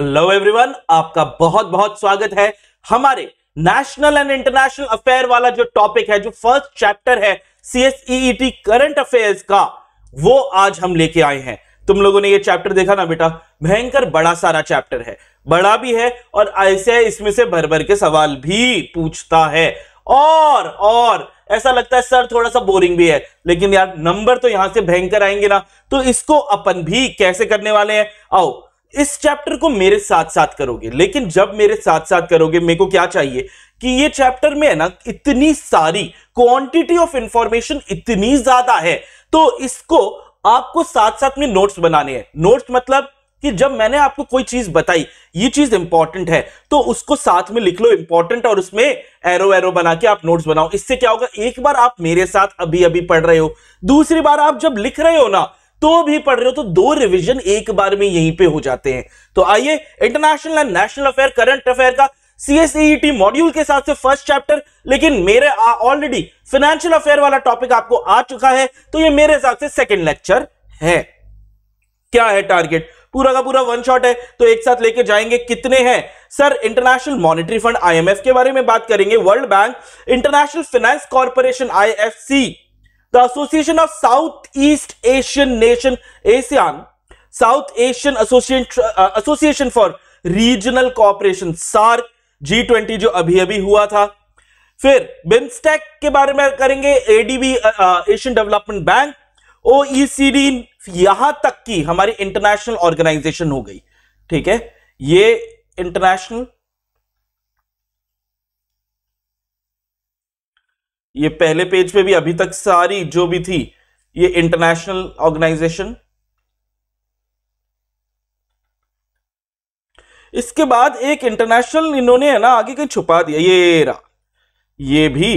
Hello everyone आपका बहुत बहुत स्वागत है हमारे नेशनल एंड इंटरनेशनल अफेयर वाला जो टॉपिक है जो फर्स्ट चैप्टर है सीएसईटी करंट अफेयर्स का वो आज हम लेके आए हैं तुम लोगों ने ये चैप्टर देखा ना बेटा भयंकर बड़ा सारा चैप्टर है बड़ा भी है और ऐसे इसमें से भर भर के सवाल भी पूछता है और और ऐसा लगता है सर थोड़ा सा बोरिंग भी है लेकिन यार नंबर तो यहां से भयंकर आएंगे ना तो इसको अपन भी कैसे करने वाले हैं आओ इस चैप्टर को मेरे साथ साथ करोगे लेकिन जब मेरे साथ साथ करोगे मेरे को क्या चाहिए कि ये चैप्टर में है ना इतनी सारी क्वांटिटी ऑफ इंफॉर्मेशन इतनी ज्यादा है तो इसको आपको साथ साथ में नोट्स बनाने हैं नोट्स मतलब कि जब मैंने आपको कोई चीज बताई ये चीज इंपॉर्टेंट है तो उसको साथ में लिख लो इंपॉर्टेंट और उसमें एरो एरो बना के आप नोट्स बनाओ इससे क्या होगा एक बार आप मेरे साथ अभी अभी पढ़ रहे हो दूसरी बार आप जब लिख रहे हो ना तो भी पढ़ रहे हो तो दो रिवीजन एक बार में यहीं पे हो जाते हैं तो आइए international and national affair current affair का सीएसईटी मॉड्यूल e e के साथ से फर्स्ट चैप्टर लेकिन मेरे ऑलरेडी फाइनेंशियल अफेयर वाला टॉपिक आपको आ चुका है तो ये मेरे हिसाब से सेकेंड लेक्चर है क्या है टारगेट पूरा का पूरा वन शॉट है तो एक साथ लेके जाएंगे कितने हैं sir international monetary fund IMF के बारे में बात करेंगे world bank international finance corporation IFC The Association of Southeast Asian Nation ASEAN, South Asian Association uh, Association for Regional Cooperation SARC, G20 जो अभी अभी हुआ था फिर बिम्स्टेक के बारे में करेंगे ADB Asian development bank OECD यहां तक की हमारी इंटरनेशनल ऑर्गेनाइजेशन हो गई ठीक है ये इंटरनेशनल ये पहले पेज पे भी अभी तक सारी जो भी थी ये इंटरनेशनल ऑर्गेनाइजेशन इसके बाद एक इंटरनेशनल इन्होंने है ना आगे कहीं छुपा दिया ये रहा ये भी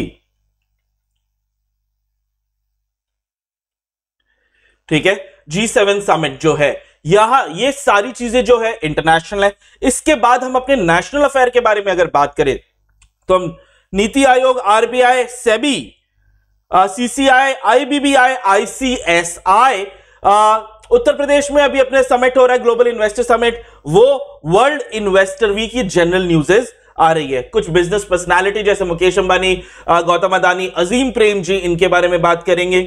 ठीक है जी सेवन समिट जो है यहां ये सारी चीजें जो है इंटरनेशनल है इसके बाद हम अपने नेशनल अफेयर के बारे में अगर बात करें तो हम NITI Aayog RBI SEBI CCI IBBI ICSI Uttar Pradesh में अभी अपने समिट हो रहा है ग्लोबल इन्वेस्टर समिट वो वर्ल्ड इन्वेस्टर वीक की जनरल न्यूजेस आ रही है कुछ बिजनेस पर्सनालिटी जैसे मुकेश अंबानी गौतम अदानी अजीम प्रेम जी इनके बारे में बात करेंगे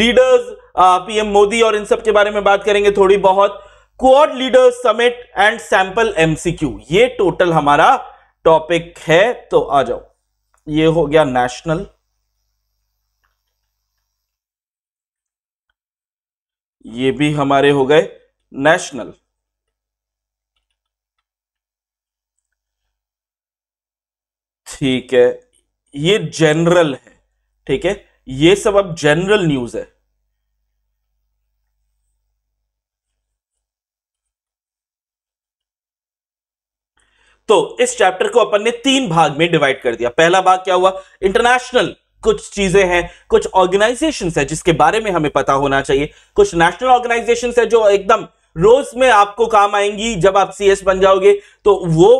लीडर्स पीएम मोदी और इन सब के बारे में बात करेंगे थोड़ी बहुत Quad leaders summit and sample MCQ ये टोटल हमारा टॉपिक है तो आ जाओ ये हो गया नेशनल ये भी हमारे हो गए नेशनल ठीक है ये जनरल है ठीक है ये सब अब जनरल न्यूज है तो इस चैप्टर को अपन ने तीन भाग में डिवाइड कर दिया पहला भाग क्या हुआ इंटरनेशनल कुछ चीजें हैं कुछ ऑर्गेनाइजेशन है जिसके बारे में हमें पता होना चाहिए कुछ नेशनल ऑर्गेनाइजेशन है जो एकदम रोज में आपको काम आएंगी जब आप सीएस बन जाओगे तो वो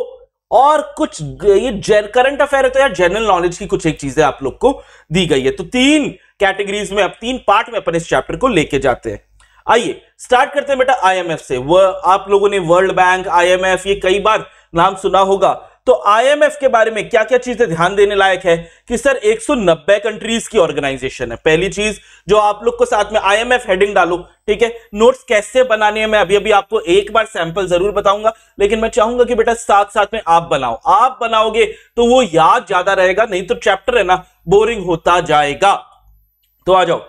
और कुछ ये करंट अफेयर है तो यार जनरल नॉलेज की कुछ एक चीजें आप लोग को दी गई है तो तीन कैटेगरीज में अब तीन पार्ट में अपन इस चैप्टर को लेके जाते हैं आइए स्टार्ट करते हैं बेटा आईएमएफ से वह आप लोगों ने वर्ल्ड बैंक आईएमएफ ये कई बार नाम सुना होगा तो आईएमएफ के बारे में क्या क्या चीजें ध्यान देने लायक है कि सर 190 कंट्रीज की ऑर्गेनाइजेशन है पहली चीज जो आप लोग को साथ में आईएमएफ हेडिंग डालो ठीक है नोट्स कैसे बनाने हैं मैं अभी अभी आपको एक बार सैंपल जरूर बताऊंगा लेकिन मैं चाहूंगा कि बेटा साथ साथ में आप बनाओ आप बनाओगे तो वो याद ज्यादा रहेगा नहीं तो चैप्टर है ना बोरिंग होता जाएगा तो आ जाओ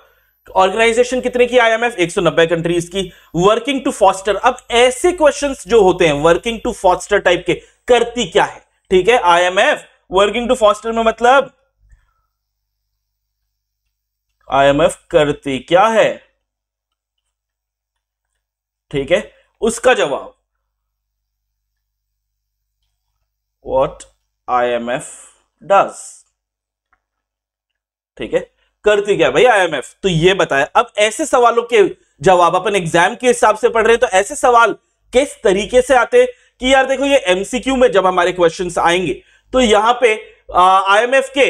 ऑर्गेनाइजेशन कितने की आईएमएफ 190 कंट्रीज की वर्किंग टू फॉस्टर अब ऐसे क्वेश्चंस जो होते हैं वर्किंग टू फॉस्टर टाइप के करती क्या है ठीक है आईएमएफ वर्किंग टू फॉस्टर में मतलब आईएमएफ करती क्या है ठीक है उसका जवाब what I M F does ठीक है करती क्या भाई आईएमएफ तो ये बताया अब ऐसे सवालों के जवाब अपन एग्जाम के हिसाब से पढ़ रहे हैं तो ऐसे सवाल किस तरीके से आते कि यार देखो ये एमसीक्यू में जब हमारे क्वेश्चंस आएंगे तो यहाँ पे आईएमएफ के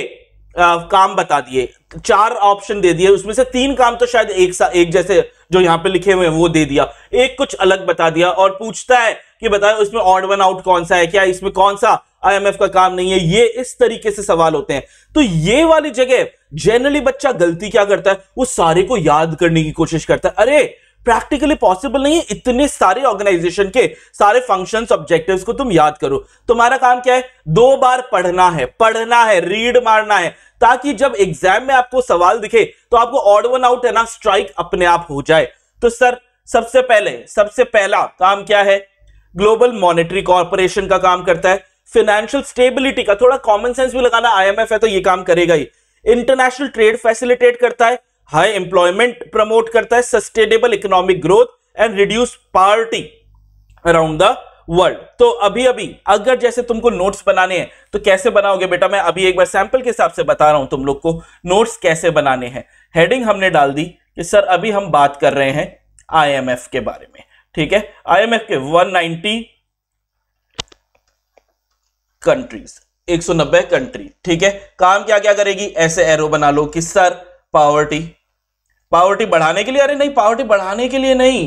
आ, काम बता दिए चार ऑप्शन दे दिए उसमें से तीन काम तो शायद एक सा एक जैसे जो यहाँ पे लिखे हुए हैं वो दे दिया एक कुछ अलग बता दिया और पूछता है कि बताए उसमें ऑड वन आउट कौन सा है क्या इसमें कौन सा आईएमएफ का काम नहीं है ये इस तरीके से सवाल होते हैं तो ये वाली जगह जनरली बच्चा गलती क्या करता है वो सारे को याद करने की कोशिश करता है अरे प्रैक्टिकली पॉसिबल नहीं है इतने सारे ऑर्गेनाइजेशन के सारे फंक्शन ऑब्जेक्टिव्स को तुम याद करो तुम्हारा काम क्या है दो बार पढ़ना है पढ़ना है रीड मारना है ताकि जब एग्जाम में आपको सवाल दिखे तो आपको ऑड वन आउट है ना स्ट्राइक अपने आप हो जाए तो सर सबसे पहले सबसे पहला काम क्या है ग्लोबल मॉनेटरी कॉरपोरेशन का काम करता है फाइनेंशियल स्टेबिलिटी का थोड़ा कॉमन सेंस भी लगाना आईएमएफ है तो ये काम करेगा ही इंटरनेशनल ट्रेड फैसिलिटेट करता है हाई एम्प्लॉयमेंट प्रमोट करता है sustainable economic growth and reduce poverty around the world तो अभी अभी अगर जैसे तुमको नोट्स बनाने हैं तो कैसे बनाओगे बेटा मैं अभी एक बार सैंपल के हिसाब से बता रहा हूं तुम लोग को नोट्स कैसे बनाने हैं हेडिंग हमने डाल दी कि सर अभी हम बात कर रहे हैं आईएमएफ के बारे में ठीक है आईएमएफ के 190 कंट्रीज 190 कंट्री ठीक है काम क्या क्या करेगी ऐसे एरो बना लो कि सर पावर्टी पावर्टी बढ़ाने के लिए अरे नहीं पावर्टी बढ़ाने के लिए नहीं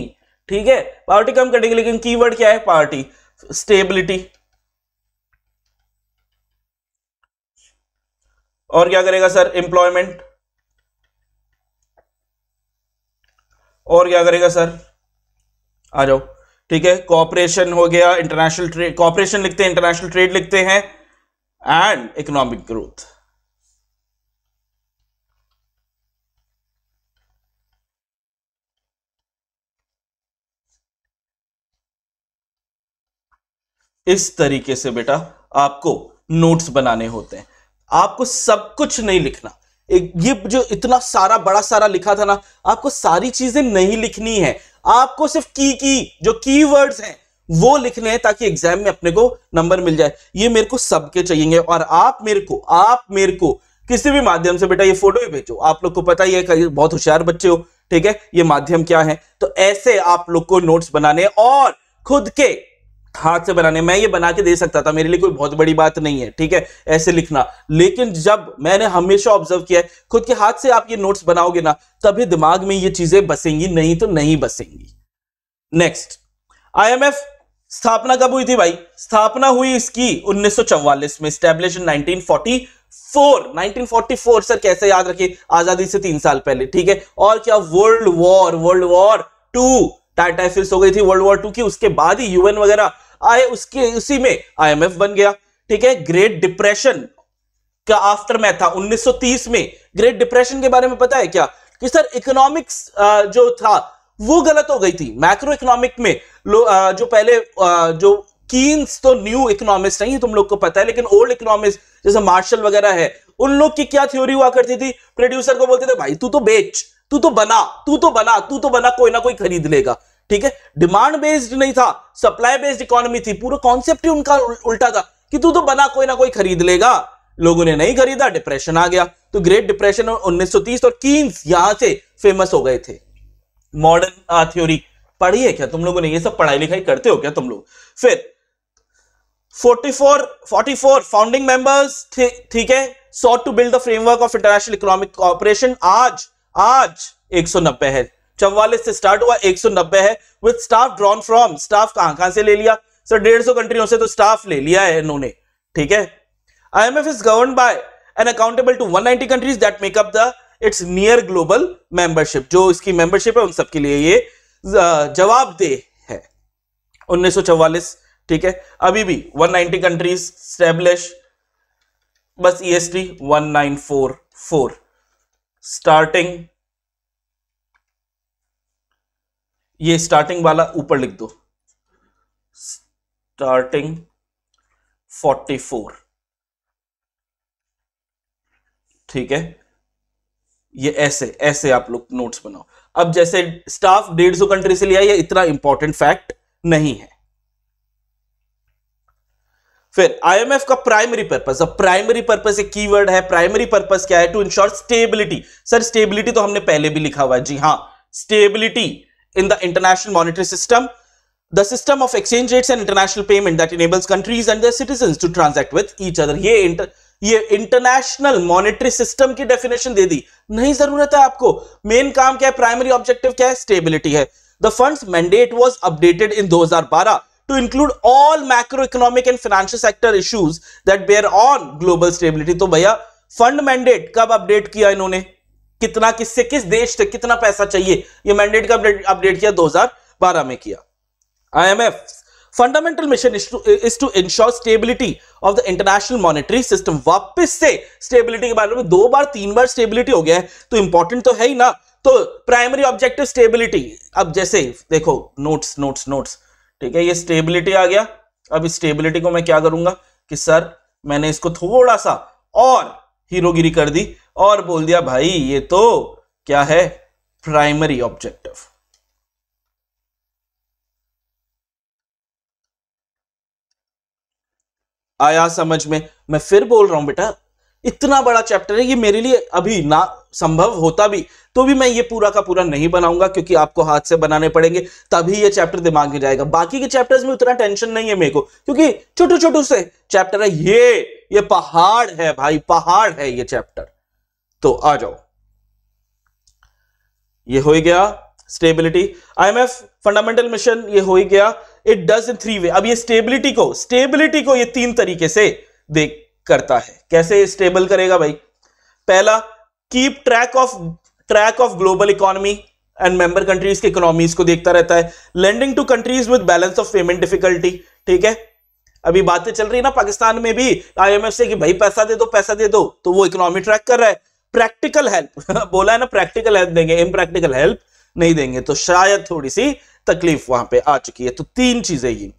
ठीक है पावर्टी कम करने के लिए की वर्ड क्या है पावर्टी स्टेबिलिटी और क्या करेगा सर एम्प्लॉयमेंट और क्या करेगा सर आ जाओ ठीक है कॉपरेशन हो गया इंटरनेशनल ट्रेड कॉपरेशन लिखते हैं इंटरनेशनल ट्रेड लिखते हैं एंड इकोनॉमिक ग्रोथ इस तरीके से बेटा आपको नोट्स बनाने होते हैं आपको सब कुछ नहीं लिखना एक ये जो इतना सारा बड़ा सारा लिखा था ना आपको सारी चीजें नहीं लिखनी है आपको सिर्फ की की जो की वर्ड है वो लिखने हैं ताकि एग्जाम में अपने को नंबर मिल जाए ये मेरे को सबके चाहिए और आप मेरे को आप मेरे को किसी भी माध्यम से बेटा ये फोटो ही भेजो आप लोग को पता ही है बहुत होशियार बच्चे हो ठीक है ये माध्यम क्या है तो ऐसे आप लोग को नोट्स बनाने और खुद के हाथ से बनाने मैं ये बना के दे सकता था मेरे लिए कोई बहुत बड़ी बात नहीं है ठीक है ऐसे लिखना लेकिन जब मैंने हमेशा ऑब्जर्व किया है खुद के हाथ से आप ये नोट्स बनाओगे ना तभी दिमाग में ये चीजें बसेंगी नहीं तो नहीं बसेंगी नेक्स्ट आईएमएफ स्थापना कब हुई थी भाई स्थापना हुई इसकी उन्नीस में स्टैब्लिश नाइनटीन फोर्टी सर कैसे याद रखिए आजादी से तीन साल पहले ठीक है और क्या world war world war two टाटा हो गई थी वर्ल्ड वॉर टू की उसके बाद ही यूएन वगैरह आए उसके उसी में आईएमएफ बन गया ठीक है ग्रेट डिप्रेशन का आफ्टर मैथ था 1930 में ग्रेट डिप्रेशन के बारे में पता है क्या कि सर इकोनॉमिक्स जो था वो गलत हो गई थी मैक्रो इकोनॉमिक में लो, आ, जो पहले आ, जो कीन्स तो न्यू इकोनॉमिस्ट नहीं तुम लोग को पता है लेकिन ओल्ड इकोनॉमिस्ट जैसे मार्शल वगैरह है उन लोग की क्या थ्योरी हुआ करती थी प्रोड्यूसर को बोलते थे भाई तू तो बेच तू तो बना तू तो बना तू तो बना कोई ना कोई खरीद लेगा ठीक है डिमांड बेस्ड नहीं था सप्लाई बेस्ड इकोनॉमी थी पूरा कॉन्सेप्ट ही उनका उल्टा था कि तू तो बना कोई ना कोई खरीद लेगा लोगों ने नहीं खरीदा डिप्रेशन आ गया तो ग्रेट डिप्रेशन उन्नीस और कीन्स यहां से फेमस हो गए थे मॉडर्न थ्योरी पढ़ी है क्या तुम लोगों ने ये सब पढ़ाई लिखाई करते हो क्या तुम लोग फिर 44 44 फाउंडिंग मेंबर्स ठीक है sought to build the framework of international economic cooperation आज आज 190 है चौवालीस से स्टार्ट हुआ 190 है with staff drawn from staff कहां कहां से ले लिया सर डेढ़ सौ कंट्रियों से तो स्टाफ ले लिया है इन्होंने ठीक है I M F is govern by and accountable to 190 countries that make up the its near global membership जो इसकी मेंबरशिप है उन सबके लिए ये दे है 1944 ठीक है अभी भी 190 कंट्रीज स्टैब्लिश बस E e S T one nine four four starting ये स्टार्टिंग वाला ऊपर लिख दो स्टार्टिंग फोर्टी फोर ठीक है ये ऐसे ऐसे आप लोग नोट्स बनाओ अब जैसे स्टाफ डेढ़ सौ कंट्री से लिया ये इतना इंपॉर्टेंट फैक्ट नहीं है फिर आईएमएफ का प्राइमरी पर्पस अब प्राइमरी पर्पस एक कीवर्ड है प्राइमरी पर्पस क्या है to ensure stability sir stability तो हमने पहले भी लिखा हुआ है जी हाँ stability in the international monetary system the system of exchange rates and international payment that enables countries and their citizens to transact with each ये इंटर ये इंटरनेशनल मॉनेटरी सिस्टम की डेफिनेशन दे दी नहीं जरूरत है आपको मेन काम क्या है प्राइमरी ऑब्जेक्टिव क्या है स्टेबिलिटी है the fund's mandate was updated in 2012 to include all macroeconomic and financial sector issues that bear on global stability तो भैया फंड मैंडेट कब अपडेट किया इन्होंने कितना किससे किस देश से कितना पैसा चाहिए ये मैंडेट कब अपडेट किया 2012 में किया IMF fundamental mission is to ensure stability of the international monetary system वापस से स्टेबिलिटी के बारे में दो बार तीन बार स्टेबिलिटी हो गया है तो इंपॉर्टेंट तो है ही ना तो प्राइमरी ऑब्जेक्टिव स्टेबिलिटी अब जैसे देखो नोट्स नोट्स नोट्स ठीक है ये स्टेबिलिटी आ गया अब इस स्टेबिलिटी को मैं क्या करूंगा कि सर मैंने इसको थोड़ा सा और हीरोगिरी कर दी और बोल दिया भाई ये तो क्या है प्राइमरी ऑब्जेक्टिव आया समझ में मैं फिर बोल रहा हूं बेटा इतना बड़ा चैप्टर है ये मेरे लिए अभी ना संभव होता भी तो भी मैं ये पूरा का पूरा नहीं बनाऊंगा क्योंकि आपको हाथ से बनाने पड़ेंगे तभी ये चैप्टर दिमाग में जाएगा बाकी के चैप्टर्स में उतना टेंशन नहीं है मेरे को क्योंकि छोटे छोटे से चैप्टर है ये ये पहाड़ है भाई पहाड़ है ये चैप्टर तो आ जाओ ये हो ही गया स्टेबिलिटी आईएमएफ फंडामेंटल मिशन ये हो ही गया it does in three way अब ये स्टेबिलिटी को स्टेबिलिटी को ये तीन तरीके से देख करता है कैसे स्टेबल करेगा भाई पहला keep track of track of global economy and member countries के इकोनॉमीज को देखता रहता है lending to countries with balance of payment difficulty ठीक है अभी बातें चल रही है ना पाकिस्तान में भी आईएमएफ से कि भाई पैसा दे दो पैसा दे दो तो वो इकोनॉमी ट्रैक कर रहा है प्रैक्टिकल हेल्प बोला है ना प्रैक्टिकल हेल्प देंगे इम्प्रैक्टिकल हेल्प नहीं देंगे तो शायद थोड़ी सी तकलीफ वहां पे आ चुकी है तो तीन चीजें ये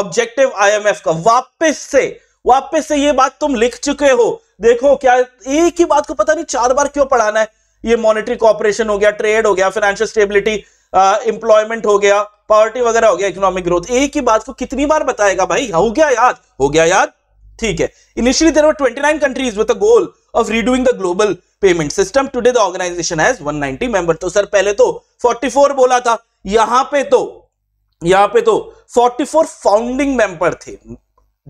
ऑब्जेक्टिव आईएमएफ का वापस से वापस से ये बात तुम लिख चुके हो देखो क्या एक ही बात को पता नहीं चार बार क्यों पढ़ाना है ये मॉनेटरी कॉपरेशन हो गया ट्रेड हो गया फाइनेंशियल स्टेबिलिटी इंप्लॉयमेंट हो गया पॉवर्टी वगैरह हो गया इकोनॉमिक ग्रोथ एक ही बात को कितनी बार बताएगा भाई हो गया याद हो गया याद ठीक है initially there twenty nine countries with goal of redoing the global payment system today the organization has 190 member तो सर पहले तो 44 बोला था यहां पे तो यहां पे तो 44 फाउंडिंग मेंबर थे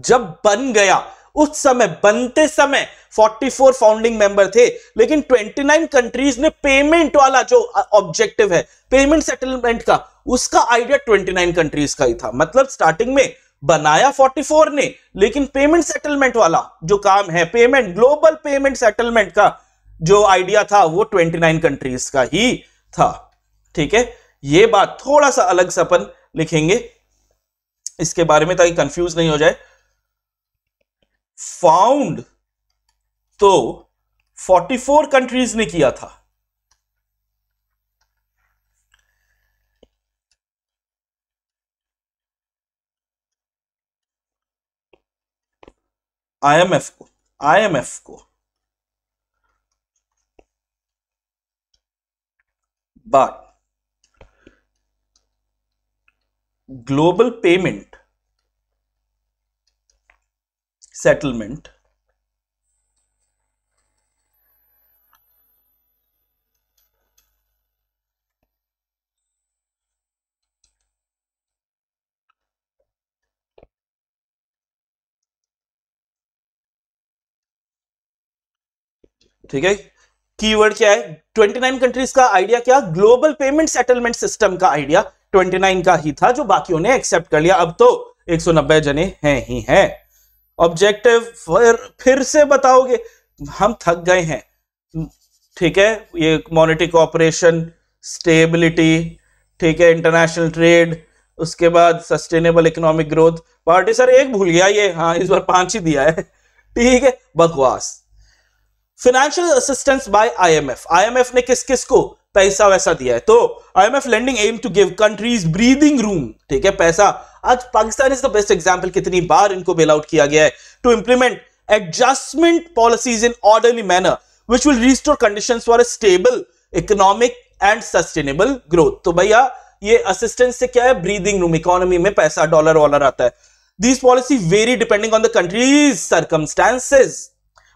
जब बन गया उस समय बनते समय 44 फाउंडिंग मेंबर थे लेकिन 29 कंट्रीज ने पेमेंट वाला जो ऑब्जेक्टिव है पेमेंट सेटलमेंट का उसका आइडिया 29 कंट्रीज का ही था मतलब स्टार्टिंग में बनाया 44 ने लेकिन पेमेंट सेटलमेंट वाला जो काम है पेमेंट ग्लोबल पेमेंट सेटलमेंट का जो आइडिया था वो 29 कंट्रीज का ही था ठीक है ये बात थोड़ा सा अलग सपन लिखेंगे इसके बारे में ताकि कंफ्यूज नहीं हो जाए फाउंड तो 44 कंट्रीज ने किया था आईएमएफ को आईएमएफ को बट ग्लोबल पेमेंट settlement ठीक है कीवर्ड क्या है 29 कंट्रीज का आइडिया क्या ग्लोबल पेमेंट सेटलमेंट सिस्टम का आइडिया 29 का ही था जो बाकियों ने एक्सेप्ट कर लिया अब तो 190 जने हैं ही हैं ऑब्जेक्टिव फिर फिर से बताओगे हम थक गए हैं ठीक है ये मॉनिटरी कॉपरेशन स्टेबिलिटी ठीक है इंटरनेशनल ट्रेड उसके बाद sustainable economic growth poverty sir एक भूल गया ये हाँ इस बार पांच ही दिया है ठीक है बकवास financial assistance by IMF IMF ने किस किस को पैसा वैसा दिया है तो I M F lending aim to give countries breathing room ठीक है पैसा आज Pakistan is the best example कितनी बार इनको बेल आउट किया गया है to implement adjustment policies in orderly manner which will restore condition for a stable economic and sustainable growth तो भैया ये असिस्टेंस से क्या है ब्रीदिंग रूम इकोनॉमी में पैसा डॉलर वॉलर आता है this policy very depending on the countries circumstances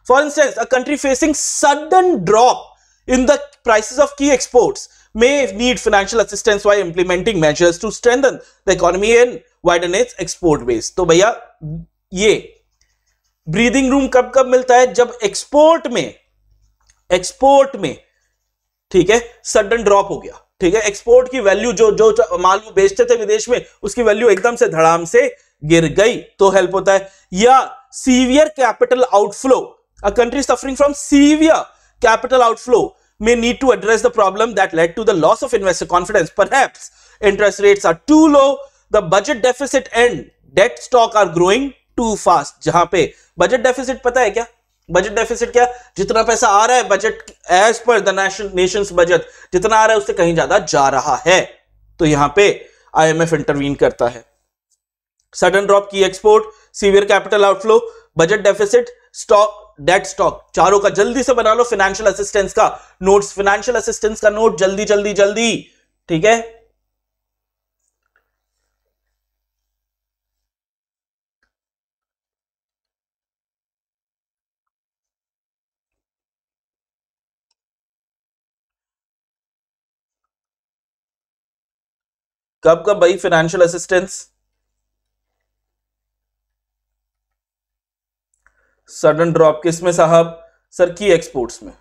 for instance a country facing sudden drop in the prices of key exports may need financial assistance while implementing measures to strengthen the economy and widen its export base. तो भैया ये breathing room कब कब मिलता है जब export में export में ठीक है सडन ड्रॉप हो गया ठीक है एक्सपोर्ट की वैल्यू जो जो माल वो बेचते थे विदेश में उसकी वैल्यू एकदम से धड़ाम से गिर गई तो हेल्प होता है या severe capital outflow a country suffering from severe capital outflow may need to address the problem that led to the loss of investor confidence. Perhaps interest rates are too low, the budget deficit and debt stock are growing too fast. जहां पे budget deficit पता है क्या budget deficit क्या जितना पैसा आ रहा है budget as per the nation budget जितना आ रहा है उससे कहीं ज्यादा जा रहा है तो यहां पे आईएमएफ इंटरवीन करता है सडन ड्रॉप की export severe capital outflow budget deficit stock debt stock चारों का जल्दी से बना लो फाइनेंशियल असिस्टेंस का नोट्स फाइनेंशियल असिस्टेंस का नोट जल्दी जल्दी जल्दी ठीक है कब कब भाई फाइनेंशियल असिस्टेंस सडन ड्रॉप किस में साहब सर की एक्सपोर्ट्स में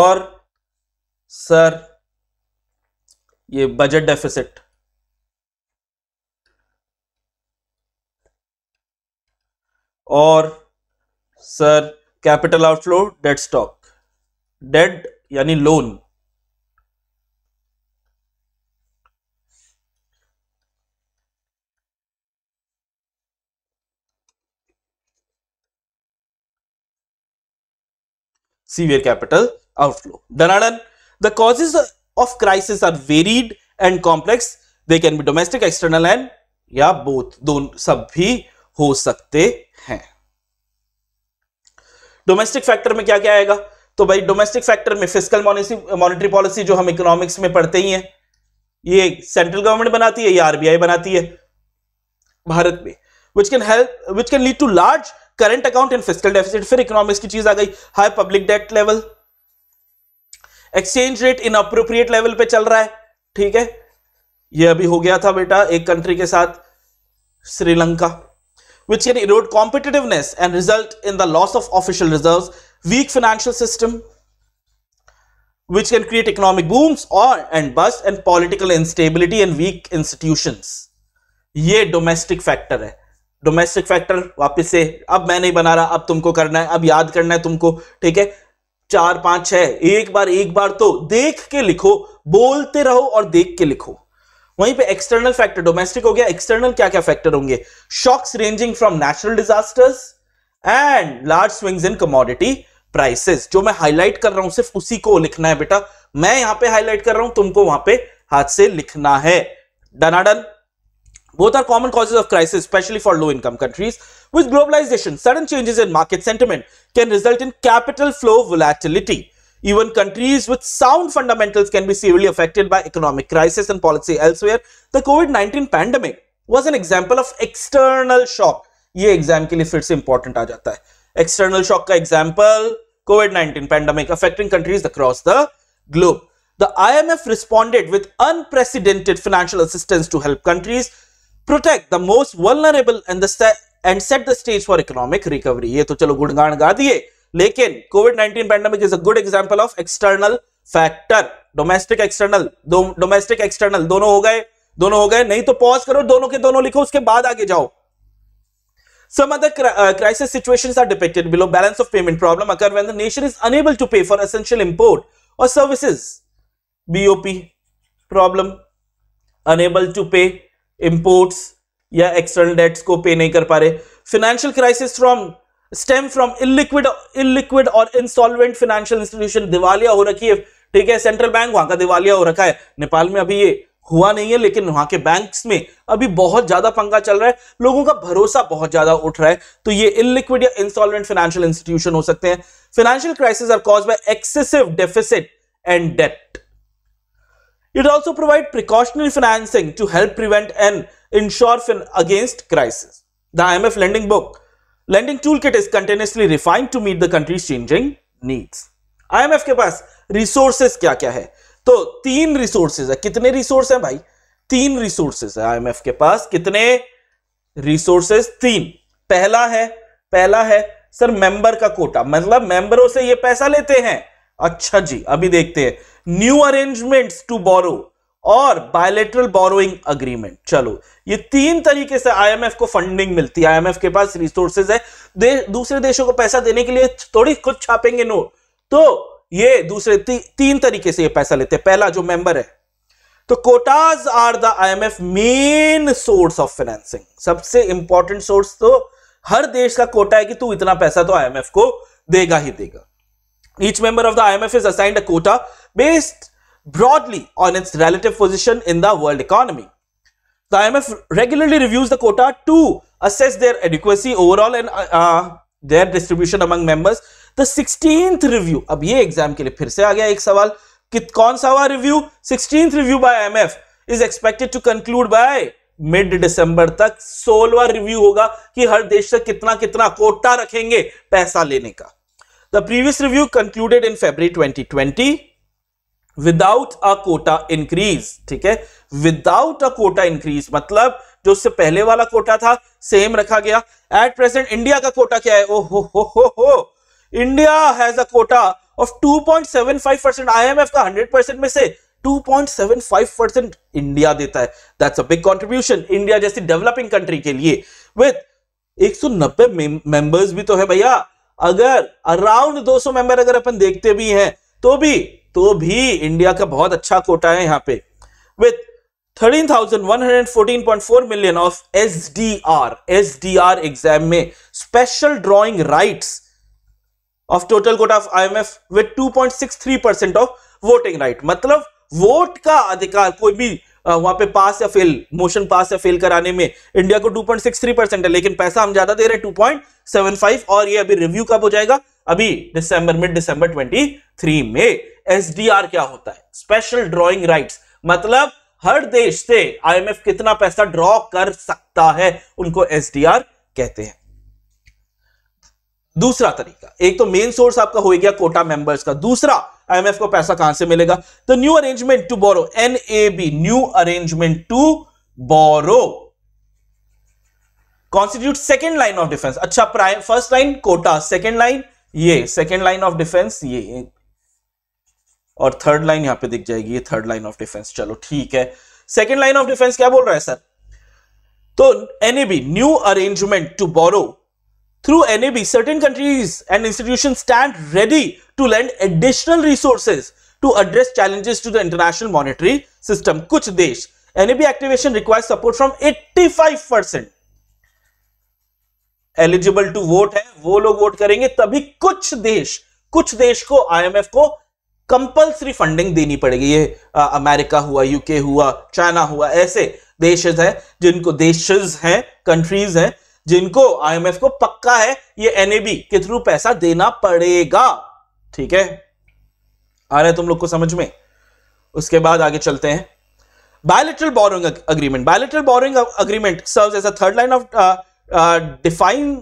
और सर ये बजट डेफिसिट और sir capital outflow debt stock debt यानी loan severe capital outflow. Danadan, the causes of crisis are varied and complex. They can be domestic, external and या बोथ दोनों सब भी हो सकते हैं डोमेस्टिक फैक्टर में क्या क्या आएगा तो भाई डोमेस्टिक फैक्टर में फिजिकल मॉनिटरी पॉलिसी जो हम इकोनॉमिक्स में पढ़ते ही हैं ये सेंट्रल गवर्नमेंट बनाती है या आरबीआई बनाती है भारत में which can help which can lead to large current account and fiscal deficit फिर इकोनॉमिक्स की चीज आ गई high public debt level exchange rate in appropriate level पे चल रहा है ठीक है ये अभी हो गया था बेटा एक कंट्री के साथ Sri Lanka which can erode competitiveness and result in the loss of official reserve weak financial system which can create economic booms और and busts and political instability and weak institution ये डोमेस्टिक फैक्टर है domestic factor वापस से अब मैं नहीं बना रहा अब तुमको करना है अब याद करना है तुमको ठीक है चार पांच छह एक बार एक बार तो देख के लिखो बोलते रहो और देख के लिखो वहीं पे एक्सटर्नल फैक्टर डोमेस्टिक हो गया एक्सटर्नल क्या क्या फैक्टर होंगे shocks ranging from natural disasters and large swings in commodity prices जो मैं हाईलाइट कर रहा हूं सिर्फ उसी को लिखना है बेटा मैं यहां पे हाईलाइट कर रहा हूं तुमको वहां पे हाथ से लिखना है डनाडन Both are common causes of crisis, especially for low-income countries. With globalization, sudden changes in market sentiment can result in capital flow volatility. Even countries with sound fundamentals can be severely affected by economic crisis and policy elsewhere. The COVID-19 pandemic was an example of external shock. ये exam के लिए फिर से important आ जाता है का 19 pandemic, affecting countries across the globe. The IMF responded with unprecedented financial assistance to help countries protect the most vulnerable and the and and set the stage for economic recovery ये तो चलो गुणगान ga diye lekin covid 19 pandemic is a good example of external factor domestic external do domestic external dono ho gaye dono ho gaye nahi to pause karo dono ke dono likho uske baad aage jao Some other crisis situations are depicted below. Balance of payment problem occur when the nation is unable to pay for essential import or services. BOP problem, unable to pay imports या external debts को pay नहीं कर पा रहे financial crisis from stem from illiquid illiquid और insolvent financial institution दिवालिया हो रखी है ठीक है सेंट्रल बैंक वहां का दिवालिया हो रखा है नेपाल में अभी ये हुआ नहीं है लेकिन वहां के बैंक्स में अभी बहुत ज्यादा पंगा चल रहा है लोगों का भरोसा बहुत ज्यादा उठ रहा है तो ये इनलिक्विड या इंस्टॉलमेंट फाइनेंशियल इंस्टीट्यूशन हो सकते हैं financial crisis are cause by excessive deficit and debt It also provides precautionary financing to help prevent and ensure fin against crisis. The IMF lending book, lending toolkit is continuously refined to meet the country's changing needs. IMF के पास resources क्या क्या है तो तीन resources है कितने resources हैं भाई तीन resources है IMF के पास कितने resources? तीन पहला है पहला है सर मेंबर का कोटा मतलब मेंबरों से ये पैसा लेते हैं अच्छा जी अभी देखते हैं न्यू अरेंजमेंट टू बोरो और बायोलेटरल बोरोइंग अग्रीमेंट चलो ये तीन तरीके से आईएमएफ को फंडिंग मिलती है आईएमएफ के पास रिसोर्सेज है दे, दूसरे देशों को पैसा देने के लिए थोड़ी खुद छापेंगे नोट तो ये दूसरे ती, तीन तरीके से ये पैसा लेते हैं पहला जो मेंबर है तो quotas are the IMF main source of financing सबसे इंपॉर्टेंट सोर्स तो हर देश का कोटा है कि तू इतना पैसा तो आईएमएफ को देगा ही देगा each member of the imf is assigned a quota based broadly on its relative position in the world economy. The IMF regularly reviews the quota to assess their adequacy overall and uh, their distribution among members. The 16th review, अब ये exam के लिए फिर से आ गया एक सवाल कि कौन सा हुआ review? 16th review by IMF is expected to conclude by mid दिसंबर तक सोलवा रिव्यू होगा कि हर देश से कितना कितना कोटा रखेंगे पैसा लेने का the previous review concluded in February 2020 without a quota increase ठीक है विदाउट अ कोटा इंक्रीज मतलब जो उससे पहले वाला कोटा था सेम रखा गया एट प्रेजेंट इंडिया का कोटा क्या है ओ हो हो हो हो India has a quota of 2.75 percent IMF का 100 परसेंट में से 2.75 परसेंट इंडिया देता है that's a big contribution India जैसी डेवलपिंग कंट्री के लिए विद 190 मेंबर्स भी तो है भैया अगर अराउंड 200 मेंबर अगर अपन देखते भी हैं तो भी तो भी इंडिया का बहुत अच्छा कोटा है यहाँ पे with four million of D R एग्जाम में special drawing right of total quota of point six three percent of voting right मतलब वोट का अधिकार कोई भी वहां पे पास या फेल मोशन पास या फेल कराने में इंडिया को 2.63 परसेंट है लेकिन पैसा हम ज्यादा दे रहे हैं 2.75 और ये अभी रिव्यू कब हो जाएगा अभी दिसंबर मिड दिसंबर 23 में एसडीआर क्या होता है स्पेशल ड्रॉइंग राइट्स मतलब हर देश से आईएमएफ कितना पैसा ड्रॉ कर सकता है उनको एसडीआर कहते हैं दूसरा तरीका एक तो मेन सोर्स आपका हो गया कोटा मेंबर्स का दूसरा आईएमएफ को पैसा कहां से मिलेगा the new arrangement to borrow NAB new arrangement to borrow constitute second line of defence अच्छा prime first line quota second line ये सेकेंड लाइन ऑफ डिफेंस ये और थर्ड लाइन यहां पे दिख जाएगी ये थर्ड लाइन ऑफ डिफेंस चलो ठीक है सेकंड लाइन ऑफ डिफेंस क्या बोल रहा है सर तो NAB new arrangement to borrow through NAB certain countries and institution stand ready to lend additional resources to address challenges to the international monetary system कुछ देश NAB activation require support from eighty eligible to vote है वो लोग vote करेंगे तभी कुछ देश कुछ देश को आईएमएफ को कंपल्सरी फंडिंग देनी पड़ेगी ये आ, अमेरिका हुआ यूके हुआ चाइना हुआ ऐसे देश है जिनको देश है कंट्रीज है जिनको आईएमएफ को पक्का है ये एनएबी के थ्रू पैसा देना पड़ेगा ठीक है आ रहे तुम लोग को समझ में उसके बाद आगे चलते हैं bilateral borrowing agreement bilateral borrowing agreement serve as a third line of define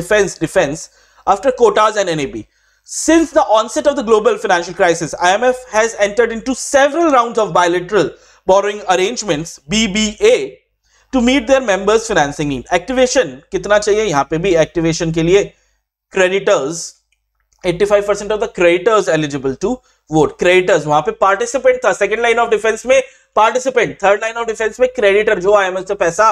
defence defence after quotas and NAB Since the onset of the global financial crisis, IMF has entered into several rounds of bilateral borrowing arrangements BBA to meet their members financing need activation कितना चाहिए यहाँ पे भी activation के लिए creditors 85 percent of the creditors eligible to vote creditors वहां पे participant था सेकंड लाइन ऑफ डिफेंस में participant third line of defence में क्रेडिटर जो आईएमएफ से पैसा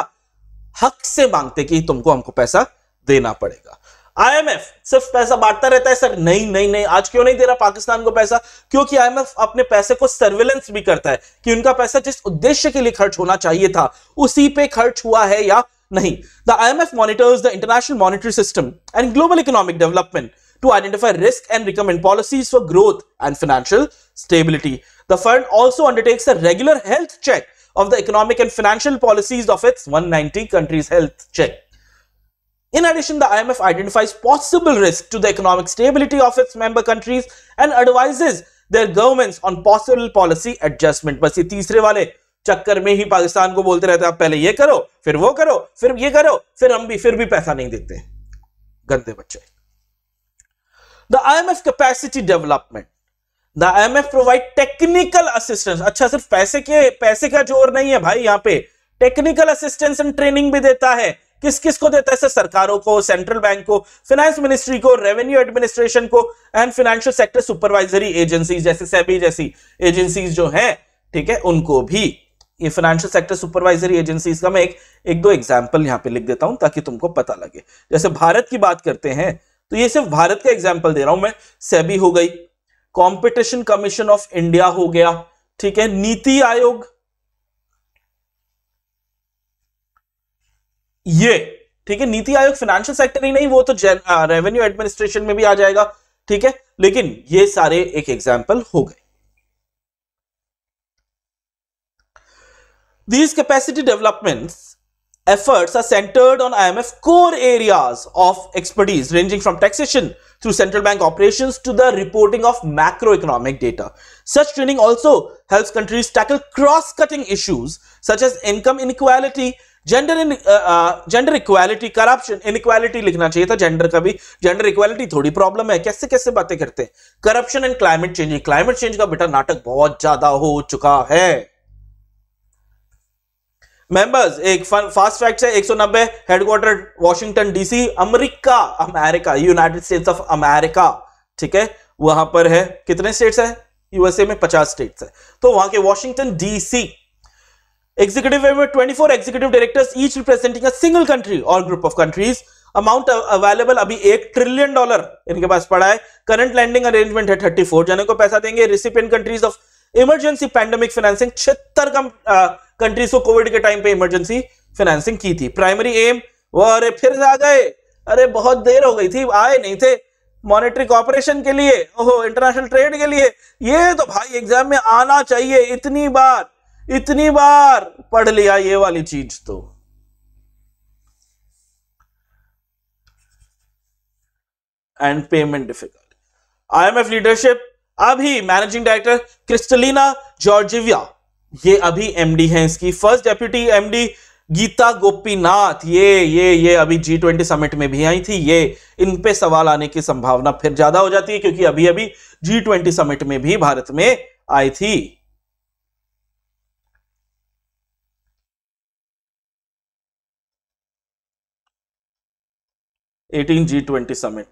हक से मांगते कि तुमको हमको पैसा देना पड़ेगा आईएमएफ सिर्फ पैसा बांटता रहता है सर नहीं नहीं नहीं आज क्यों नहीं दे रहा पाकिस्तान को पैसा क्योंकि आईएमएफ अपने पैसे को सर्विलेंस भी करता है कि उनका पैसा जिस उद्देश्य के लिए खर्च होना चाहिए था उसी पे खर्च हुआ है या नहीं the I M F monitors the international monetary system and global economic development to identify risk and recommend policies for growth and financial stability the fund also undertakes a regular health check of the economic and financial policies of its one countries health check In addition, the IMF identifies possible risks to the economic stability of its member countries and advises their governments on possible policy adjustment. बस ये तीसरे वाले चक्कर में ही पाकिस्तान को बोलते रहते हैं पहले ये करो फिर वो करो फिर ये करो फिर हम भी फिर भी पैसा नहीं देते गंदे बच्चे the IMF capacity development the IMF provide technical assistance अच्छा सिर्फ पैसे के पैसे का जोर नहीं है भाई यहाँ पे टेक्निकल असिस्टेंस एंड ट्रेनिंग भी देता है किस किस को देता है सर सरकारों को सेंट्रल बैंक को फाइनेंस मिनिस्ट्री को रेवेन्यू एडमिनिस्ट्रेशन को and financial sector supervisory agency जैसे सेबी जैसी एजेंसीज जो है ठीक है उनको भी ये फाइनेंशियल सेक्टर सुपरवाइजरी एजेंसीज का मैं एक, एक दो एग्जाम्पल यहाँ पे लिख देता हूं ताकि तुमको पता लगे जैसे भारत की बात करते हैं तो ये सिर्फ भारत का एग्जाम्पल दे रहा हूं मैं सेबी हो गई कॉम्पिटिशन कमीशन ऑफ इंडिया हो गया ठीक है नीति आयोग ये ठीक है नीति आयोग फाइनेंशियल सेक्टर ही नहीं वो तो रेवेन्यू एडमिनिस्ट्रेशन में भी आ जाएगा ठीक है लेकिन ये सारे एक एग्जाम्पल हो गए These capacity developments efforts are centered on IMF core areas of expertise ranging from taxation through central bank operations to the reporting of macroeconomic data. Such training also helps countries tackle cross-cutting issues such as income inequality, gender in gender equality corruption equality लिखना चाहिए था gender का भी gender equality थोड़ी problem है कैसे कैसे बातें करते हैं corruption and climate change climate change का बेटा नाटक बहुत ज्यादा हो चुका है मेंबर्स एक फास्ट फैक्ट है 190 हेडक्वार्टर वॉशिंगटन डीसी अमरीका America United States of America ठीक है वहां पर है कितने स्टेट्स है यूएसए में 50 स्टेट्स है तो वहां के Washington DC Executive Member 24 executive directors each representing a single country or group of countries. Amount available अभी एक ट्रिलियन डॉलर इनके पास पड़ा है करंट लैंडिंग अरेंजमेंट है 34 जनों को पैसा देंगे recipient countries of emergency pandemic financing छिहत्तर कंट्रीज को कोविड के टाइम पे इमरजेंसी फाइनेंसिंग की थी प्राइमरी एम वो अरे फिर आ गए अरे बहुत देर हो गई थी आए नहीं थे मॉनेटरी कॉपरेशन के लिए ओहो इंटरनेशनल ट्रेड के लिए ये तो भाई एग्जाम में आना चाहिए इतनी बार इतनी बार पढ़ लिया ये वाली चीज तो and payment difficult IMF leadership अभी मैनेजिंग डायरेक्टर क्रिस्टलिना जॉर्जिविया ये अभी एमडी हैं इसकी first deputy MD Gita Gopinath ये ये ये अभी जी ट्वेंटी समिट में भी आई थी ये इन पे सवाल आने की संभावना फिर ज्यादा हो जाती है क्योंकि अभी अभी जी ट्वेंटी समिट में भी भारत में आई थी 18 G20 summit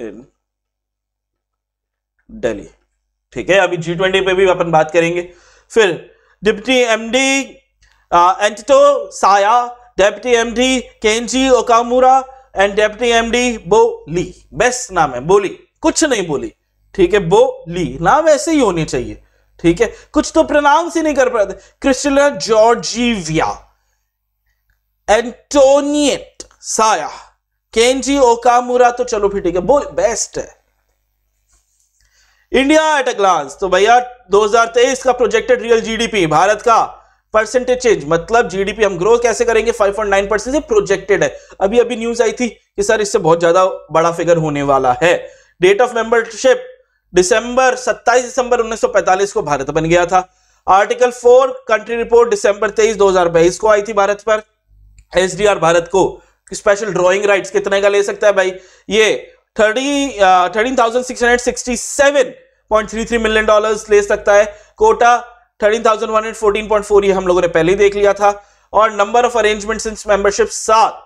इन दिल्ली ठीक है अभी जी ट्वेंटी पे भी अपन बात करेंगे फिर deputy MD Antoinette Sayeh deputy MD Kenji Okamura and deputy MD Bo Li best नाम है बोली कुछ नहीं बोली ठीक है बोली नाम ऐसे ही होनी चाहिए ठीक है कुछ तो प्रनाउंस ही नहीं कर पाते Kristina Georgieva Antoinette Sayeh Kenji Okamura तो चलो फिर ठीक है बोल बेस्ट है इंडिया एट अ ग्लांस तो भैया 2023 का प्रोजेक्टेड रियल जीडीपी भारत का परसेंटेज चेंज मतलब जीडीपी हम ग्रो कैसे करेंगे 5.9 परसेंट से प्रोजेक्टेड है अभी अभी न्यूज आई थी कि सर इससे बहुत ज्यादा बड़ा फिगर होने वाला है डेट ऑफ मेंबरशिप दिसंबर 27 दिसंबर 1945 को भारत बन गया था आर्टिकल फोर कंट्री रिपोर्ट दिसंबर तेईस दो को आई थी भारत पर एसडीआर भारत को स्पेशल ड्रॉइंग राइट कितने का ले सकता है भाई ये thirty thirteen thousand six hundred sixty seven point three three million dollar ले सकता है quota thirteen thousand one hundred fourteen point four ये हम लोगों ने पहले ही देख लिया था और number of arrangement in membership सात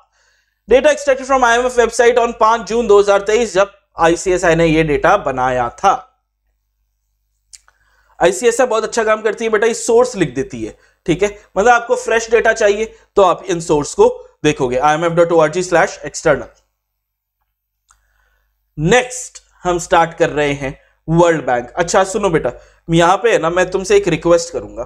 data extracted from IMF website on पांच जून 2023 जब आईसीएसआई ने यह डेटा बनाया था आईसीएसआई बहुत अच्छा काम करती है बेटा ये सोर्स लिख देती है ठीक है मतलब आपको फ्रेश डेटा चाहिए तो आप इन सोर्स को देखोगे I M F dot O R G slash external next हम स्टार्ट कर रहे हैं वर्ल्ड बैंक अच्छा सुनो बेटा यहां पे ना मैं तुमसे एक रिक्वेस्ट करूंगा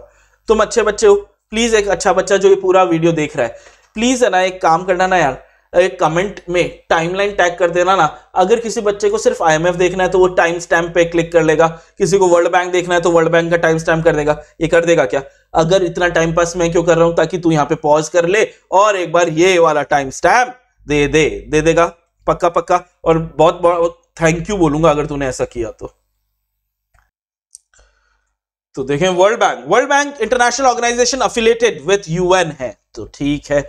तुम अच्छे बच्चे हो प्लीज एक अच्छा बच्चा जो ये पूरा वीडियो देख रहा है प्लीज है ना एक काम करना ना यार कमेंट में टाइमलाइन टैग कर देना ना अगर किसी बच्चे को सिर्फ आईएमएफ देखना है तो वो टाइम स्टैम्प पे क्लिक कर लेगा किसी को वर्ल्ड बैंक देखना है तो वर्ल्ड बैंक का टाइम स्टैम्प कर देगा ये कर देगा क्या अगर इतना टाइम पास मैं क्यों कर रहा हूं ताकि तू यहाँ पे पॉज कर ले और एक बार ये वाला टाइम स्टैम्प दे दे दे देगा पक्का पक्का और बहुत बहुत थैंक यू बोलूंगा अगर तूने ऐसा किया तो तो देखें world bank world bank international organisation affiliated with UN है तो ठीक है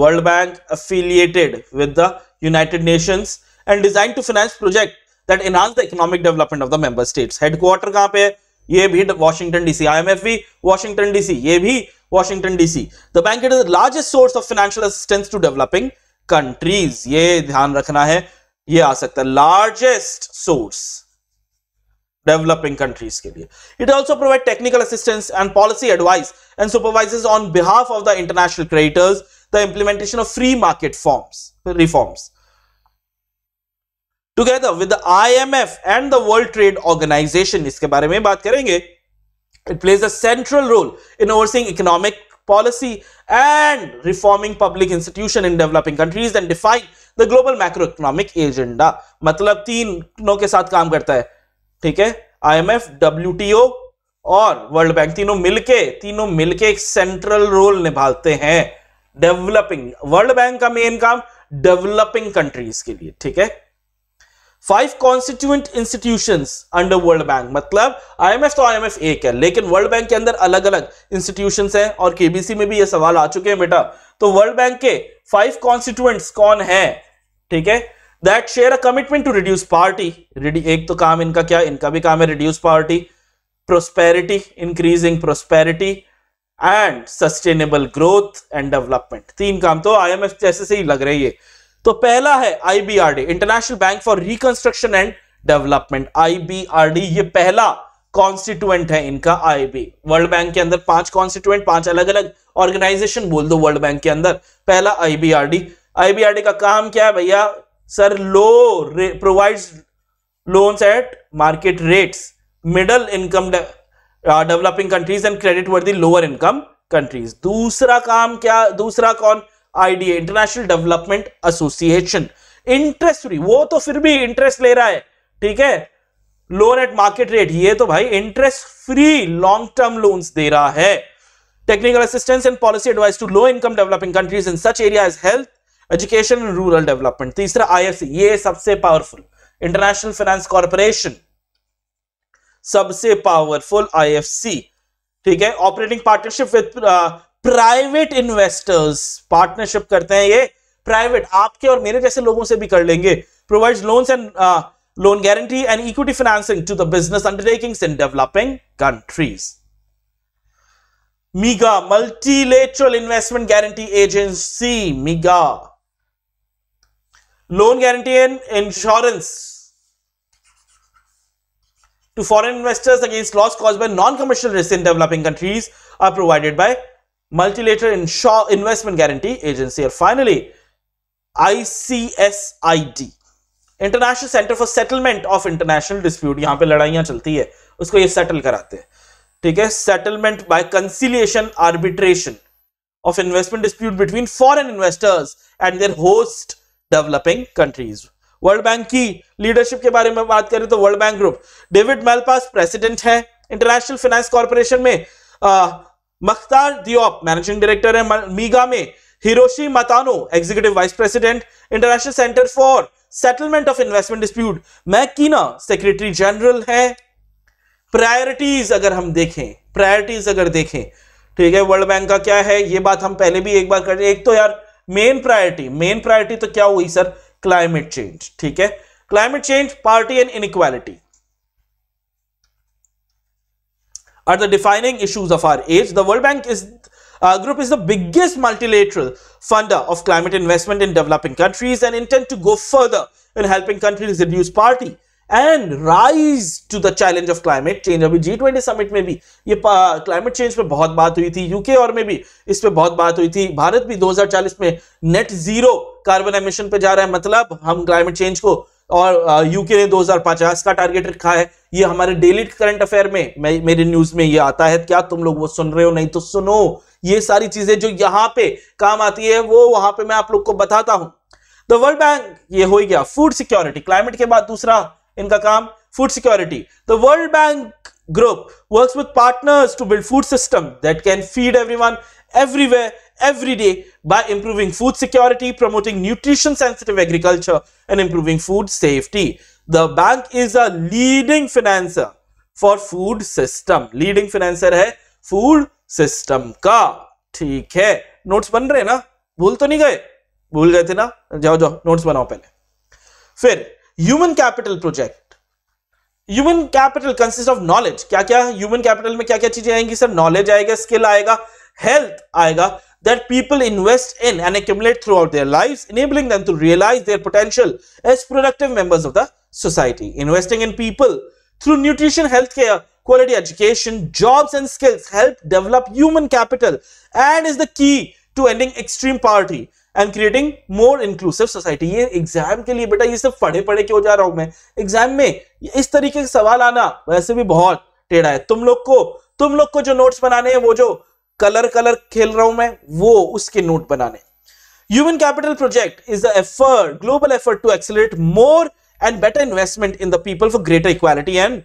world bank affiliated with the United Nations and designed to finance project that enhance the economic development of the member states. Headquarter कहां पे है ये भी Washington DC I M F भी वॉशिंगटन डीसी ये भी Washington DC the bank it is the largest source of financial assistance to developing countries ये ध्यान रखना है ये आ सकता है लार्जेस्ट सोर्स डेवलपिंग कंट्रीज के लिए it also provide technical assistance and policy advice and supervises on behalf of the international creditors the implementation of free market forms reforms. Together with the IMF and the World Trade Organization, इसके बारे में बात करेंगे It plays a central role in overseeing economic policy and reforming public institution in developing countries and define the global macroeconomic agenda. मतलब तीनों के साथ काम करता है ठीक है IMF WTO और वर्ल्ड बैंक तीनों मिलके तीनों मिलके एक सेंट्रल रोल निभाते हैं डेवलपिंग वर्ल्ड बैंक का मेन काम डेवलपिंग कंट्रीज के लिए ठीक है five constituent institution under world bank मतलब आईएमएफ तो आईएमएफ एक है लेकिन वर्ल्ड बैंक के अंदर अलग अलग इंस्टीट्यूशन हैं और केबीसी में भी ये सवाल आ चुके हैं बेटा तो वर्ल्ड बैंक के फाइव कॉन्स्टिट्यूएंट कौन है ठीक है that share a commitment to reduce poverty एक तो काम इनका क्या इनका भी काम है reduce poverty prosperity increasing prosperity and sustainable growth and development तीन काम तो आईएमएफ जैसे से ही लग रही है तो पहला है IBRD international bank for reconstruction and development IBRD ये पहला कॉन्स्टिट्यूएंट है इनका आईबी वर्ल्ड बैंक के अंदर पांच कॉन्स्टिट्यूएंट पांच अलग अलग ऑर्गेनाइजेशन बोल दो वर्ल्ड बैंक के अंदर पहला आईबीआरडी आईबीआरडी का काम क्या है भैया सर लो provides loans at market rates middle income developing countries and creditworthy lower income countries दूसरा काम क्या दूसरा कौन IDA international development association interest free वो तो फिर भी इंटरेस्ट ले रहा है ठीक है लोन एट मार्केट रेट ये तो भाई interest free long term loans दे रहा है technical assistance and policy advice to low income developing countries in such area as health education and rural development तीसरा आई ये सबसे पावरफुल इंटरनेशनल फाइनेंस कॉरपोरेशन सबसे पावरफुल आईएफसी ठीक है operating partnership with private investors partnership करते हैं ये private आपके और मेरे जैसे लोगों से भी कर लेंगे provide loan and loan guarantee and equity financing to the business undertaking in developing countries MIGA multilateral investment guarantee agency MIGA loan guarantee and insurance to foreign investors against loss caused by non-commercial risks in developing countries are provided by Multilateral Insure Investment Guarantee Agency or finally ICSID international center for settlement of international dispute yahan pe ladaiyan chalti hai usko ye settle karate hai theek hai settlement by conciliation arbitration of investment dispute between foreign investors and their host developing countries world bank की leadership के बारे में बात करें तो world bank group David Malpass president है international finance corporation में Makhtar Diop managing director है मीगा में Hiroshi Matano executive vice president international centre for settlement of investment dispute Makina secretary general है प्रायोरिटीज अगर हम देखें प्रायोरिटीज अगर देखें ठीक है वर्ल्ड बैंक का क्या है ये बात हम पहले भी एक बार कर एक तो यार मेन प्रायोरिटी मेन प्रायोरिटी तो क्या हुई सर क्लाइमेट चेंज ठीक है climate change poverty and are the defining issues of our age. The World Bank is uh, group is the biggest multilateral funder of climate investment in developing countries and intend to go further in helping countries reduce poverty and rise to the challenge of climate change अभी G twenty summit में भी ये climate change पे बहुत बात हुई थी UK और में भी इस पर बहुत बात हुई थी भारत भी 2040 में नेट जीरो कार्बन एमिशन पे जा रहा है मतलब हम क्लाइमेट चेंज को और यूके ने 2050 का टारगेट रखा है ये हमारे डेली करंट अफेयर में मेरे न्यूज में ये आता है क्या तुम लोग वो सुन रहे हो नहीं तो सुनो ये सारी चीजें जो यहाँ पे काम आती है वो वहां पे मैं आप लोग को बताता हूं द वर्ल्ड बैंक ये हो ही गया फूड सिक्योरिटी क्लाइमेट के बाद दूसरा इनका काम food security the world bank group work with partners to build food system that can feed everyone everywhere every day by improving food security promoting nutrition sensitive agriculture and improving food safety the bank is a leading financier for food system leading financier है food system का ठीक है notes बन रहे ना भूल तो नहीं गए भूल गए थे ना जाओ जाओ नोट्स बनाओ पहले फिर human capital project human capital consist of knowledge क्या क्या ह्यूमन कैपिटल में क्या क्या चीजें आएंगी सर नॉलेज आएगा स्किल आएगा हेल्थ आएगा that people invest in and accumulate throughout their lives, enabling them to realize their potential as productive members of the society. Investing in people through nutrition, healthcare, quality education, jobs and skills help develop human capital and is the key to ending extreme poverty. And creating more inclusive society ये exam के लिए बेटा ये सिर्फ पढ़े पढ़े क्यों जा रहा हूं मैं एग्जाम में इस तरीके के सवाल आना वैसे भी बहुत टेढ़ा है तुम लोग को तुम लोग को जो नोट्स बनाने हैं वो जो कलर कलर खेल रहा हूं मैं वो उसके नोट बनाने human capital project is the effort global effort to accelerate more and better investment in the people for greater equality and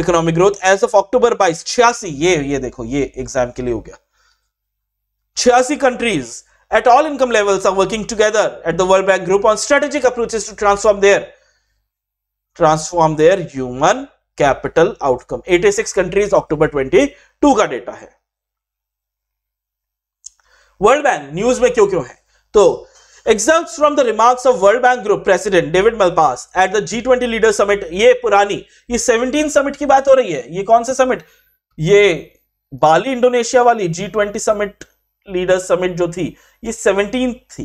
economic growth as of October बाईस छियासी ये ये देखो ये एग्जाम के लिए हो गया छियासी countries at all income levels are working together at the World Bank Group on strategic approaches to transform their transform their human capital outcome. 86 countries, October 22 का डेटा है वर्ल्ड बैंक न्यूज में क्यों क्यों है तो excerpts from the remarks of World Bank Group President David Malpass at the G20 Leader Summit ये पुरानी ये 17 समिट की बात हो रही है ये कौन से समिट ये बाली इंडोनेशिया वाली G20 समिट लीडर्स समिट जो थी ये सेवनटीन थी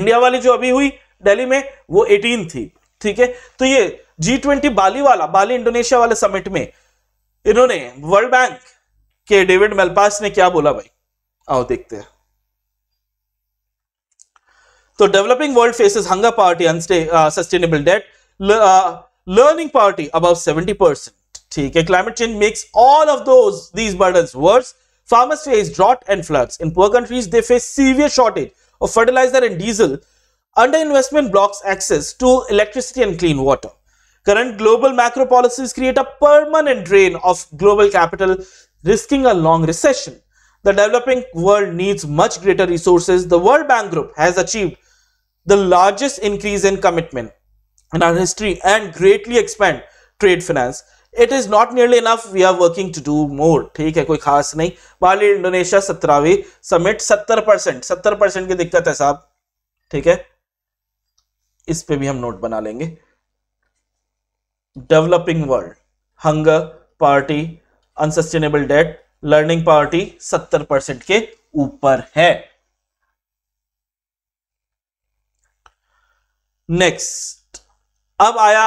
इंडिया वाली जो अभी हुई दिल्ली में वो एटीन थी ठीक है तो ये जी ट्वेंटी बाली वाला बाली इंडोनेशिया वाले समिट में इन्होंने वर्ल्ड बैंक के डेविड मेलपास ने क्या बोला भाई आओ देखते हैं तो developing world faces hunger poverty अनस्टे sustainable debt learning poverty about seventy percent ठीक climate change makes all of those these burdens worse farmers face drought and floods in poor countries they face severe shortage of fertilizer and diesel underinvestment blocks access to electricity and clean water current global macro policies create a permanent drain of global capital risking a long recession the developing world needs much greater resources the world bank group has achieved the largest increase in commitment in our history and greatly expand trade finance it is not nearly enough we are working to do more ठीक है कोई खास नहीं Bali Indonesia सत्रहवीं summit सत्तर percent सत्तर percent की दिक्कत है साहब ठीक है इस पे भी हम नोट बना लेंगे developing world hunger poverty unsustainable debt learning poverty सत्तर परसेंट के ऊपर है नेक्स्ट अब आया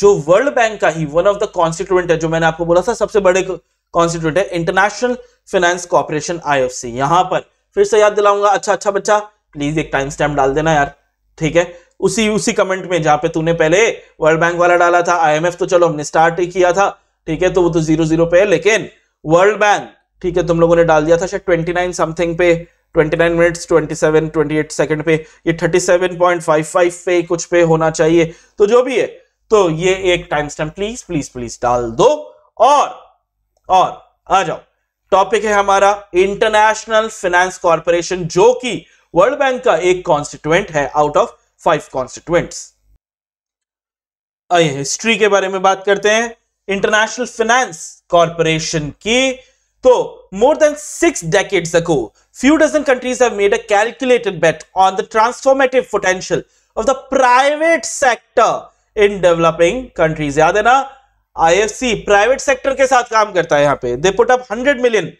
जो वर्ल्ड बैंक का ही वन ऑफ द कॉन्स्टिट्यूएंट है जो मैंने आपको बोला था सबसे बड़े कॉन्स्टिट्यूएंट है इंटरनेशनल फाइनेंस कॉर्पोरेशन आईएफसी यहां पर फिर से याद दिलाऊंगा अच्छा अच्छा बच्चा प्लीज एक टाइम स्टैम्प डाल देना यार ठीक है उसी उसी कमेंट में जहां पे तूने पहले वर्ल्ड बैंक वाला डाला था आईएमएफ तो चलो हमने स्टार्ट ही किया था ठीक है तो वो तो जीरो जीरो पे है लेकिन वर्ल्ड बैंक ठीक है तुम लोगों ने डाल दिया था शायद ट्वेंटी नाइन समथिंग पे 29 मिनट्स 27 28 सेकंड पे ये 37.55 पे कुछ पे होना चाहिए तो जो भी है तो ये एक time stamp please please please डाल दो और और आ जाओ टॉपिक है हमारा इंटरनेशनल फाइनेंस कॉरपोरेशन जो कि वर्ल्ड बैंक का एक कॉन्स्टिट्यूएंट है आउट ऑफ फाइव कॉन्स्टिट्यूएंट आइए हिस्ट्री के बारे में बात करते हैं इंटरनेशनल फाइनेंस कॉरपोरेशन की तो more than six decades ago few dozen countries have made a calculated bet on the transformative potential of the private sector in developing countries याद है ना आईएफसी प्राइवेट सेक्टर के साथ काम करता है यहां पे दे पुट अप 100 मिलियन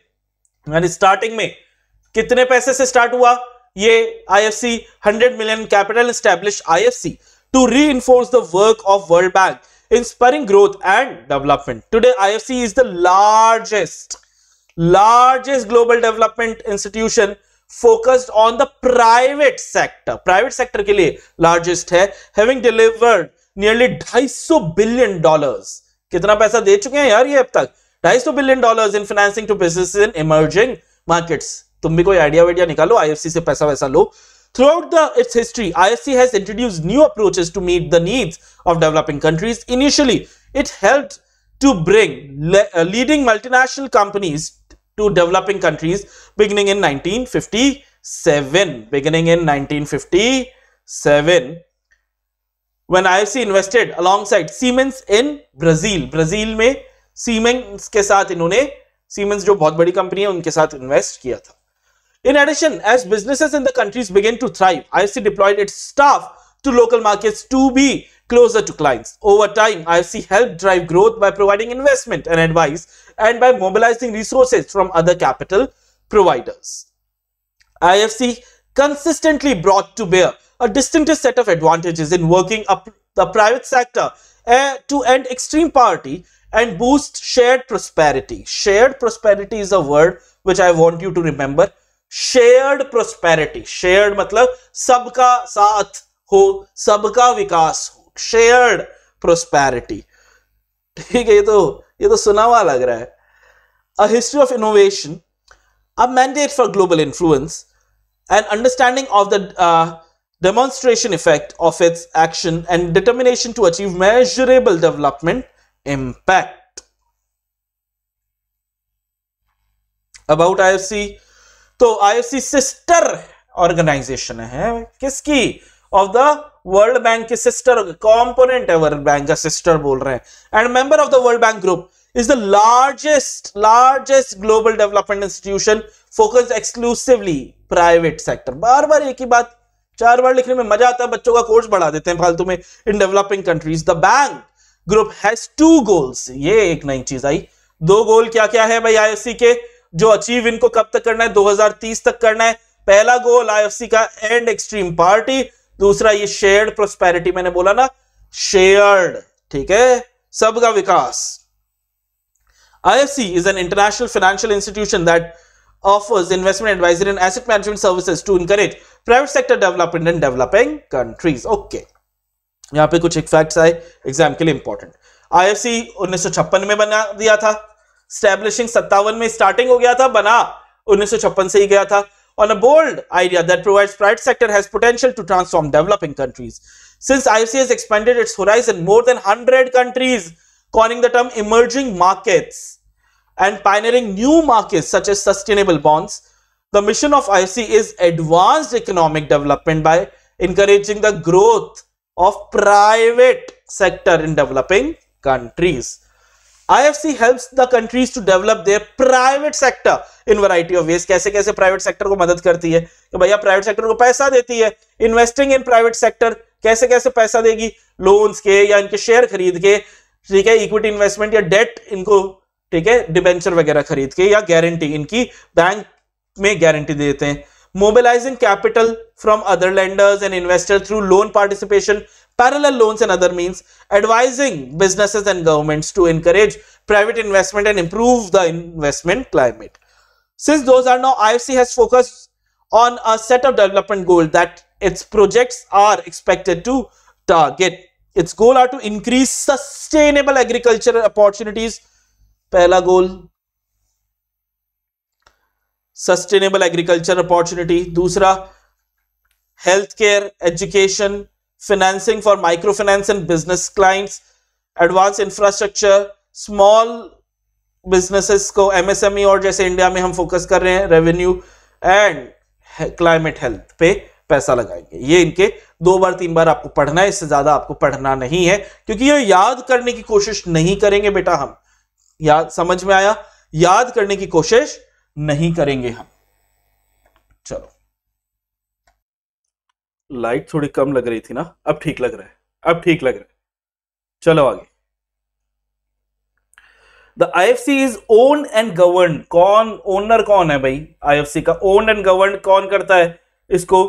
यानी स्टार्टिंग में कितने पैसे से स्टार्ट हुआ ये I F C hundred million capital F C to reinforce the work of world bank inspiring growth and development today I F C is the largest largest global development institution focused on the private sector private sector के लिए largest है having delivered nearly 250 billion dollars कितना पैसा दे चुके हैं यार ये अब तक 250 billion dollars in financing to business in emerging markets तुम भी कोई आइडिया वाइडिया निकालो आईएफसी से पैसा वैसा लो Throughout the, its history, IFC has introduced new approaches to meet the needs of developing countries. Initially, it helped to bring le leading multinational companies to developing countries beginning in 1957. Beginning in 1957, when IFC invested alongside Siemens in Brazil. Brazil में Siemens के साथ इन्होंने Siemens जो बहुत बड़ी company है उनके साथ इन्वेस्ट किया था In addition, as businesses in the countries begin to thrive, IFC deployed its staff to local markets to be closer to clients. Over time, IFC helped drive growth by providing investment and advice and by mobilizing resources from other capital providers. IFC consistently brought to bear a distinctive set of advantages in working up the private sector uh, to end extreme poverty and boost shared prosperity. Shared prosperity is a word which I want you to remember. Shared prosperity. Shared matlab sabka saath ho, सबका vikas ho. Shared prosperity. ठीक है ये तो ये तो सुना हुआ लग रहा है a history of innovation a demonstration effect of its action and determination to achieve measurable development impact. About IFC, so IFC sister organization है किसकी the World वर्ल्ड बैंक की सिस्टर कॉम्पोनेंट है World Bank का sister बोल रहे हैं and member of the world is the largest largest global development institution focused exclusively private sector बार बार एक ही बात चार बार लिखने में मजा आता है बच्चों का कोर्स बढ़ा देते हैं फालतू में इन developing countries the bank group has two goals ये एक नई चीज आई दो गोल क्या क्या है भाई आईएफसी के जो अचीव इनको कब तक करना है 2030 तक करना है पहला गोल आईएफसी का एंड एक्सट्रीम पार्टी दूसरा ये शेयर्ड प्रोस्पेरिटी मैंने बोला ना शेयर्ड ठीक है सबका विकास IFC is an international financial institution that offers investment advisory and asset management services to encourage private sector development in developing countries. Okay. यहाँ पे कुछ फैक्ट्स आए एग्जाम के लिए इंपॉर्टेंट आईएफसी 1956 में बना दिया था स्टैब्लिशिंग सत्तावन में starting on a bold idea that provides private sector has potential to transform developing countries. Since IFC has expanded its horizon more than 100 countries, coining the term emerging markets. and pioneering new markets such as sustainable bonds. The mission of IFC is advanced economic development by encouraging the growth of private sector in developing countries. IFC helps the countries to develop their private sector in variety of ways. कैसे कैसे private sector को मदद करती है कि भैया private sector को पैसा देती है investing in private sector कैसे कैसे पैसा देगी loans के या इनके share खरीद के ठीक है equity investment या debt इनको ठीक है डिबेंचर वगैरह खरीद के या गारंटी इनकी बैंक में गारंटी देते हैं mobilising capital from other lenders and investor through loan participation parallel loans and other means advising businesses and government to encourage private investment and improve the investment climate since those are now IFC has focus on a set of development goal that its projects are expected to target its goal are to increase sustainable agriculture opportunities पहला goal sustainable agriculture opportunity दूसरा health care education financing for micro finance and business clients advance infrastructure small businesses को MSME e और जैसे India में हम focus कर रहे हैं रेवेन्यू एंड क्लाइमेट हेल्थ पे पैसा लगाएंगे ये इनके दो बार तीन बार आपको पढ़ना है इससे ज्यादा आपको पढ़ना नहीं है क्योंकि ये याद करने की कोशिश नहीं करेंगे बेटा हम याद समझ में आया याद करने की कोशिश नहीं करेंगे हम चलो लाइट थोड़ी कम लग रही थी ना अब ठीक लग रहा है अब ठीक लग रहा है चलो आगे the I F C is own and govern कौन ओनर कौन है भाई आई एफ सी का ओन एंड गवर्न कौन करता है इसको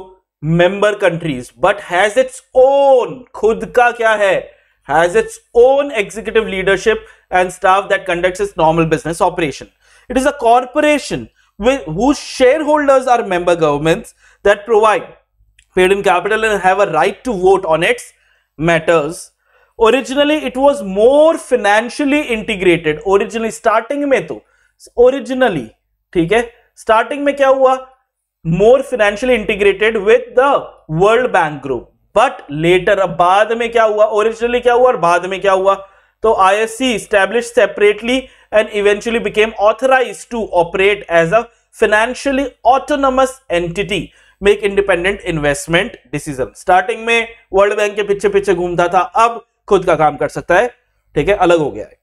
member countries but has its own खुद का क्या है has its own executive leadership and staff that conducts its normal business operation. It is a corporation with, whose shareholders are member governments that provide paid in capital and have a right to vote on its matters. Originally, it was more financially integrated. Originally, starting में to, originally ठीक है starting में क्या हुआ more financially integrated with the World Bank Group. But later, अब बाद में क्या हुआ originally क्या हुआ और बाद में क्या हुआ तो ISC establish separately and eventually became authorise to operate as a financially autonomous entity make independent investment decision starting में वर्ल्ड बैंक के पीछे पीछे घूमता था अब खुद का काम कर सकता है ठीक है अलग हो गया है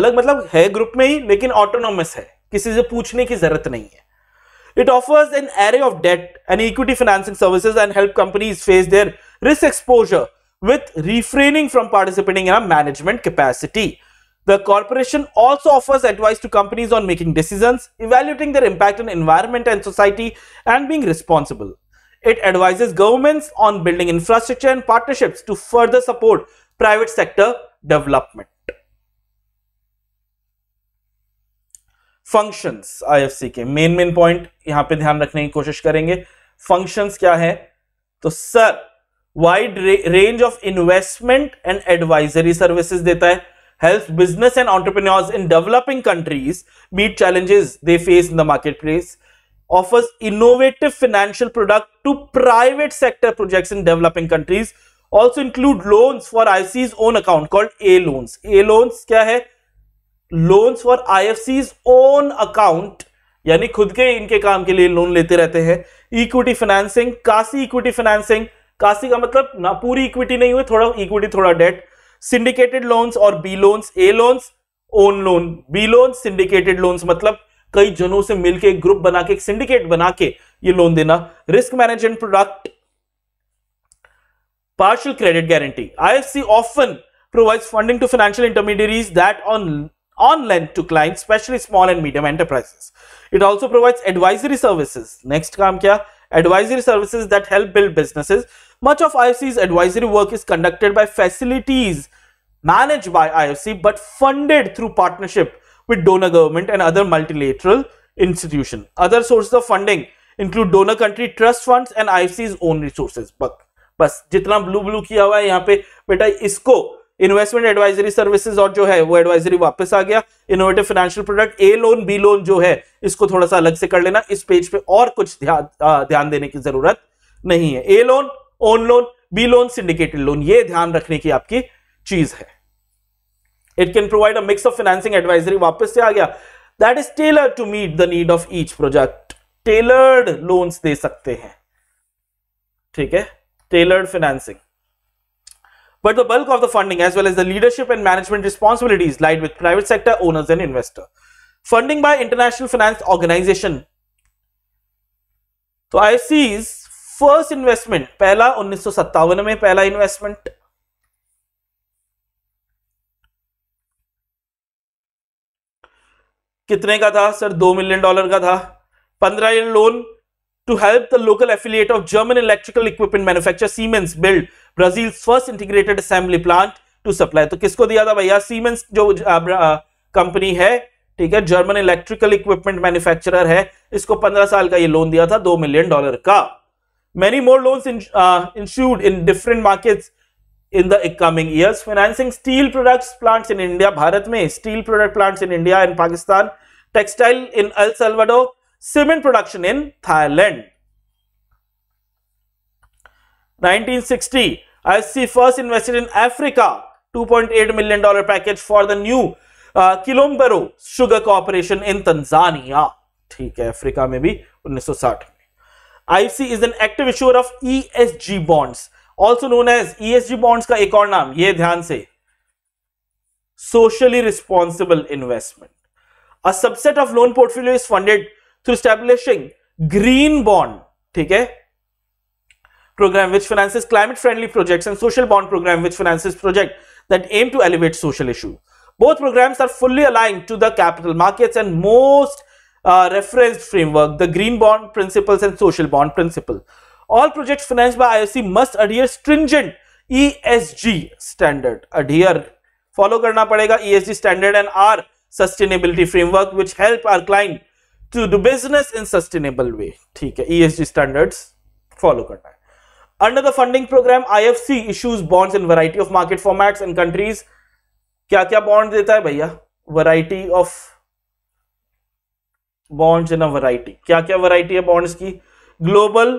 अलग मतलब है ग्रुप में ही लेकिन ऑटोनोमस है किसी से पूछने की जरूरत नहीं है it offers an array of debt and equity financing services and help companies face their risk exposure with refraining from participating in a management capacity. The corporation also offers advice to companies on making decisions, evaluating their impact on environment and society, and being responsible. It advises governments on building infrastructure and partnerships to further support private sector development. Functions IFC के main main point यहां पे ध्यान रखने की कोशिश करेंगे functions क्या है तो sir wide range of investment and advisory services देता है help business and entrepreneurs in developing countries meet challenges they face in the market place offers innovative financial product to private sector project in developing countries also include loans for I C's own account called A loans A loans क्या है loans for I F C's own account यानी खुद के इनके काम के लिए loan लेते रहते हैं इक्विटी फाइनेंसिंग काशी इक्विटी फाइनेंसिंग काशी का मतलब ना पूरी इक्विटी नहीं हुई थोड़ा इक्विटी थोड़ा डेट सिंडिकेटेड लोन्स और B loans A loans own loan B loan syndicated loans मतलब कई जनों से मिलकर एक ग्रुप बना के एक सिंडिकेट बना के ये लोन देना risk management product partial credit guarantee IFC often provide funding to financial intermediaries that on online to client specially small and medium enterprises it also provide advisory services next काम क्या advisory services that help build businesses Much of IFC's advisory work is conducted by facilities managed by IFC but funded through partnership with donor government and other multilateral institutions. Other sources of funding include donor country trust funds and IFC's own resources. बस जितना blue blue किया हुआ है यहाँ पे बेटा इसको investment advisory services और जो है वो एडवाइजरी वापस आ गया innovative financial product A loan B loan जो है इसको थोड़ा सा अलग से कर लेना इस पेज पे और कुछ ध्यान देने की जरूरत नहीं है A loan own loan B loan syndicated loan ये ध्यान रखने की आपकी चीज है it can provide a mix of financing advisory वापस से आ गया that is tailor to meet the need of each project tailored loans दे सकते हैं ठीक है tailored financing but the bulk of the funding as well as the leadership and management responsibilities light with private sector owners and investor funding by international finance organisation तो I seize first investment पहला उन्नीस में पहला investment कितने का था sir दो million dollar का था पंद्रह loan to help the local affiliate of German electrical equipment manufacture Siemens build Brazil first integrated assembly plant to supply तो किसको दिया था भैया सीमेंस जो कंपनी है ठीक है जर्मन इलेक्ट्रिकल इक्विपमेंट मैन्युफैक्चरर है इसको पंद्रह साल का ये लोन दिया था दो मिलियन डॉलर का Many more loans in, uh, issued in different markets in the coming years. Financing steel products plants in India, Bharat mein, steel product plants in India and Pakistan, textile in El Salvador, cement production in Thailand. 1960, ic first invested in Africa, $2.8 million dollar package for the new uh, Kilombero Sugar Corporation in Tanzania. theek hai africa mein bhi 1960 IFC is an active issuer of ESG bonds, also known as ESG bonds का एक और नाम ये ध्यान से socially responsible investment. A subset of loan portfolio is funded through establishing green bond, ठीक है program which finances climate friendly projects and social bond program which finances project that aim to elevate social issue. Both programs are fully aligned to the capital markets and most uh, referenced framework, the green bond principles and social bond principle. All projects financed by IFC must adhere stringent ESG standard. Adhere. Follow करना पड़ेगा ESG standard and R sustainability framework which help our client to do business in sustainable way. ठीक है ESG standards follow करना है. Under the funding program, IFC issues bonds in variety of market formats and countries. क्या क्या bond देता है भैया? Variety of bonds in variety क्या क्या वैरायटी है बॉन्ड्स की global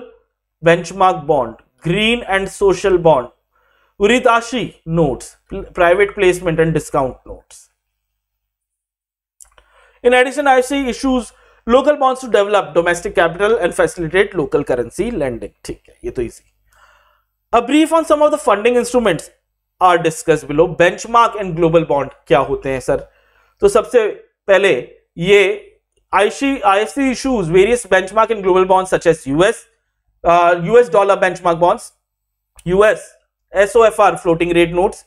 benchmark bond green and social bond uridashi notes private placement and discount notes in addition I C issues local bonds to develop domestic capital and facilitate local currency lending ठीक है ये तो is a brief on some of the funding instrument are discuss below benchmark and global bond क्या होते हैं sir तो सबसे पहले ये IFC issues various benchmark in global bonds such as US, uh, US dollar benchmark bonds, US SOFR floating rate notes,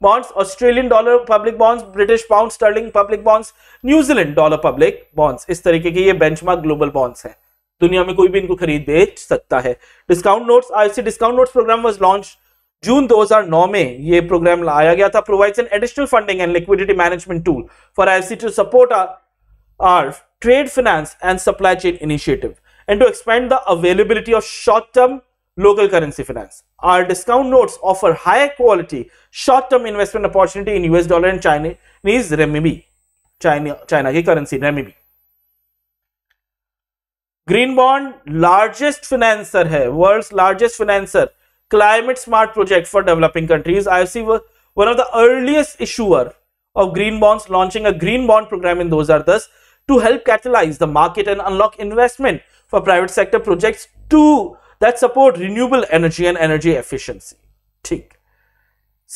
bonds, Australian dollar public bonds, British pound sterling public bonds, New Zealand dollar public bonds. इस तरीके के ये benchmark global bonds हैं दुनिया में कोई भी इनको खरीद बेच सकता है Discount notes, IFC discount notes program was launched जून 2009 में ये प्रोग्राम लाया गया था provides an additional funding and liquidity management tool for IC to support our trade finance and supply chain initiative and to expand the availability of short-term local currency finance. Our discount notes offer higher quality short-term investment opportunity in US dollar and Chinese renminbi, China, China currency renminbi. Green bond largest financer hai, world's largest financer, climate smart project for developing countries. IFC one of the earliest issuer of green bonds launching a green bond program in 2010 to help catalyze the market and unlock investment for private sector projects to that support renewable energy and energy efficiency ठीक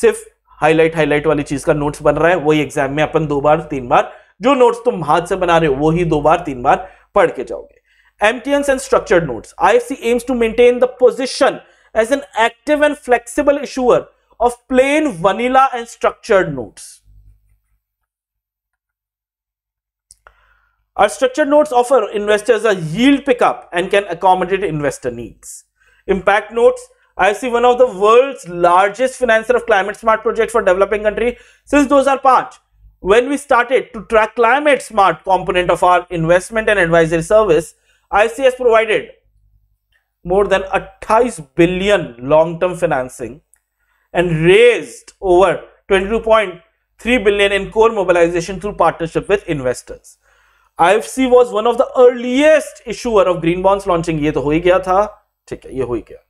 सिर्फ highlight highlight वाली चीज का notes बन रहा है वही exam में अपन दो बार तीन बार जो नोट्स तुम हाथ से बना रहे हो वही दो बार तीन बार पढ़ के जाओगे MTNs and structured notes IFC aims to maintain the position as an active and flexible issuer of plain vanilla and structured notes Our structured notes offer investors a yield pickup and can accommodate investor needs. Impact notes, IFC one of the world's largest financier of climate smart projects for developing country since 2005 when we started to track climate smart component of our investment and advisory service, IFC has provided more than 28 billion long-term financing and raised over 22.3 billion in core mobilization through partnership with investors. IFC was one of the earliest issuer of green bonds launching ये तो हो ही गया था ठीक है ये हो ही गया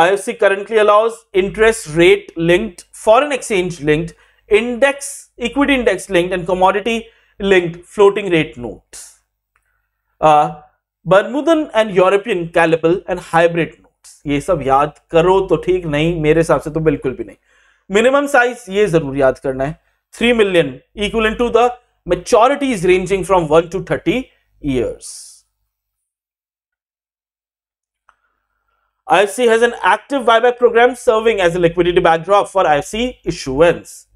IFC currently allows interest rate linked, foreign exchange linked, index, equity index linked, and commodity linked floating rate notes. Uh, Bermudan and European callable and hybrid notes. ये सब याद करो तो ठीक नहीं मेरे हिसाब से तो बिल्कुल भी नहीं मिनिमम साइज ये जरूर याद करना है 3 million equivalent to the maturities ranging from 1 to 30 years. IFC has an active buyback program serving as a liquidity backdrop for IFC issuance.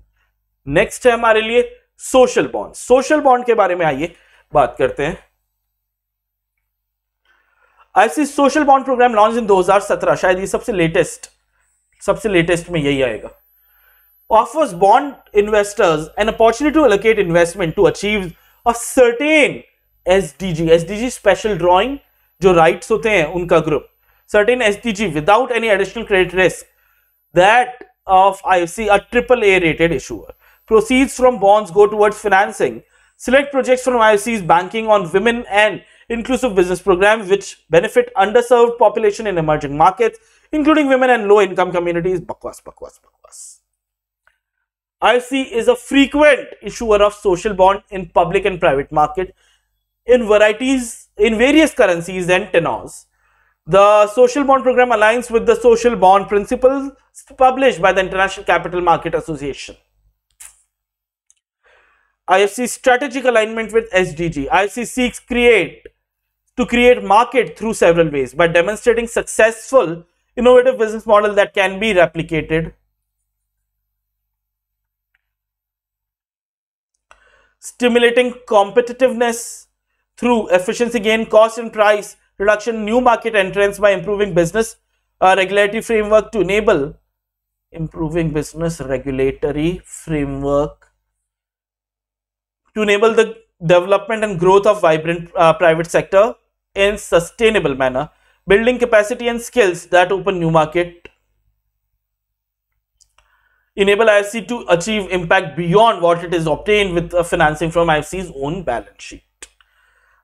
Next है हमारे लिए social bonds. Social bond के बारे में आइए बात करते हैं IFC social bond program launched in 2017 शायद ये सबसे लेटेस्ट सबसे लेटेस्ट में यही आएगा offers bond investors an opportunity to allocate investment to achieve a certain SDG, SDG special drawing जो rights होते हैं उनका group, certain SDG without any additional credit risk that of IFC a triple A rated issuer. Proceeds from bonds go towards financing. Select projects from IFC's banking on women and inclusive business programs which benefit underserved population in emerging markets, including women and low income communities. Bakwas, bakwas, bakwas. IFC is a frequent issuer of social bond in public and private market in varieties in various currencies and tenors. The social bond program aligns with the social bond principles published by the International Capital Market Association. IFC strategic alignment with SDG. IFC seeks create to create market through several ways by demonstrating successful innovative business model that can be replicated stimulating competitiveness through efficiency gain, cost and price reduction, new market entrance by improving business uh, regulatory framework to enable improving business regulatory framework to enable the development and growth of vibrant uh, private sector in sustainable manner building capacity and skills that open new market enable IFC to achieve impact beyond what it is obtained with financing from IFC's own balance sheet.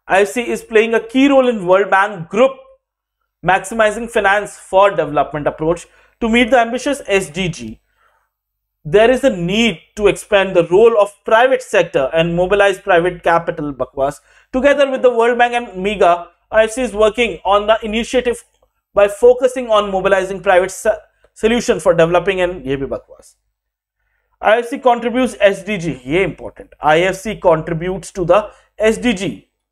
IFC is playing a key role in World Bank Group maximizing finance for development approach to meet the ambitious SDG. There is a need to expand the role of private sector and mobilize private capital bakwas. Together with the World Bank and MEGA, IFC is working on the initiative by focusing on mobilizing private solution for developing and YB bakwas. IFC contributes SDG. ये important. IFC contributes to the SDG.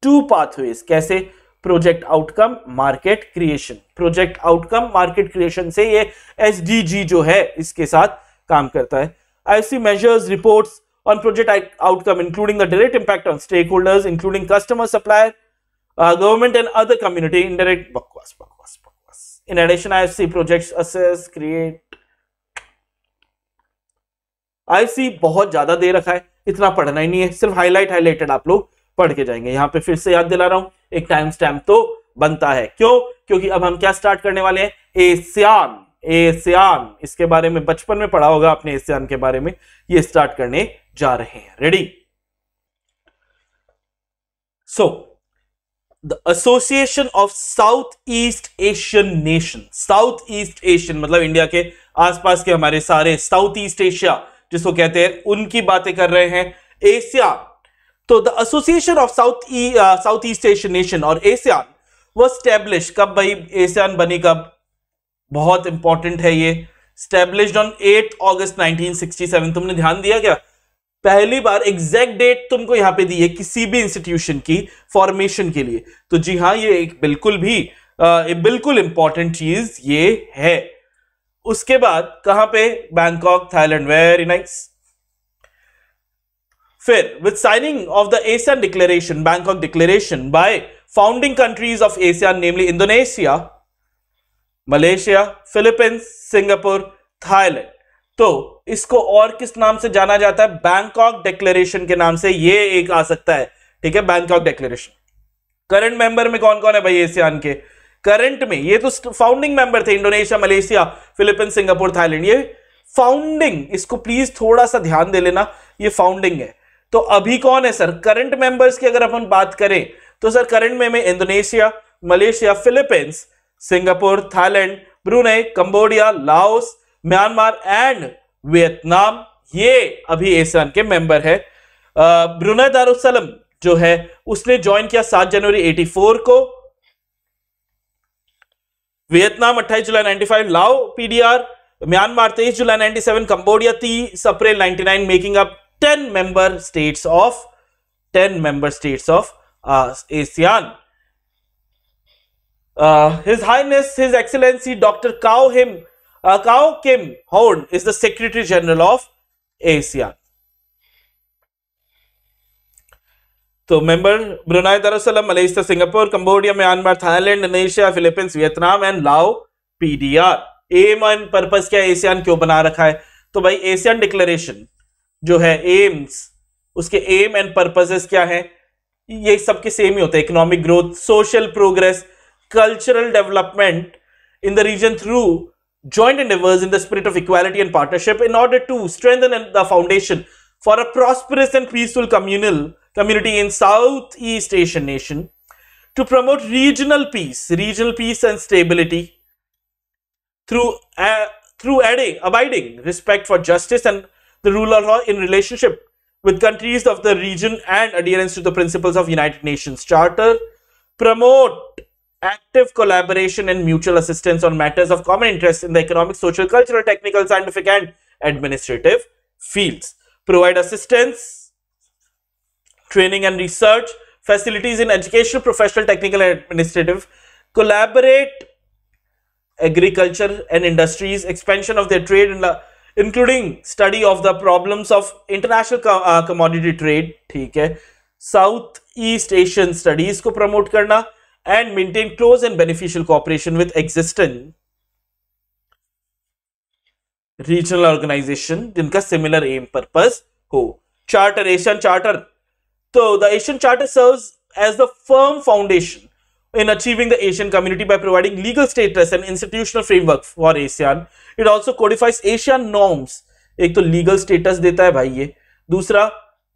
Two pathways. कैसे? Project outcome market creation project outcome market creation से ये SDG जो है इसके साथ काम करता है IC measures reports on project outcome, including the direct impact on stakeholders, including customer, supplier, uh, government, and other community. Indirect bakwas, bakwas, bakwas. In addition, IFC projects assess, create, IC बहुत ज्यादा दे रखा है इतना पढ़ना ही नहीं है सिर्फ highlight highlighted आप लोग पढ़ के जाएंगे यहाँ पे फिर से याद दिला रहा हूँ एक टाइम स्टैम्प तो बनता है क्यों क्योंकि अब हम क्या स्टार्ट करने वाले हैं एसियान एसियान इसके बारे में बचपन में पढ़ा होगा आपने एसियान के बारे में ये स्टार्ट करने जा रहे हैं ready so the Association of South East Asian Nation South East Asian मतलब इंडिया के आसपास के हमारे सारे साउथ ईस्ट एशिया जिसको कहते हैं उनकी बातें कर रहे हैं एशिया तो the Association of South South East Asian Nation और एशियान वो स्टैब्लिश कब भाई एशियान बनी कब बहुत इंपॉर्टेंट है ये स्टैब्लिश ऑन एट ऑगस्ट 1967 तुमने ध्यान दिया क्या पहली बार एग्जैक्ट डेट तुमको यहां पे दी है किसी भी इंस्टीट्यूशन की फॉर्मेशन के लिए तो जी हाँ ये एक बिल्कुल भी आ, uh, एक बिल्कुल इंपॉर्टेंट चीज ये है उसके बाद कहां पे बैंकॉक थाईलैंड वेरी नाइस फिर with signing of the Asian declaration Bangkok declaration by founding countries of Asia namely Indonesia Malaysia Philippines Singapore Thailand तो इसको और किस नाम से जाना जाता है बैंकॉक डिक्लेरेशन के नाम से ये एक आ सकता है ठीक है बैंकॉक डिक्लेरेशन करंट मेंबर में कौन कौन है भाई एशियान के करंट में ये तो फाउंडिंग मेंबर थे Indonesia Malaysia Philippines Singapore Thailand ये फाउंडिंग इसको प्लीज थोड़ा सा ध्यान दे लेना ये फाउंडिंग है तो अभी कौन है सर करंट मेंबर्स की अगर अपन बात करें तो सर करंट में, में Indonesia Malaysia Philippines Singapore Thailand Brunei Cambodia Laos Myanmar and Vietnam ये अभी एशियान के मेंबर है ब्रुनई दारुसलम जो है उसने ज्वाइन किया सात जनवरी एटी को वियतनाम 28 जुलाई फाइव लाओ पीडीआर म्यांमार तेईस जुलाई सेवन कंबोडिया तीस अप्रैल nine making up 10 member states of ten member states of ASEAN his highness his excellency doctor Kao him Kao Kim Hourn is the secretary general of ASEAN तो member Brunei दरअसल Malaysia Singapore Cambodia Myanmar Thailand Indonesia Philippines Vietnam and Lao PDR aim and purpose क्या ASEAN क्यों बना रखा है तो भाई Asian declaration जो है एम्स उसके एम एंड पर्पसेस क्या है ये सबके सेम ही होते हैं economic growth social progress cultural development in the region through joint endeavours in the spirit of equality and partnership in order to strengthen and the foundation for a prosperous and peaceful communal community in Southeast Asian nation to promote regional peace, regional peace and stability through, uh, through adding, abiding respect for justice and the rule of law in relationship with countries of the region and adherence to the principles of United Nations Charter, promote active collaboration and mutual assistance on matters of common interest in the economic, social, cultural, technical, scientific and administrative fields, provide assistance training and research, facilities in educational, professional, technical and administrative, collaborate agriculture and industries, expansion of their trade in uh, including study of the problems of international uh, commodity trade, ठीक है, South East Asian studies to promote karna, and maintain close and beneficial cooperation with existing regional organization जिनका similar aim purpose हो. Charter, Asian Charter So the Asian Charter serves as the firm foundation in achieving the Asian community by providing legal status and institutional framework for ASEAN. It also codifies Asian norms. एक तो legal status देता है भाई ये दूसरा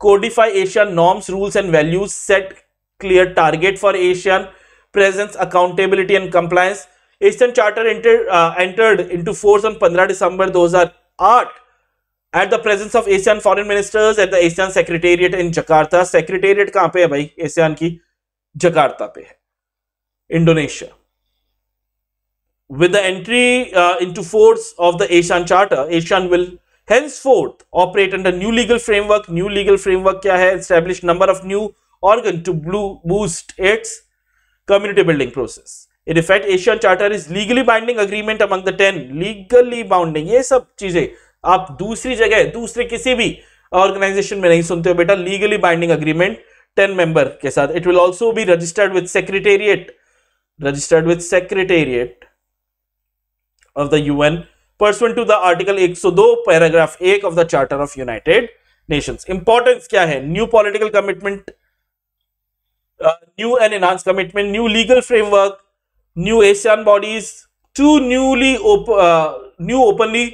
codify Asian norms, rules and values, set clear target for Asian presence, accountability and compliance. Asian Charter enter, uh, entered into force on 15 दिसंबर 2008 at the presence of Asian foreign ministers at the Asian secretariat in Jakarta secretariat कहां पे है भाई ASEAN की Jakarta पे है Indonesia with the entry into force of the Asian charter Asian will henceforth operate and new legal framework new legal framework क्या है establish number of new organ to blue boost its community building process in effect Asian charter is legally binding agreement among the ten legally bounding ये सब चीजें आप दूसरी जगह दूसरे किसी भी ऑर्गेनाइजेशन में नहीं सुनते हो बेटा legally binding agreement ten member के साथ it will also be registered with secretariat registered with secretariat of the UN person to the article 102 paragraph एक of the charter of United Nations importance क्या है new political commitment new and enhance commitment new legal framework new Asian bodies to newly new openly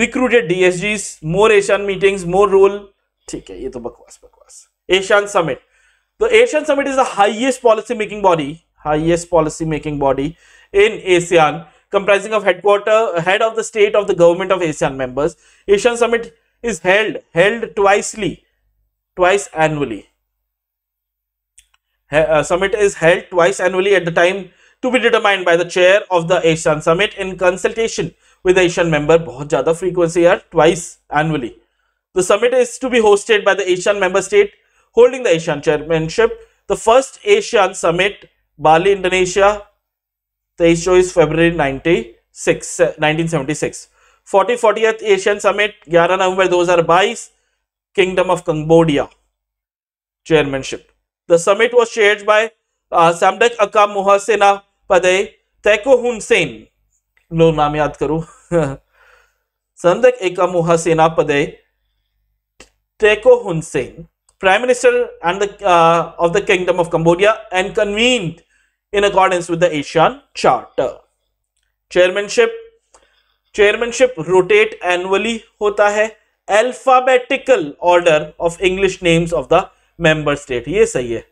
Recruited DSGs, more Asian meetings, more role. ठीक है ये तो बकवास बकवास Asian summit तो Asian summit is the highest policy making highest policy making body in ASEAN, comprising of headquarter, head of the state of the government of ASEAN members. Asian Summit is held, held twicely, twice annually. He, uh, summit is held twice annually at the time to be determined by the chair of the ASEAN Summit in consultation with Asian member बहुत ज़्यादा frequency are twice annually. The summit is to be hosted by the Asian member state holding the Asian chairmanship. The first Asian summit Bali, Indonesia. The issue is February 96, 1976. 40 40th Asian Summit 11 November 2022 Kingdom of Cambodia chairmanship. The summit was chaired by uh, Samdak Aka Mohasena Pade Teko Hun Sen लो नाम याद करूं संदक सेना पदे टेको हुन सिंह prime minister and of the kingdom of Cambodia and convened in accordance with the Asian charter chairmanship chairmanship rotate annually होता है alphabetical order of English names of the member state ये सही है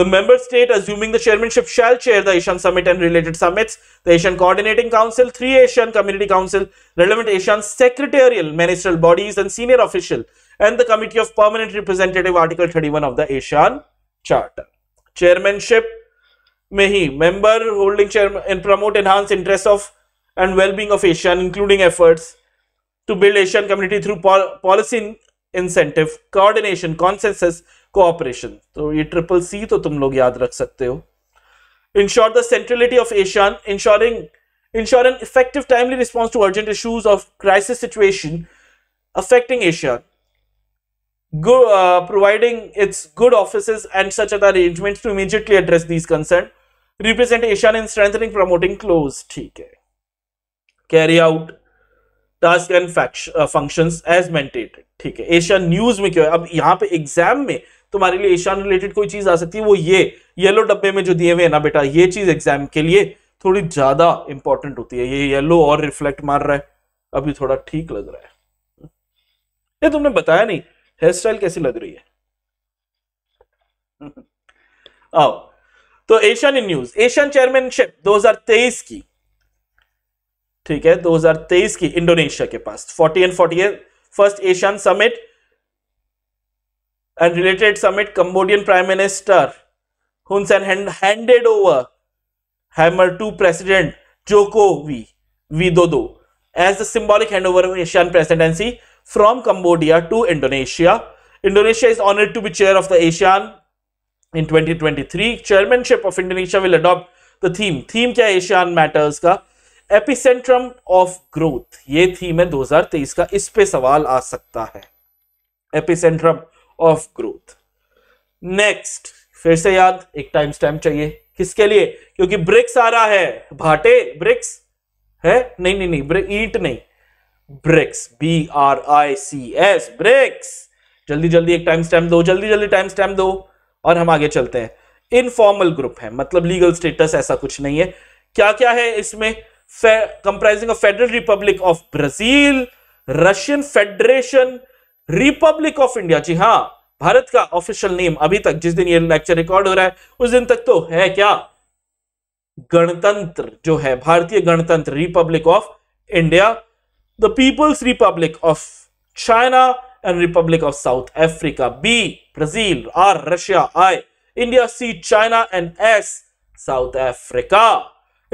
The member state assuming the chairmanship shall chair the Asian Summit and related summits, the Asian Coordinating Council, three Asian Community Council, relevant Asian secretarial, ministerial bodies and senior official and the Committee of Permanent Representative Article 31 of the Asian Charter. Chairmanship may he member holding chair and promote enhanced interests of and well-being of Asian including efforts to build Asian community through pol policy incentive, coordination, consensus cooperation तो ये triple C तो तुम लोग याद रख सकते हो ensure the centrality of ASEAN ensuring ensure an effective timely response to urgent issues of crisis situation affecting Asia, go, uh, providing its good offices and such other arrangements to immediately address these concerns, represent Asia in strengthening, promoting close. ठीक है. Carry out task and fact, uh, functions as mandated. ठीक है. Asia news में क्यों है? अब यहाँ पे एग्जाम में तुम्हारे लिए ईशान रिलेटेड कोई चीज आ सकती है वो ये येलो डब्बे में जो दिए हुए हैं ना बेटा ये चीज एग्जाम के लिए थोड़ी ज्यादा इंपॉर्टेंट होती है ये येलो और रिफ्लेक्ट मार रहा है अभी थोड़ा ठीक लग रहा है ये तुमने बताया नहीं हेयर स्टाइल कैसी लग रही है आओ तो Asian in news Asian chairmanship 2023 की ठीक है 2023 की इंडोनेशिया के पास 40 and 40 first Asian summit and related summit, Cambodian Prime Minister Hun Sen hand handed over hammer to President Joko Widodo as the symbolic handover of Asian presidency from Cambodia to Indonesia. Indonesia is honored to be chair of the asian in 2023. Chairmanship of Indonesia will adopt the theme. Theme kya asian matters ka epicentrum of growth ye theme hai 2023 ka is pe sawal aa sakta hai epicentrum of growth next फिर से याद एक time stamp चाहिए किसके लिए क्योंकि BRICS आ रहा है भाटे ब्रिक्स है नहीं नहीं नहीं ब्रिक ईट नहीं BRICS B R I C S BRICS जल्दी जल्दी एक टाइम स्टैम्प दो जल्दी जल्दी टाइम स्टैम्प दो और हम आगे चलते हैं इनफॉर्मल ग्रुप है मतलब लीगल स्टेटस ऐसा कुछ नहीं है क्या क्या है इसमें comprising of Federal Republic of Brazil Russian Federation Republic of India जी हाँ भारत का ऑफिशियल नेम अभी तक जिस दिन ये लेक्चर रिकॉर्ड हो रहा है उस दिन तक तो है क्या गणतंत्र जो है भारतीय गणतंत्र Republic of India the People's Republic of China and Republic of South Africa B Brazil R Russia I India C China and S South Africa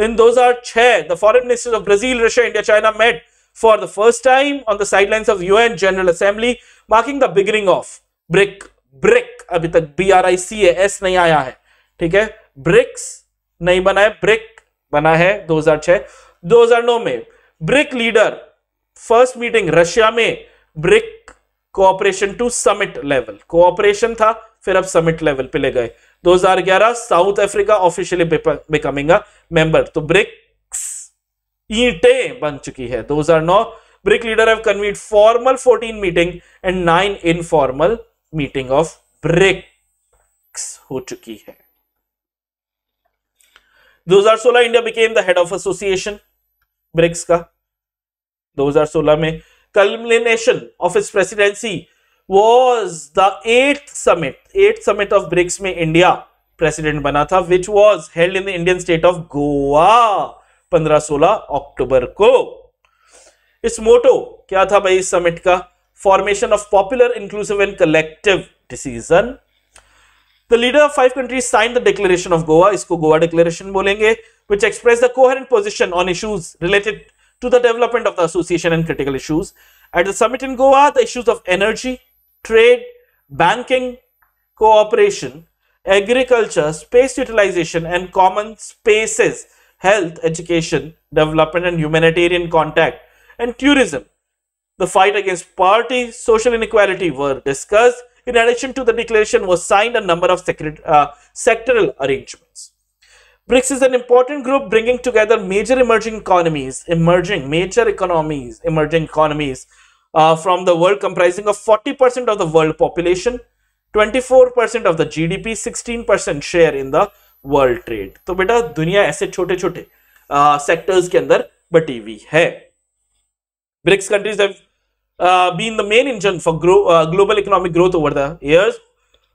in 2006 the foreign minister of Brazil Russia India China met for the first time on the sidelines of UN General Assembly, marking the beginning of BRIC. BRIC अभी तक B R I C A S नहीं आया है ठीक है BRICS नहीं बना है BRIC बना है 2006 2009 में BRIC leader first meeting Russia में BRIC cooperation to summit level cooperation था फिर अब summit level पे ले गए 2011 South Africa officially becoming a member तो ब्रिक ईंटें बन चुकी है दो हजार नौ BRIC leader have convened formal fourteen meeting and nine informal meeting of BRICS हो चुकी है 2016 India became the head of association BRICS का 2016 में कल्मिनेशन ऑफ इस presidency was the eight summit eight summit of BRICS में India president बना था which was held in the Indian state of Goa 15-16 अक्टूबर को इस मोटो क्या था भाई इस समिट का formation of popular inclusive and collective decision the leader of five countries sign the declaration of Goa इसको गोवा डिक्लेरेशन बोलेंगे which express the coherent position on issues related to the development of the association and critical issues at the summit in Goa the issues of energy trade banking cooperation agriculture space utilization and common spaces health, education, development and humanitarian contact, and tourism. The fight against poverty, social inequality were discussed. In addition to the declaration was signed a number of uh, sectoral arrangements. BRICS is an important group bringing together major emerging economies, emerging major economies, emerging economies uh, from the world comprising of 40% of the world population, 24% of the GDP, 16% share in the world trade तो बेटा दुनिया ऐसे छोटे छोटे sectors के अंदर बटी हुई है BRICS countries have been the main engine for grow, uh, global economic growth over the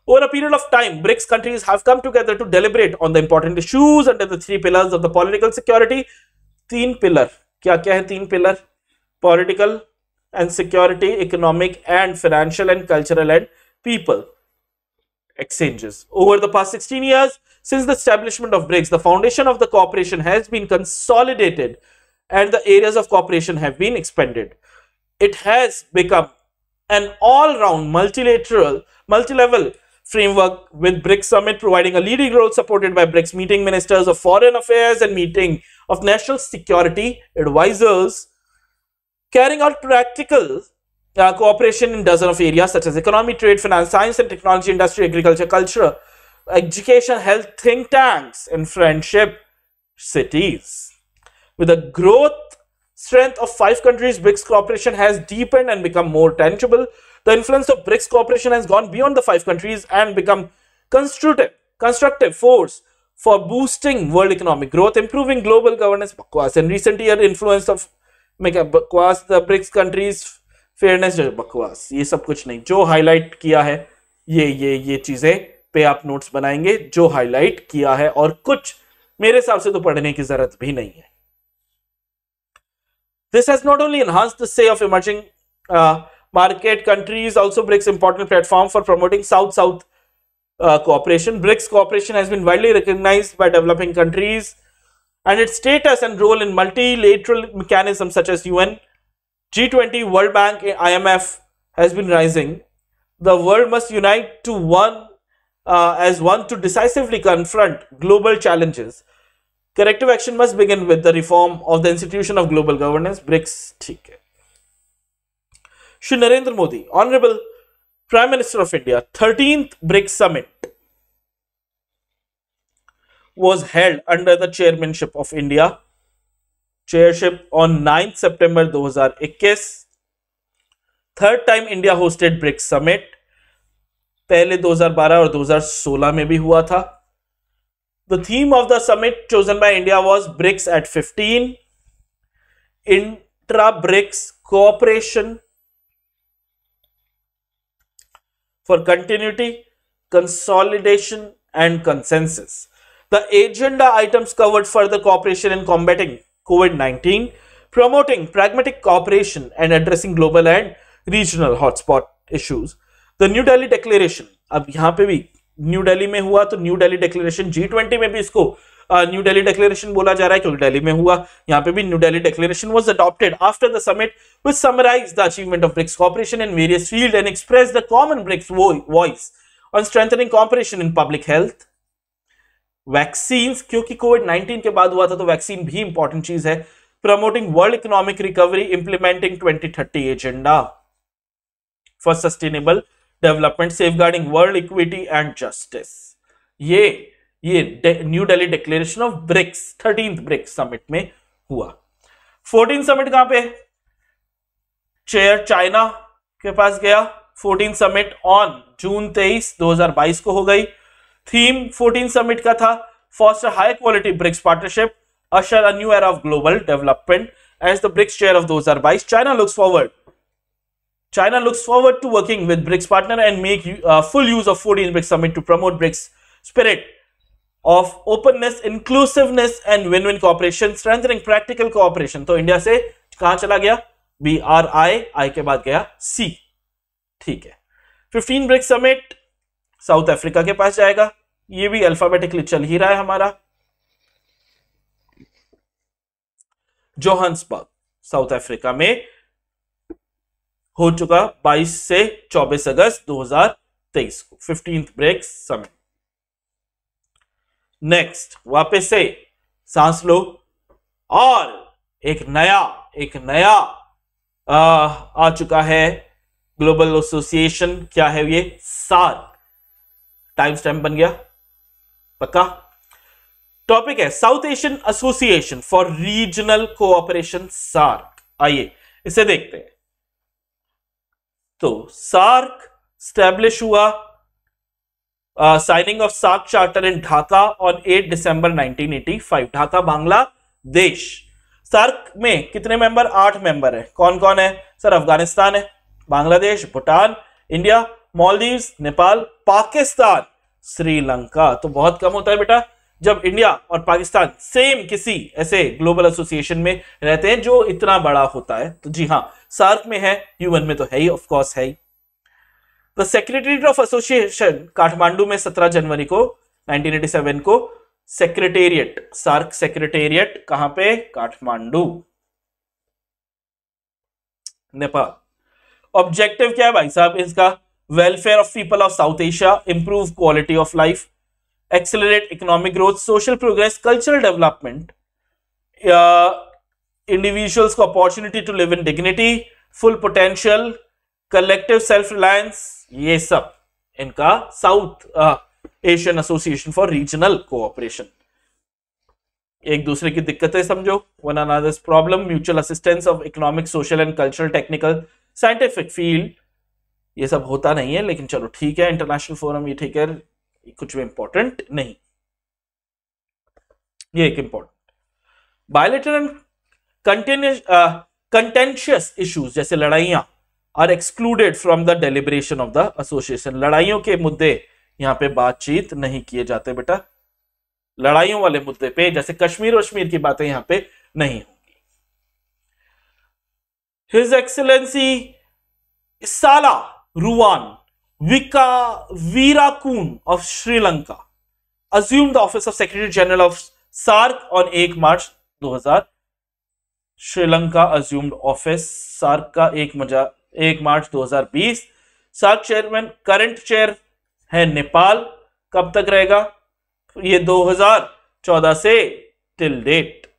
Over a period of time, BRICS countries have come together to deliberate on the important issues under the three pillars of the political security. तीन pillar क्या क्या है तीन pillar political and security economic and financial and cultural and people exchanges over the past 16 years Since the establishment of BRICS, the foundation of the cooperation has been consolidated and the areas of cooperation have been expanded. It has become an all-round multilateral, multi-level framework with BRICS summit providing a leading role supported by BRICS meeting ministers of foreign affairs and meeting of national security advisors, carrying out practical uh, cooperation in dozens of areas such as economy, trade, finance, science and technology, industry, agriculture, culture, education, health think tanks in friendship cities. With the growth strength of five countries, BRICS cooperation has deepened and become more tangible. The influence of BRICS cooperation has gone beyond the five countries and become constructive, constructive force for boosting world economic growth, improving global governance. Bakwas. In recent year, influence of Bakwas, the BRICS countries, fairness. बकवास ये सब कुछ नहीं जो highlight किया है ये ये ये चीज़ें पे आप नोट्स बनाएंगे जो हाईलाइट किया है और कुछ मेरे हिसाब से तो पढ़ने की जरूरत भी नहीं है this has not only enhance से of emerging market countries also BRICS important platform for promoting south south cooperation BRICS cooperation has been widely recognize by developing countries and its status and role in multilateral mechanism such as UN G twenty World Bank IMF has been rising the world must unite to uh, as one to decisively confront global challenges, corrective action must begin with the reform of the institution of global governance, BRICS. ठीक Shri Narendra Modi, Honorable Prime Minister of India, 13th BRICS Summit was held under the chairmanship of India, chairship on 9th September 2021. Third time India hosted BRICS Summit पहले 2012 और 2016 में भी हुआ था the theme of the summit chosen by India was BRICS at 15 intra BRICS cooperation for continuity consolidation and consensus the agenda items covered for the cooperation in combating COVID 19 promoting pragmatic cooperation and addressing global and regional hotspot issues the New Delhi declaration अब यहां पे भी न्यू डेली में हुआ तो New Delhi declaration G twenty में भी इसको न्यू डेली डिक्लेरेशन बोला जा रहा है क्योंकि डेली में हुआ यहाँ पे भी New Delhi declaration was adopted after the summit which summarize the achievement of BRICS cooperation in various field and express the common BRICS voice on strengthening cooperation in public health vaccine क्योंकि कोविड 19 के बाद हुआ था तो वैक्सीन भी important चीज है promoting world economic recovery implementing 2030 agenda for sustainable development guarding world equity and justice ये ये New Delhi declaration of BRICS thirteen BRICS summit में हुआ फोर्टीन समिट कहां पे चेयर चाइना के पास गया फोर्टीन समिट ऑन जून हजार 2022 को हो गई थीम फोर्टीन समिट का था foster high quality BRICS partnership usher a new era of global development. As the BRICS chair of 2022, China looks China looks forward to working with BRICS partner and make uh, full use of 14th BRICS summit to promote BRICS spirit of openness, inclusiveness and win-win cooperation, strengthening practical cooperation. So India se kahan chala gaya? B R I I के बाद गया सी ठीक है 15 BRICS summit south Africa के पास जाएगा ये भी alphabetically चल ही रहा है हमारा जोहान्सबर्ग साउथ अफ्रीका में हो चुका 22 से 24 अगस्त 2023 को फिफ्टींथ ब्रेक समय नेक्स्ट वापस से सांस लो और एक नया एक नया आ, आ चुका है ग्लोबल एसोसिएशन क्या है ये सार्क टाइम स्टैम बन गया पक्का टॉपिक है South Asian association for regional cooperation SAARC आइए इसे देखते हैं तो सार्क स्टैब्लिश हुआ signing of SAARC charter in Dhaka on 8 December 1985 Dhaka Bangladesh SAARC में कितने मेंबर आठ मेंबर है कौन कौन है सर अफगानिस्तान है बांग्लादेश भूटान इंडिया मॉलदीव नेपाल पाकिस्तान श्रीलंका तो बहुत कम होता है बेटा जब इंडिया और पाकिस्तान सेम किसी ऐसे ग्लोबल एसोसिएशन में रहते हैं जो इतना बड़ा होता है तो जी हाँ सार्क में है यूएन में तो है ही ऑफकोर्स है ही the secretariat of association Kathmandu में 17 जनवरी को 1987 को सेक्रेटेरिएट सार्क सेक्रेटेरिएट कहां पे काठमांडू नेपाल ऑब्जेक्टिव क्या है भाई साहब इसका welfare of people of South Asia improve quality of life accelerate economic growth, social progress, cultural development, uh, individuals' opportunity to live in dignity, full potential, collective self-reliance, ये सब इनका South Asian association for regional cooperation एक दूसरे की दिक्कतें समझो one another's problem mutual assistance of economic social and cultural technical scientific field ये सब होता नहीं है लेकिन चलो ठीक है इंटरनेशनल फोरम ये ठीक है कुछ भी इंपॉर्टेंट नहीं ये एक important bilateral and continuous contentious issues जैसे लड़ाइया are excluded from the deliberation of the association लड़ाइयों के मुद्दे यहां पे बातचीत नहीं किए जाते बेटा लड़ाइयों वाले मुद्दे पे जैसे कश्मीर वश्मीर की बातें यहां पे नहीं होंगी his excellency Esala Ruwan Vika Veerakun of Sri Lanka assumed the office of Secretary General of SARC on 1 March 2000. Sri Lanka assumed office SARC का 1 1 मार्च 2020 सार्क चेयरमैन करंट चेयर है नेपाल कब तक रहेगा ये 2014 से टिल डेट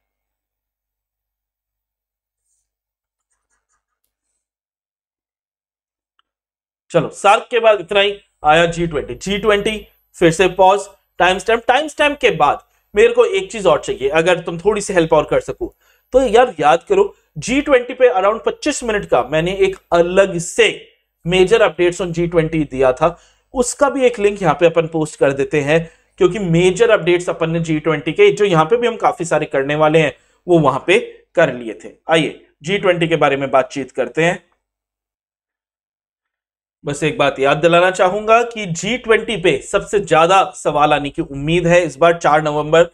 चलो सार्क के बाद इतना ही आया जी ट्वेंटी जी ट्वेंटी फिर से pause time stamp time stamp के बाद मेरे को एक चीज और चाहिए अगर तुम थोड़ी सी हेल्प और कर सको तो यार याद करो जी ट्वेंटी पे अराउंड पच्चीस मिनट का मैंने एक अलग से major updates on G twenty दिया था उसका भी एक लिंक यहाँ पे अपन पोस्ट कर देते हैं क्योंकि मेजर अपडेट्स अपन ने जी ट्वेंटी के जो यहाँ पे भी हम काफी सारे करने वाले हैं वो वहां पे कर लिए थे आइए जी ट्वेंटी के बारे में बातचीत करते हैं बस एक बात याद दिलाना चाहूंगा कि जी ट्वेंटी पे सबसे ज्यादा सवाल आने की उम्मीद है इस बार चार नवंबर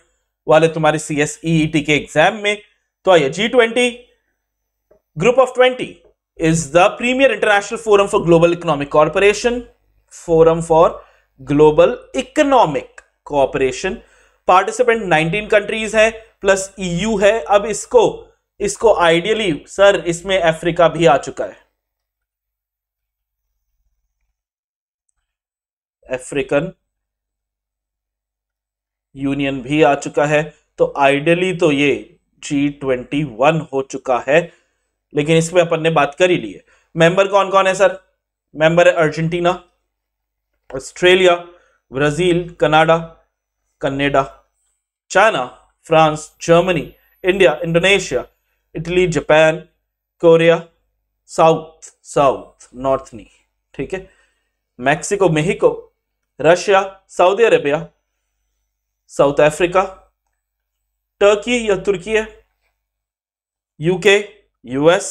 वाले तुम्हारे सी एस ईईटी के एग्जाम में तो आइए G twenty group of twenty is the premier international forum for global economic corporation forum for global economic cooperation participant 19 countries है प्लस ईयू e है अब इसको इसको आइडियली सर इसमें अफ्रीका भी आ चुका है अफ्रीकन यूनियन भी आ चुका है तो आइडियली तो ये जी ट्वेंटी वन हो चुका है लेकिन इसमें अपन ने बात कर ही ली है मेंबर कौन कौन है सर मेंबर है Argentina Australia Brazil Canada Canada China France Germany India Indonesia Italy Japan Korea South South North नहीं ठीक है Mexico Mexico Russia Saudi Arabia South Africa Turkey या तुर्की UK US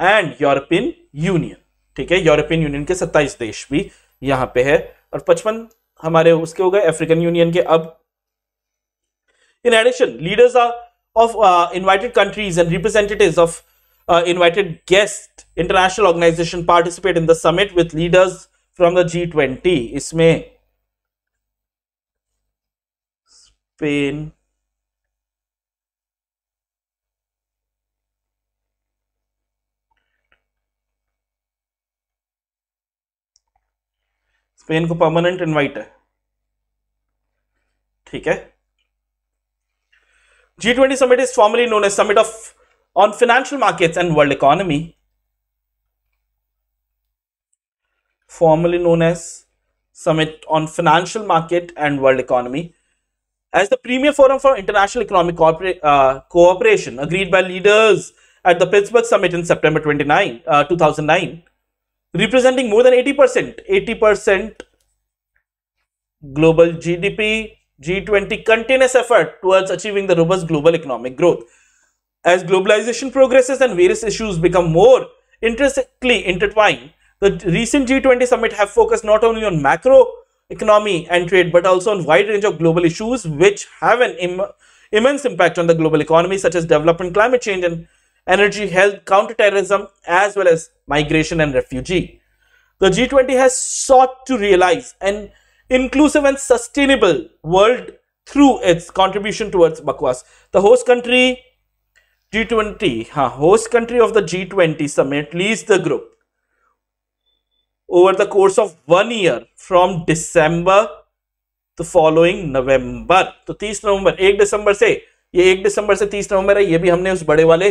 and European union ठीक है European union के 27 देश भी यहां पे है और 55 हमारे उसके हो गए अफ्रीकन यूनियन के अब in addition leaders are of invited countries and representatives of invited guest international organization participate in the summit with leaders from the G twenty इसमें स्पेन स्पेन को परमानेंट इनवाइट है ठीक है G twenty summit is formally known as summit of on financial markets and world economy formerly known as Summit on Financial Market and World Economy, as the premier forum for international economic uh, cooperation agreed by leaders at the Pittsburgh Summit in September 29, uh, 2009, representing more than 80%, 80% global GDP, G20 continuous effort towards achieving the robust global economic growth. As globalization progresses and various issues become more intrinsically intertwined, the recent G20 summit have focused not only on macro economy and trade, but also on wide range of global issues which have an Im immense impact on the global economy, such as development, climate change, and energy, health, counterterrorism, as well as migration and refugee. The G20 has sought to realize an inclusive and sustainable world through its contribution towards Bakwas. The host country G20, huh, host country of the G20 summit leads the group over the course of one year from December to following November to 30 नवंबर एक दिसंबर से ये एक दिसंबर से 30 नवंबर है ये भी हमने उस बड़े वाले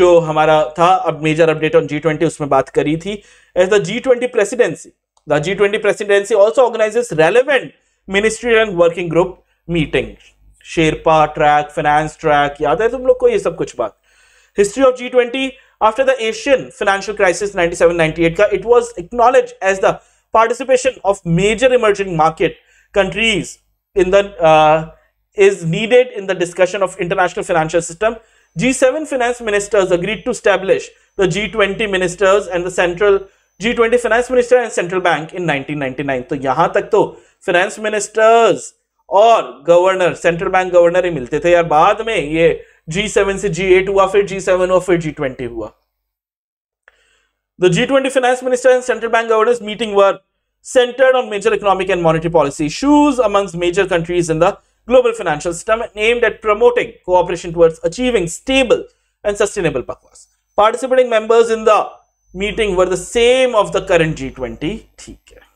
जो हमारा था अब major update on G twenty उसमें बात करी थी as the G twenty presidency the G twenty presidency also organize relevant ministry and working group meeting sherpa track finance track याद है तुम लोग को ये सब कुछ बात history of G twenty after the Asian financial crisis 97-98 का it was acknowledged as the participation of major emerging market countries in the uh, is needed in the discussion of international financial system G7 finance ministers agreed to establish the G20 ministers and the central G20 finance minister and central bank in 1999 तो यहां तक तो finance ministers और governor central bank governor ही मिलते थे यार बाद में ये G7 से G8 हुआ फिर G7 और फिर G20 हुआ The G20 finance minister and central bank governors meeting were centered on major economic and monetary policy issues amongst major countries in the global financial system aimed at promoting cooperation towards achieving stable and sustainable pakwas. Participating members in the meeting were the same of the current G20. theek hai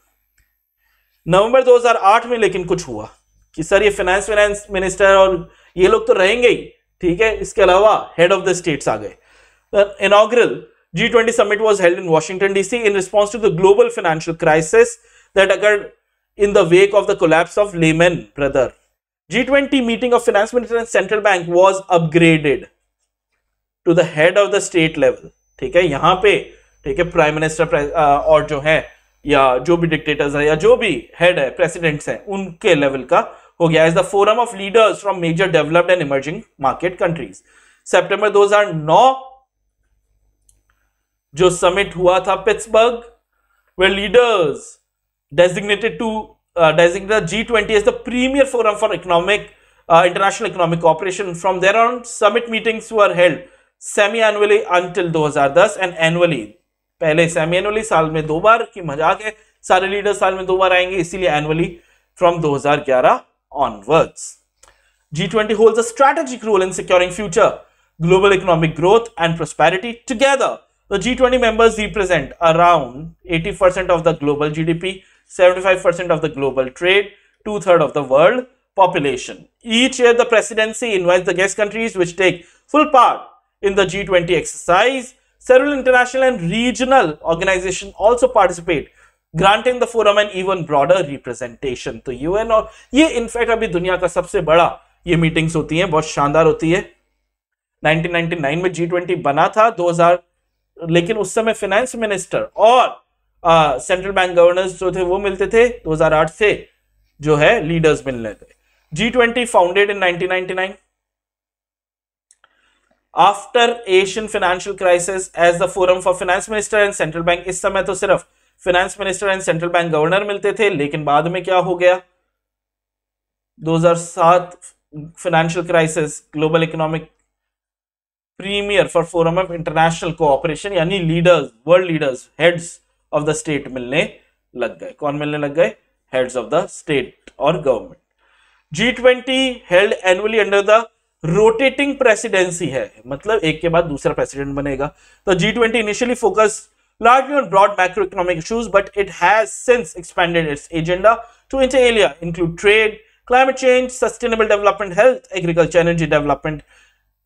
November 2008 mein lekin kuch hua ki sir ye finance finance minister aur ye log to rahenge hi ठीक है इसके अलावा head of the states आ गए inaugural G twenty summit was held in Washington DC in response to the global financial crisis that occurred in the wake of the collapse of Lehman Brothers. G20 meeting of finance minister and central bank was upgraded to the head of the state level. ठीक है यहाँ पे ठीक है prime minister और जो है या जो भी डिक्टेटर्स है या जो भी हेड है प्रेसिडेंट्स हैं उनके लेवल का हो गया is the forum of leaders from major developed and emerging market countries September नौ जो समिट हुआ था पिट्सबर्ग वे leaders designated to designate G twenty is the premier forum for economic international economic operation from there on summit meeting semi annually until दस and annually पहले semi annually साल में दो बार की मजाक है सारे लीडर्स साल में दो बार आएंगे इसीलिए एनुअली फ्रॉम दो हजार ग्यारह onwards. G20 holds a strategic role in securing future global economic growth and prosperity. Together, the G20 members represent around 80% of the global GDP, 75% of the global trade, two-thirds of the world population. Each year, the presidency invites the guest countries which take full part in the G20 exercise. Several international and regional organizations also participate granting the forum an even broader representation तो UN और ये in fact अभी दुनिया का सबसे बड़ा ये meetings होती हैं बहुत शानदार होती है 1999 में जी ट्वेंटी बना था 2000 लेकिन उस समय फाइनेंस मिनिस्टर और सेंट्रल बैंक गवर्नर्स जो थे वो मिलते थे 2008 से जो है लीडर्स मिलने थे G twenty founded in 1999 after Asian financial crisis as the forum for finance minister and central bank इस समय तो सिर्फ finance minister and central bank governor मिलते थे लेकिन बाद में क्या हो गया 2007 financial crisis global economic premier for forum of international cooperation यानी leaders world leaders heads of the state मिलने लग गए कौन मिलने लग गए हेड्स ऑफ द स्टेट और government G twenty held annually under the rotating presidency है मतलब एक के बाद दूसरा प्रेसिडेंट बनेगा तो G twenty initially focused largely on broad macroeconomic issues, but it has since expanded its agenda to inter alia include trade, climate change, sustainable development, health, agriculture, energy development,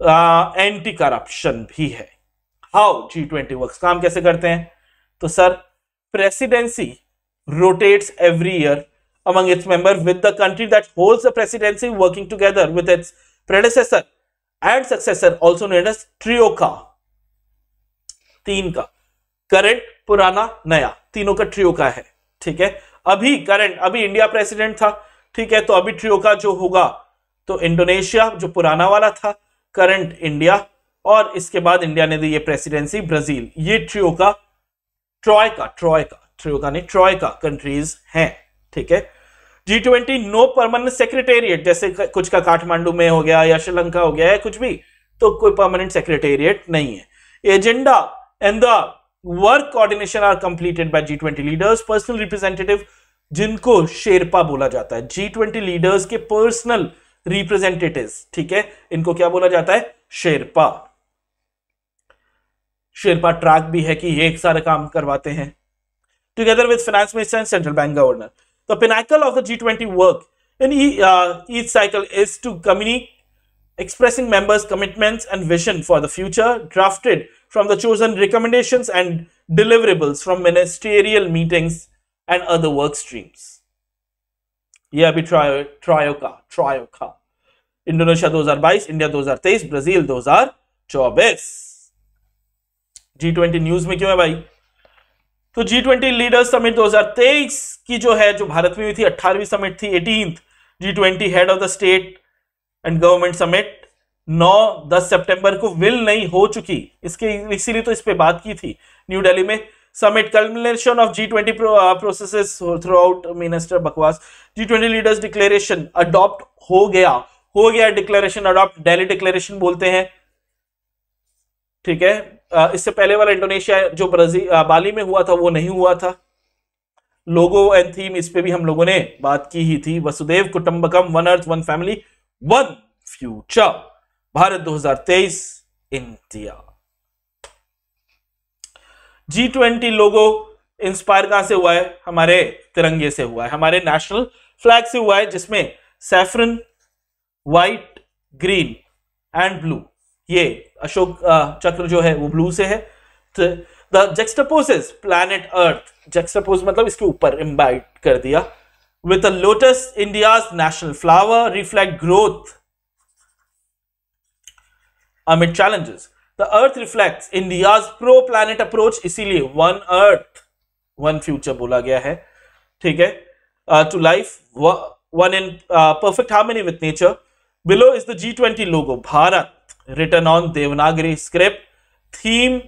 uh, anti corruption भी है how ji twenty work काम कैसे करते हैं तो sir presidency rotates every year among its members with the country that holds the presidency working together with its predecessor and successor also known as trioka तीन का current पुराना नया तीनों का ट्रियो का है ठीक है अभी करंट अभी इंडिया प्रेसिडेंट था ठीक है तो अभी ट्रियो का जो होगा तो इंडोनेशिया जो पुराना वाला था करंट इंडिया और इसके बाद इंडिया ने दी ये प्रेसिडेंसी ब्राजील ये ट्रियो का ट्रॉय का ट्रॉय का ट्रियो का नहीं ट्रॉय का कंट्रीज है ठीक है G twenty no permanent secretariat जैसे कुछ का काठमांडू में हो गया या श्रीलंका हो गया है कुछ भी तो कोई परमानेंट सेक्रेटेरिएट नहीं है agenda and the work coordination are completed by G twenty leaders personal representative जिनको शेरपा बोला जाता है जी ट्वेंटी लीडर्स के पर्सनल रिप्रेजेंटेटिव ठीक है इनको क्या बोला जाता है शेरपा शेरपा ट्रैक भी है कि ये एक सारा काम करवाते हैं together with finance minister and central bank governor the pinnacle of the G twenty work in each cycle is to communique expressing members commitments and vision for the future drafted from the chosen recommendations and deliverables from ministerial meetings and other work streams. यह अभी trio trio का trio का Indonesia 2022 India 2023 Brazil 2024 G twenty news में क्यों है भाई तो G twenty leaders summit 2023 की जो है जो भारत में हुई थी 18वीं समिट थी eighteen G twenty head of the state and government summit 9 10 सितंबर को विल नहीं हो चुकी इसके इसीलिए तो इस पर बात की थी न्यू दिल्ली में summit culmination of G twenty process throughout minister बकवास G twenty leaders declaration adopt हो गया हो गया डिक्लेरेशन अडॉप्ट डेली डिक्लेरेशन बोलते हैं ठीक है uh, इससे पहले वाला इंडोनेशिया जो ब्राजील बाली uh, में हुआ था वो नहीं हुआ था लोगो एंड थीम इस पे भी हम लोगों ने बात की ही थी वसुदेव कुटुंबकम one earth one family one future Bharat 2023 India G twenty logo inspire कहां से हुआ है हमारे तिरंगे से हुआ है हमारे नेशनल फ्लैग से हुआ है जिसमें saffron white green and blue ये अशोक चक्र जो है वो ब्लू से है the is planet earth juxtapose मतलब इसके ऊपर इम्बाइट कर दिया with a lotus India national flower reflect growth amid challenges. The Earth reflects India's pro-planet approach, इसीलिए वन अर्थ वन फ्यूचर बोला गया है ठीक है to life one in perfect harmony with nature below is the G twenty logo Bharat return on Devanagari script theme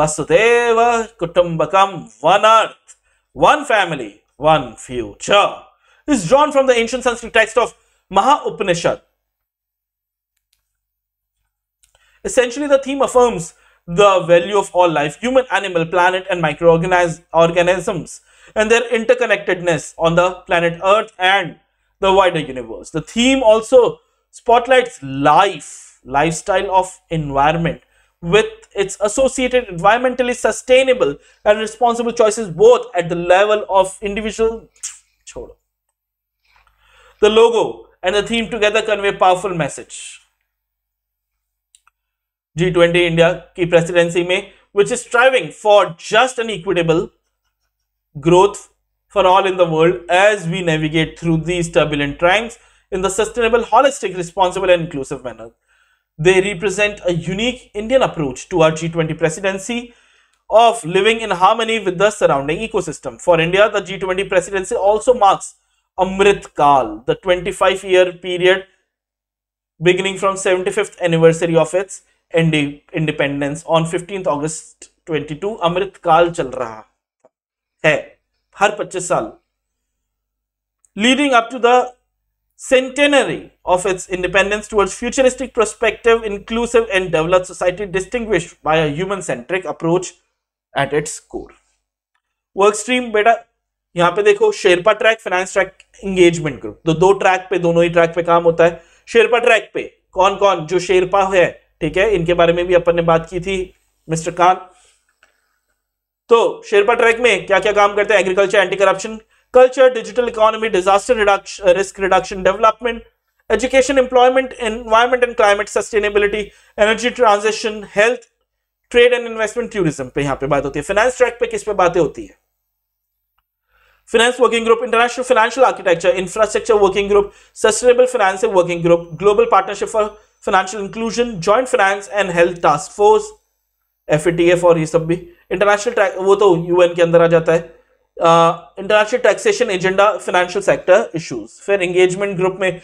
वसुदेव कुटुंबकम one earth one family one future is drawn from the ancient Sanskrit text of Maha Upanishad, Essentially, the theme affirms the value of all life, human, animal, planet and microorganisms and their interconnectedness on the planet Earth and the wider universe. The theme also spotlights life, lifestyle of environment with its associated environmentally sustainable and responsible choices both at the level of individual. The logo and the theme together convey powerful message. G20 India की presidency में, which is striving for just and equitable growth for all in the world as we navigate through these turbulent times in the sustainable, holistic, responsible and inclusive manner. They represent a unique Indian approach to our G20 presidency of living in harmony with the surrounding ecosystem. For India, the G20 presidency also marks Amrit Kal, the 25 year period beginning from 75th anniversary of its independence on fifteen August 22 अमृतकाल चल रहा है हर 25 साल leading up to the centenary of its independence towards futuristic perspective inclusive and developed society distinguished by a human-centric approach at its core work stream बेटा यहाँ पे देखो sherpa track finance track engagement group तो दो ट्रैक पे दोनों ही track पे काम होता है शेरपा ट्रैक पे कौन कौन जो शेरपा है ठीक है इनके बारे में भी अपन ने बात की थी मिस्टर खान तो शेरपा ट्रैक में क्या क्या काम करते हैं agriculture anti corruption culture digital economy disaster reduction risk reduction development education employment environment and climate sustainability energy transition health trade and investment tourism पे यहाँ पे बात होती है फाइनेंस ट्रैक पे किस पे बातें होती है finance working group international financial architecture infrastructure working group sustainable finance working group global partnership for financial inclusion joint finance and health task force F और ये सब भी इंटरनेशनल वो तो यूएन के अंदर आ जाता है international taxation agenda financial sector issues फिर एंगेजमेंट ग्रुप में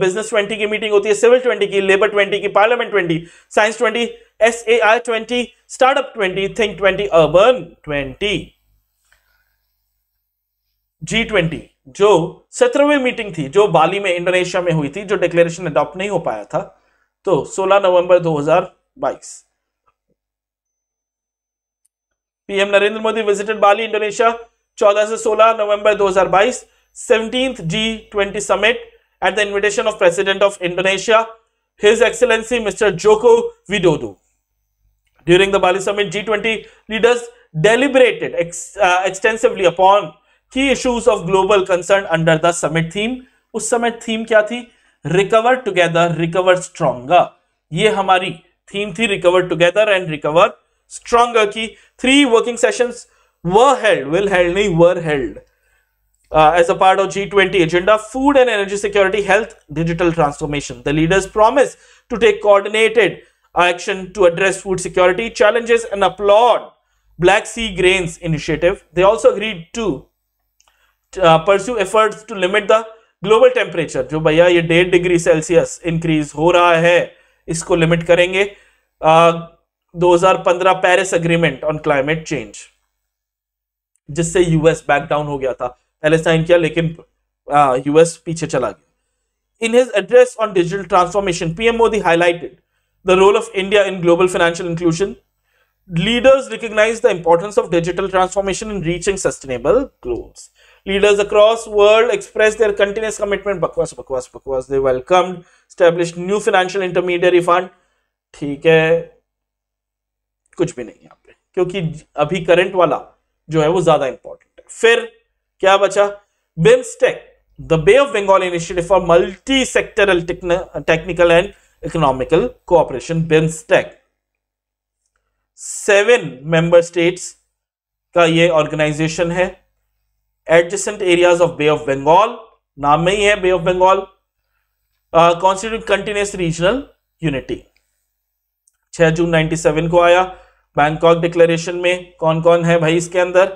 बिजनेस ट्वेंटी की मीटिंग होती है सिविल ट्वेंटी की लेबर ट्वेंटी की parliament twenty science twenty S A I twenty startup twenty think twenty urban twenty G twenty जो सत्रहवीं meeting थी जो बाली में इंडोनेशिया में हुई थी जो डिक्लेरेशन अडॉप्ट नहीं हो पाया था तो 16 नवंबर 2022 PM Narendra Modi visited Bali Indonesia 14 से 16 नवंबर 2022 हजार बाईस summit at the invitation of president of Indonesia his excellency mister Joko Widodo during the Bali summit G twenty leaders deliberated ex uh, extensively upon key issues of global concern under the summit theme us summit theme kya recover together recover stronger ये हमारी theme थी recover together and recover stronger की three working sessions were held will held नहीं were held uh, as a part of G20 agenda, food and energy security, health, digital transformation. The leaders promise to take coordinated action to address food security challenges and applaud Black Sea Grains Initiative. They also agreed to uh, pursue efforts to limit the global temperature जो भैया ये डेढ़ degree Celsius increase हो रहा है इसको limit करेंगे आ, 2015 Paris agreement on climate change जिससे यूएस बैक डाउन हो गया था पहले साइन किया लेकिन यूएस पीछे चला गया in his address on digital transformation PM Modi highlighted the role of India in global financial inclusion leaders recognize the importance of digital transformation in reaching sustainable globes Leaders across world expressed their continuous commitment. Bakwas, bakwas, bakwas. They welcomed, established new financial intermediary fund. ठीक है कुछ भी नहीं यहाँ पे क्योंकि अभी current वाला जो है वो ज्यादा इंपॉर्टेंट है फिर क्या बचा BIMSTEC the Bay of Bengal initiative for multi sectoral technical and economical cooperation bimstec seven member states का ये ऑर्गेनाइजेशन है adjacent areas of Bay of Bengal नाम में ही है Bay of Bengal constitute continuous regional unity 6 जून 97 को आया बैंकॉक डिक्लेरेशन में कौन कौन है भाई इसके अंदर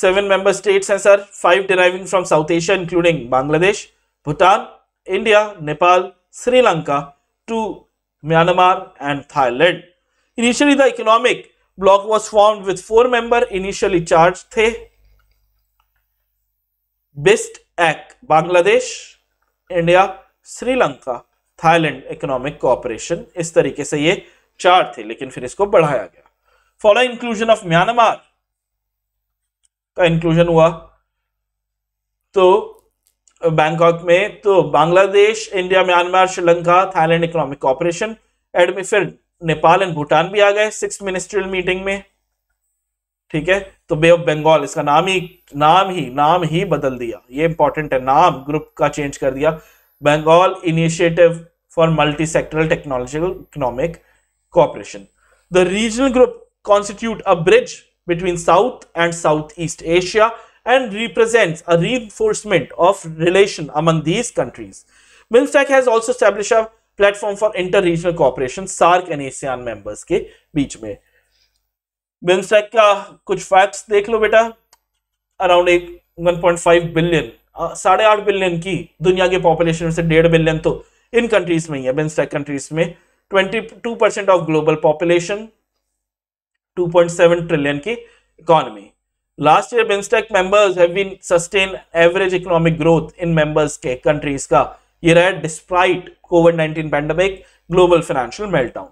सेवन मेंबर स्टेट्स हैं sir five deriving from South Asia including Bangladesh Bhutan India Nepal Sri Lanka two Myanmar and Thailand initially the economic bloc was form with four member initially चार्ज थे BIST EC Bangladesh India Sri Lanka Thailand economic cooperation इस तरीके से ये चार थे लेकिन फिर इसको बढ़ाया गया फॉलो इंक्लूजन ऑफ म्यांमार का इंक्लूजन हुआ तो बैंकॉक में तो Bangladesh India Myanmar Sri Lanka Thailand economic cooperation एडमिफिर नेपाल एंड भूटान भी आ गए सिक्स मिनिस्ट्रियल मीटिंग में ठीक है तो बे ऑफ बंगाल इसका नाम ही नाम ही नाम ही बदल दिया ये इंपॉर्टेंट है नाम ग्रुप का चेंज कर दिया Bengal initiative for multi sectoral technological economic cooperation the regional group constitute a bridge between South and South East Asia and represent a reinforcement of relation among these countries मिल्सैक has also establish a platform for inter regional cooperation SAARC and ASEAN members के बीच में BIMSTEC का कुछ facts देख लो बेटा around एक 1.5 billion साढ़े आठ बिलियन की दुनिया के पॉपुलेशन में से डेढ़ बिलियन तो इन कंट्रीज में ही है बिमस्टेक कंट्रीज में 22 percent of global population 2.7 trillion की economy last year BIMSTEC members have been sustain average economic growth in members के कंट्रीज का ये रहा despite COVID 19 pandemic global financial meltdown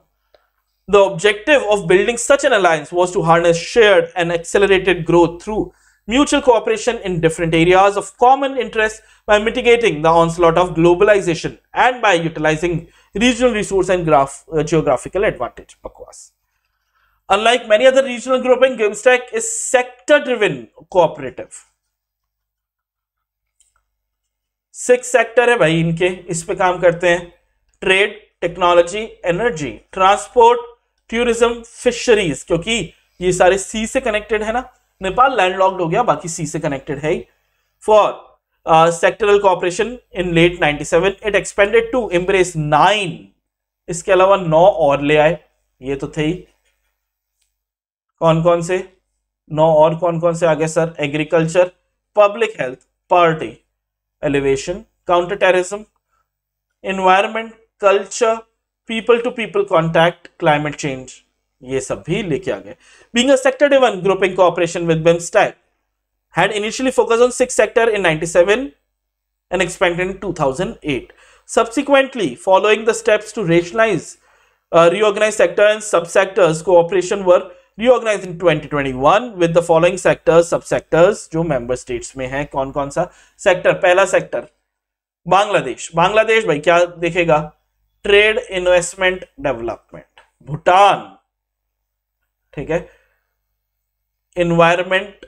The objective of building such an alliance was to harness shared and accelerated growth through mutual cooperation in different areas of common interest by mitigating the onslaught of globalization and by utilizing regional resource and graph, uh, geographical advantage. Bakwas. Unlike many other regional grouping, GameStack is sector-driven cooperative. 6 sector है भाई इनके इस पे काम करते हैं trade, technology, energy, transport. Tourism fisheries क्योंकि ये सारे सी से कनेक्टेड है ना नेपाल लैंडलॉक्ड हो गया बाकी सी से कनेक्टेड है for sectoral cooperation in late 97 it expanded to embrace nine इसके अलावा नौ और ले आए ये तो थे ही कौन कौन से नौ और कौन कौन से आगे sir agriculture public health poverty alleviation counter terrorism environment culture people to people contact climate change ये सब भी लेके आ गए being sector driven grouping cooperation with BIMSTEC had initially focused on six sector in 97 and expanded in 2008 subsequently following the steps to rationalize uh, reorganize sector and sub sectors cooperation were reorganized in 2021 with the following sectors sub sectors jo member states mein hai kon kon sa sector pehla sector bangladesh bangladesh bhai kya dekhega trade investment development Bhutan ठीक है environment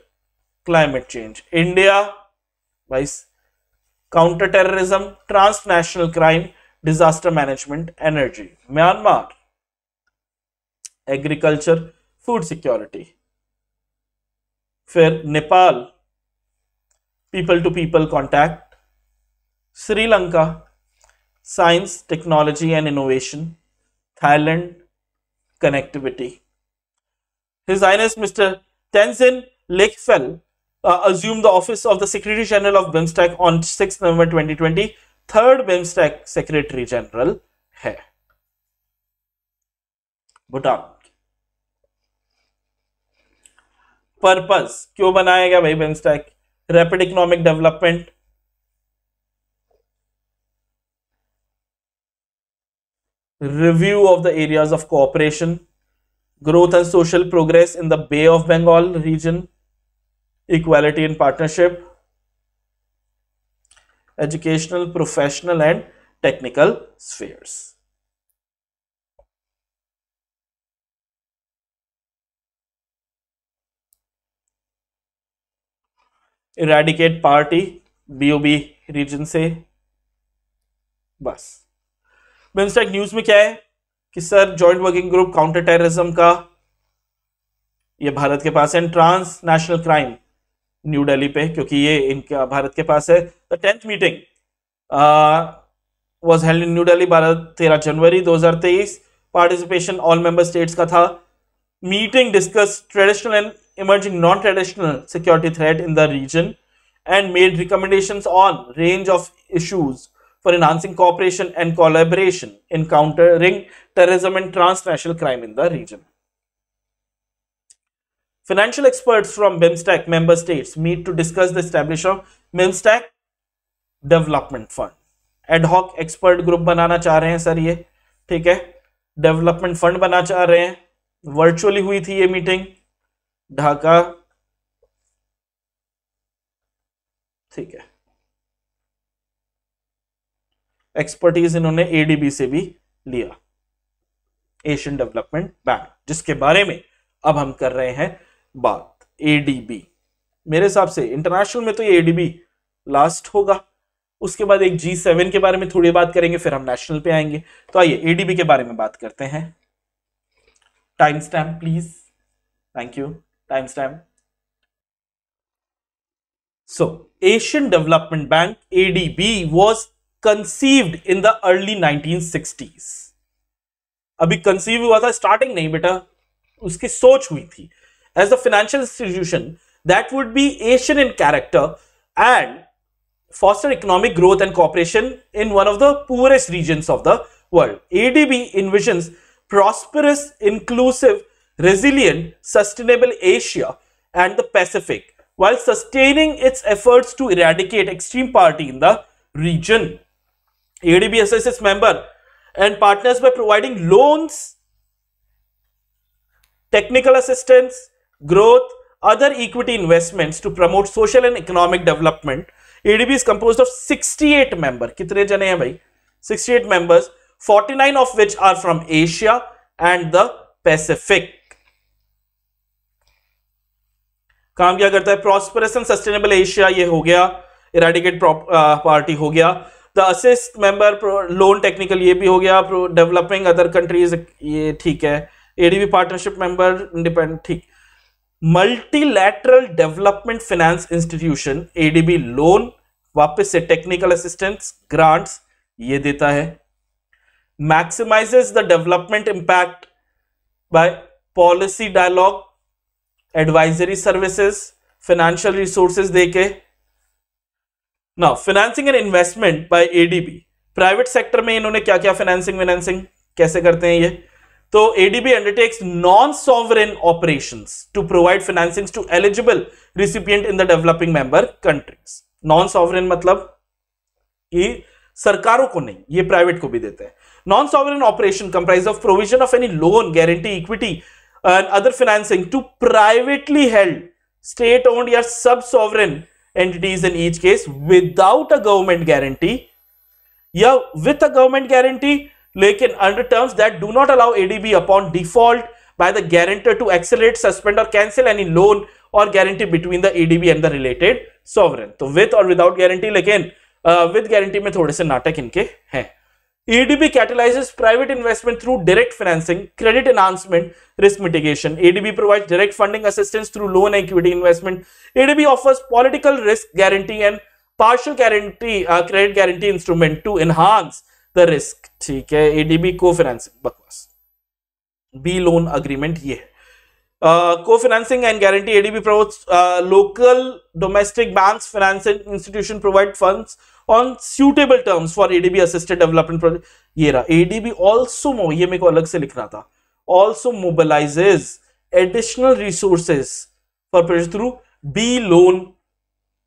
climate change India vice counter terrorism transnational crime disaster management energy Myanmar agriculture food security फिर Nepal people to people contact Sri Lanka science technology and innovation Thailand connectivity his highness mister Tenzin Lekphell assumed the office of the secretary general of BIMSTEC on six November 2020 third BIMSTEC secretary general है Bhutan purpose क्यों बनाया गया भाई BIMSTEC rapid economic development review of the areas of cooperation, growth and social progress in the Bay of Bengal region, equality and partnership, educational, professional and technical spheres. Eradicate party, BOB region से बस BIMSTEC news में क्या है कि sir joint working group counter terrorism का ये भारत के पास है transnational crime New Delhi पे क्योंकि ये इनका भारत के पास है the tenth meeting was held in New Delhi Bharat तेरह जनवरी 2023 पार्टिसिपेशन ऑल मेंबर स्टेट्स का था meeting discuss traditional and emerging non traditional security threat in the region and made recommendations on range of issues for enhancing cooperation and collaboration in countering terrorism and transnational crime in the region. Financial experts from BIMSTEC member states meet to discuss the establishment of BIMSTEC development fund ad hoc expert group बनाना चाह रहे हैं sir ये ठीक है development fund बना चाह रहे हैं वर्चुअली हुई थी ये मीटिंग ढाका ठीक है एक्सपर्टीज इन्होंने एडीबी से भी लिया एशियन डेवलपमेंट बैंक जिसके बारे में अब हम कर रहे हैं बात एडीबी मेरे हिसाब से इंटरनेशनल में तो ये एडीबी लास्ट होगा उसके बाद एक जी सेवन के बारे में थोड़ी बात करेंगे फिर हम नेशनल पे आएंगे तो आइए एडीबी के बारे में बात करते हैं time stamp please thank you time stamp so Asian development bank ADB was conceived in the early 1960s अभी conceived हुआ था Starting नहीं बेटा उसकी सोच हुई थी As a financial institution that would be Asian in character and foster economic growth and cooperation in one of the poorest regions of the world. ADB envisions prosperous, inclusive, resilient, sustainable Asia and the Pacific while sustaining its efforts to eradicate extreme poverty in the region. ADBSSS member and partners by providing loans, technical assistance, growth, other equity investments to promote social and economic development. ADB is composed of 68 member. कितने जने हैं भाई? 68 members, 49 of which are from Asia and the Pacific. काम क्या करता है? Prosperous and sustainable Asia ये हो गया. Eradicate पार्टी हो गया. The assist member loan technical ये भी हो गया डेवलपिंग अदर कंट्रीज ये ठीक है एडीबी पार्टनरशिप मेंबर इंडिपेंडेंट ठीक multilateral development finance institution ADB loan वापस से टेक्निकल असिस्टेंस ग्रांट्स ये देता है maximises the development impact by policy dialogue advisory services financial resources देके now financing and investment by ADB private sector में इन्होंने क्या क्या फाइनेंसिंग फाइनेंसिंग कैसे करते हैं ये तो ADB undertakes non sovereign operation to provide financing to eligible recipient in the developing member countries non sovereign मतलब कि सरकारों को नहीं ये प्राइवेट को भी देते हैं non sovereign operation comprise of provision of any loan guarantee equity and other financing to privately held state owned या sub sovereign entities in each case without a government guarantee yeah with a government guarantee like in under terms that do not allow ADB upon default by the guarantor to accelerate, suspend or cancel any loan or guarantee between the ADB and the related sovereign. so with or without guarantee लेकिन uh, with guarantee mein thode se natak inke हैं ADB catalyzes private investment through direct financing, credit enhancement, risk mitigation. ADB provides direct funding assistance through loan equity investment. ADB offers political risk guarantee and partial guarantee, uh, credit guarantee instrument to enhance the risk. ठीक है ADB co-financing बकवास B loan agreement ये Uh, co-financing and guarantee ADB provides uh, local domestic banks financing institution provide funds on suitable terms for ADB assisted development project ये ADB also also mobilizes additional resources for project through B loan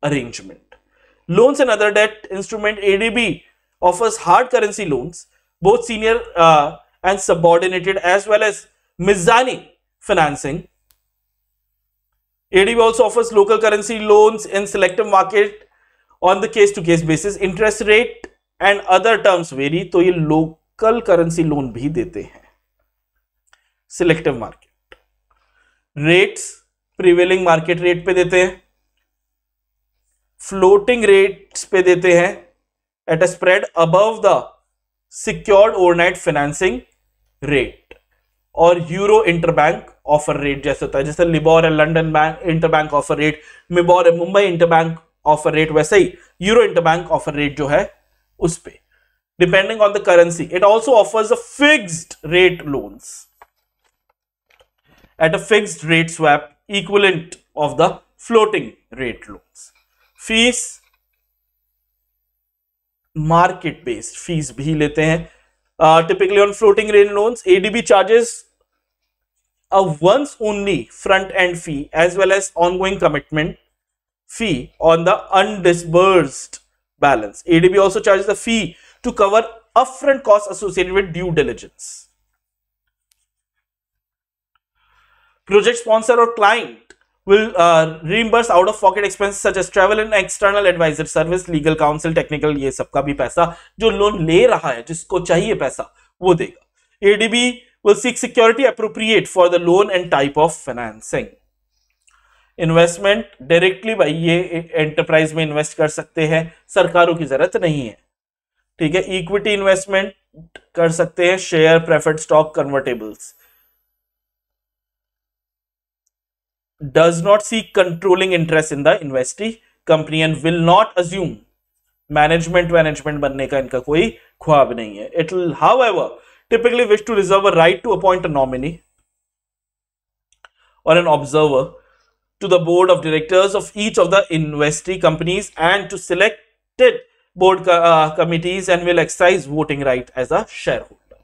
arrangement loans and other debt instrument ADB offers hard currency loans both senior uh, and subordinated as well as mezzanine financing ADB also offers local currency loans in selective market on the case to case basis interest rate and other terms vary तो ये local currency loan भी देते हैं selective market rates prevailing market rate पे देते हैं floating rates पे देते हैं at a spread above the secured overnight financing rate और यूरो इंटरबैंक ऑफर रेट जैसे होता है जैसे लिबोर है London bank interbank offer rate MIBOR है मुंबई इंटरबैंक ऑफर रेट वैसे ही यूरो इंटरबैंक ऑफर रेट जो है उस पर depending on the currency it also offer fix rate loan at a fixed rate swap equal of the floating rate loan fees market based fees भी लेते हैं typically on floating rate loan ADB charges a once only front end fee as well as ongoing commitment fee on the undisbursed balance. ADB also charges a fee to cover upfront costs associated with due diligence. Project sponsor or client will uh, reimburse out of pocket expenses such as travel and external advisor service legal counsel technical ये सबका भी पैसा जो loan ले रहा है जिसको चाहिए पैसा वो देगा ADB will seek security appropriate for the loan and type of financing investment directly भाई ये एंटरप्राइज में इन्वेस्ट कर सकते हैं सरकारों की जरूरत नहीं है ठीक है इक्विटी इन्वेस्टमेंट कर सकते हैं share preferred stock convertibles does not see controlling interest in the investing company and will not assume management management बनने का इनका कोई ख्वाब नहीं है it however typically wish to reserve right to appoint a nominee और an observer to the board of directors of each of the investee companies and to selected board co uh, committees and will exercise voting right as a shareholder.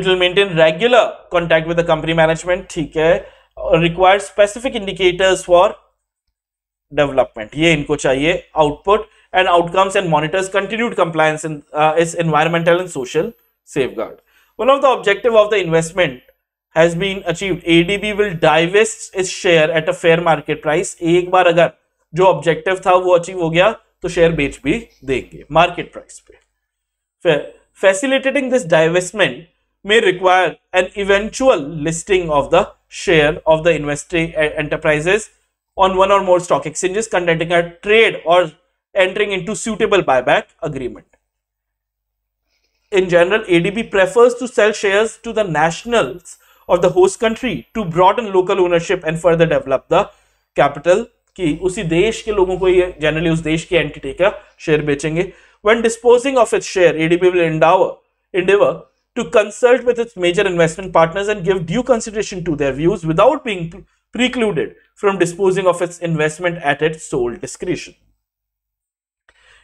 It will maintain regular contact with the company management. ठीक है requires specific indicators for development. ये इनको चाहिए output and outcomes and monitors continued compliance in uh, its environmental and social safeguard. One of the objective of the investment has been achieved. ADB will divest its share at a fair market price. एक बार अगर जो objective था वो achieve हो गया तो share बेच भी देंगे मार्केट प्राइस पे Facilitating this divestment may require an eventual listing of the share of the investing uh, enterprises on one or more stock exchanges conducting a trade or entering into suitable buyback agreement. In general, ADB prefers to sell shares to the nationals of the host country to broaden local ownership and further develop the capital कि उसी देश के लोगों को ये generally उस देश की एंटिटी का share when disposing of its share ADB will endeavor endeavor to consult with its major investment partners and give due consideration to their views without being precluded from disposing of its investment at its sole discretion.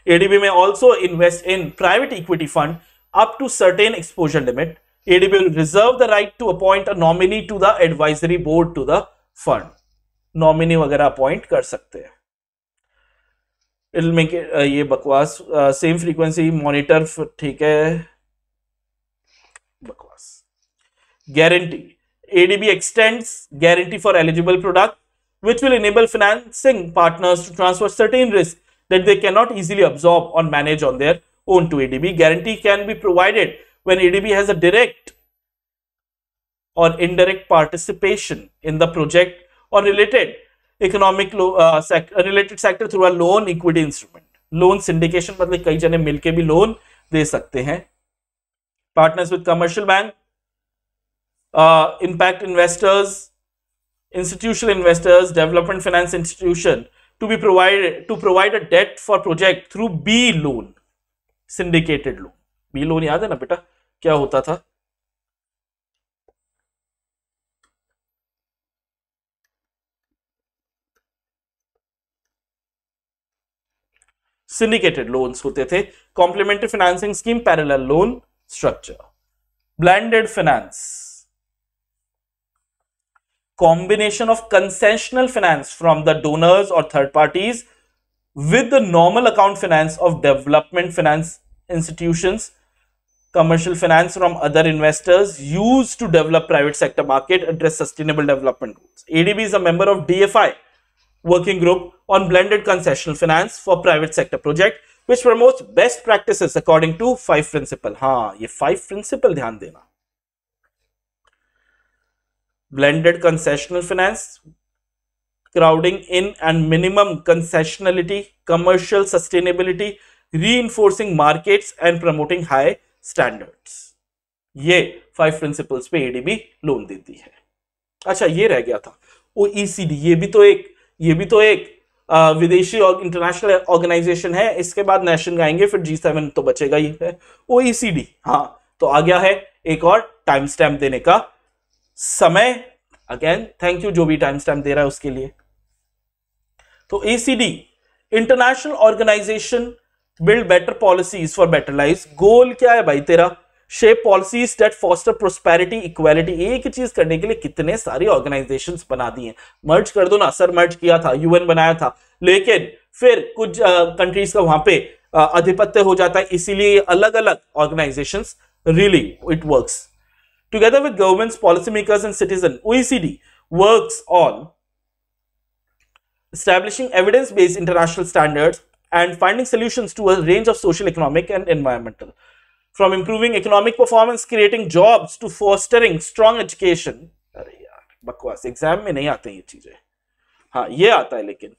ADB may also invest in private equity fund up to certain exposure limit ADB will reserve the right to appoint a nominee to the advisory board to the fund nominee वगैरह appoint कर सकते हैं it'll make it, uh, ये बकवास uh, same frequency monitor ठीक है बकवास guarantee adb extends guarantee for eligible product which will enable financing partners to transfer certain risk that they cannot easily absorb or manage on their own to adb guarantee can be provided when ADB has a direct or indirect participation in the project or related economic uh, sec related sector through a loan equity instrument. Loan syndication matlab kai jane milke bhi loan de sakte hain partners with commercial bank, uh, impact investors, institutional investors, development finance institution to be provided to provide a debt for project through B loan, syndicated loan. B loan yaad hai na beta क्या होता था syndicated loans होते थे complementary financing scheme parallel loan structure blended finance combination of concessional finance from the donors और third parties with the normal account finance of development finance institutions commercial finance from other investors used to develop private sector market address sustainable development goals. ADB is a member of DFI working group on blended concessional finance for private sector project which promotes best practices according to five principle. Ha, ye five principle dhyan dena. Blended concessional finance, crowding in and minimum concessionality, commercial sustainability, reinforcing markets and promoting high standards ये five principles पे ADB loan देती है अच्छा ये रह गया था ओ e ये भी तो एक ये भी तो एक विदेशी और इंटरनेशनल ऑर्गेनाइजेशन है इसके बाद नेशन गाएंगे फिर जी सेवन तो बचेगा ही है ओ e हाँ तो आ गया है एक और टाइम स्टैम्प देने का समय अगेन थैंक यू जो भी टाइम स्टैम्प दे रहा है उसके लिए तो ECD international organisation build better policies for better life goal क्या है भाई तेरा shape policies that foster prosperity equality एक ही चीज करने के लिए कितने सारी ऑर्गेनाइजेशंस बना दी हैं मर्ज कर दो ना सर मर्ज किया था यूएन बनाया था लेकिन फिर कुछ कंट्रीज का वहां पे आधिपत्य हो जाता है इसीलिए अलग अलग organisation really it work together with government policy makers and citizen OECD work on establishing evidence-based international standards and finding solutions to a range of social, economic and environmental. From improving economic performance, creating jobs to fostering strong education. are yaar bakwas exam mein nahi aate ye cheeze ha ye aata hai lekin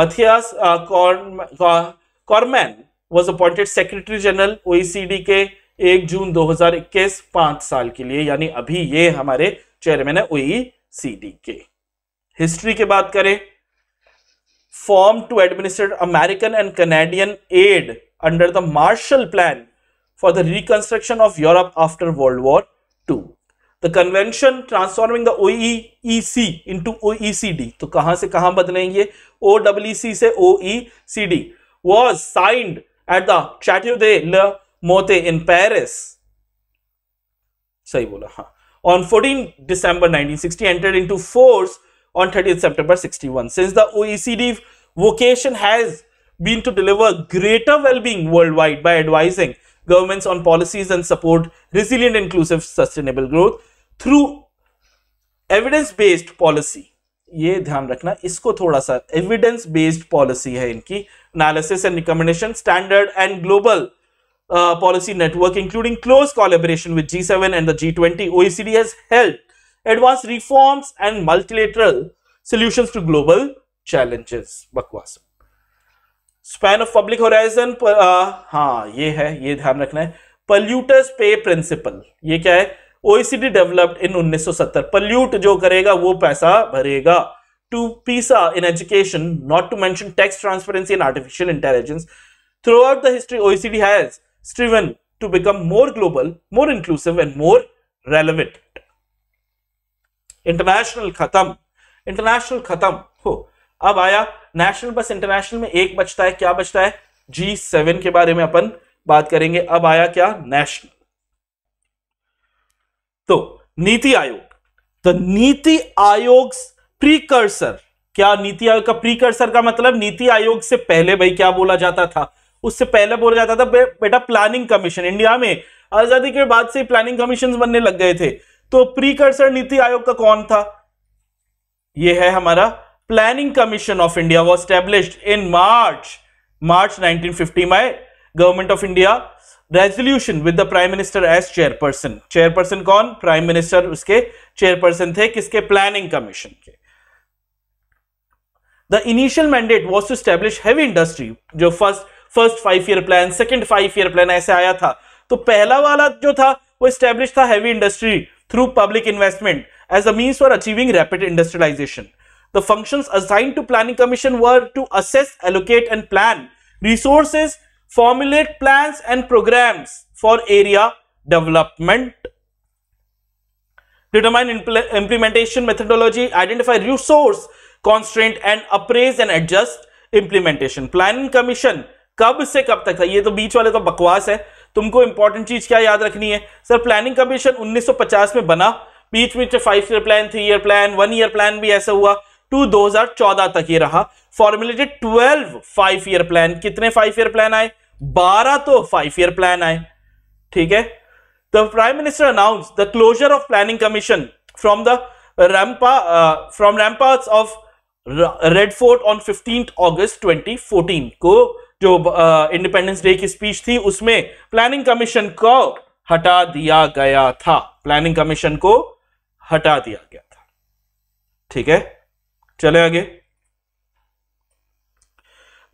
mathias corman uh, Cormann was appointed secretary general oecd ke 1 june 2021 5 saal ke liye yani abhi ye hamare chairman hai oecd ke history ke baat kare formed to administer American and Canadian aid under the Marshall Plan for the reconstruction of Europe after World War II. The convention transforming the OEEC into OECD. तो कहां से कहां बदलेंगे OEC से OECD was signed at the Chateau de la Motte in Paris. सही बोला हाँ. On 14 December 1960 entered into force on 30th September 61. Since the OECD vocation has been to deliver greater well-being worldwide by advising governments on policies and support resilient, inclusive, sustainable growth through evidence-based policy. ये ध्यान रखना इसको थोड़ा सा evidence based policy है इनकी analysis and recommendation standard and global policy network including close collaboration with G G7 and the G20 OECD has help advance reforms and multilateral solutions to global challenges बकवास span of public horizon हाँ ये है ये ध्यान रखना है पल्यूटर्स पे principal ये क्या है ओईसीडी डेवलप्ड इन 1970 पल्यूट जो करेगा वो पैसा भरेगा to PISA in education not to mention tax transparency and artificial intelligence throughout the history OECD has striven to become more global, more inclusive, and more relevant. International खत्म international खत्म हो अब आया नेशनल बस international में एक बचता है क्या बचता है जी सेवन के बारे में अपन बात करेंगे अब आया क्या नेशनल तो नीति आयोग तो नीति आयोग प्रीकर्सर क्या नीति आयोग का प्रीकर्सर का मतलब नीति आयोग से पहले भाई क्या बोला जाता था उससे पहले बोला जाता था बे, बेटा प्लानिंग कमीशन इंडिया में आजादी के बाद से प्लानिंग कमीशन बनने लग गए थे तो प्रीकर्सर नीति आयोग का कौन था यह है हमारा planning commission of India was establish in March March 1950 में government of India resolution with the prime minister as chairperson chairperson कौन प्राइम मिनिस्टर उसके चेयरपर्सन थे किसके प्लानिंग कमीशन के the initial mandate was to establish heavy industry जो first first five year plan second five year plan ऐसे आया था तो पहला वाला जो था वो स्टैब्लिश था heavy industry through public investment as a means for achieving rapid industrialization. The functions assigned to Planning Commission were to assess, allocate and plan resources, formulate plans and programs for area development, determine impl implementation methodology, identify resource constraint and appraise and adjust implementation. Planning Commission कब से कब तक था ये तो बीच वाले तो बकवास है तुमको इंपॉर्टेंट चीज क्या याद रखनी है सर प्लानिंग कमीशन 1950 में बना बीच बीच में five year plan three year plan one year plan भी ऐसा हुआ टू 2014 तक ये रहा फॉर्मुलेटेड 12 फाइव ईयर प्लान कितने फाइव ईयर प्लान आए 12 तो फाइव ईयर प्लान आए ठीक है the prime minister announce the closure of planning commission from the ramparts from ramparts of Red Fort on fifteenth August twenty को जो independence day की speech थी उसमें प्लानिंग कमीशन को हटा दिया गया था प्लानिंग कमीशन को हटा दिया गया था ठीक है चले आगे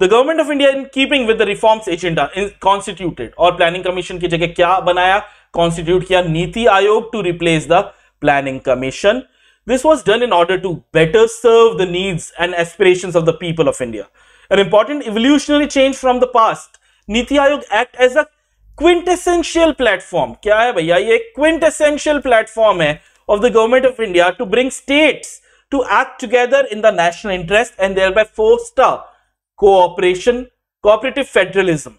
the government of India in keeping with the reforms agenda constituted और प्लानिंग कमीशन की जगह क्या बनाया कॉन्स्टिट्यूट किया NITI Aayog to replace the planning commission this was done in order to better serve the needs and aspiration of the people of India an important evolutionary change from the past NITI Aayog act as a quintessential platform क्या है भैया ये quintessential platform है of the government of India to bring states to act together in the national interest and thereby foster cooperation cooperative federalism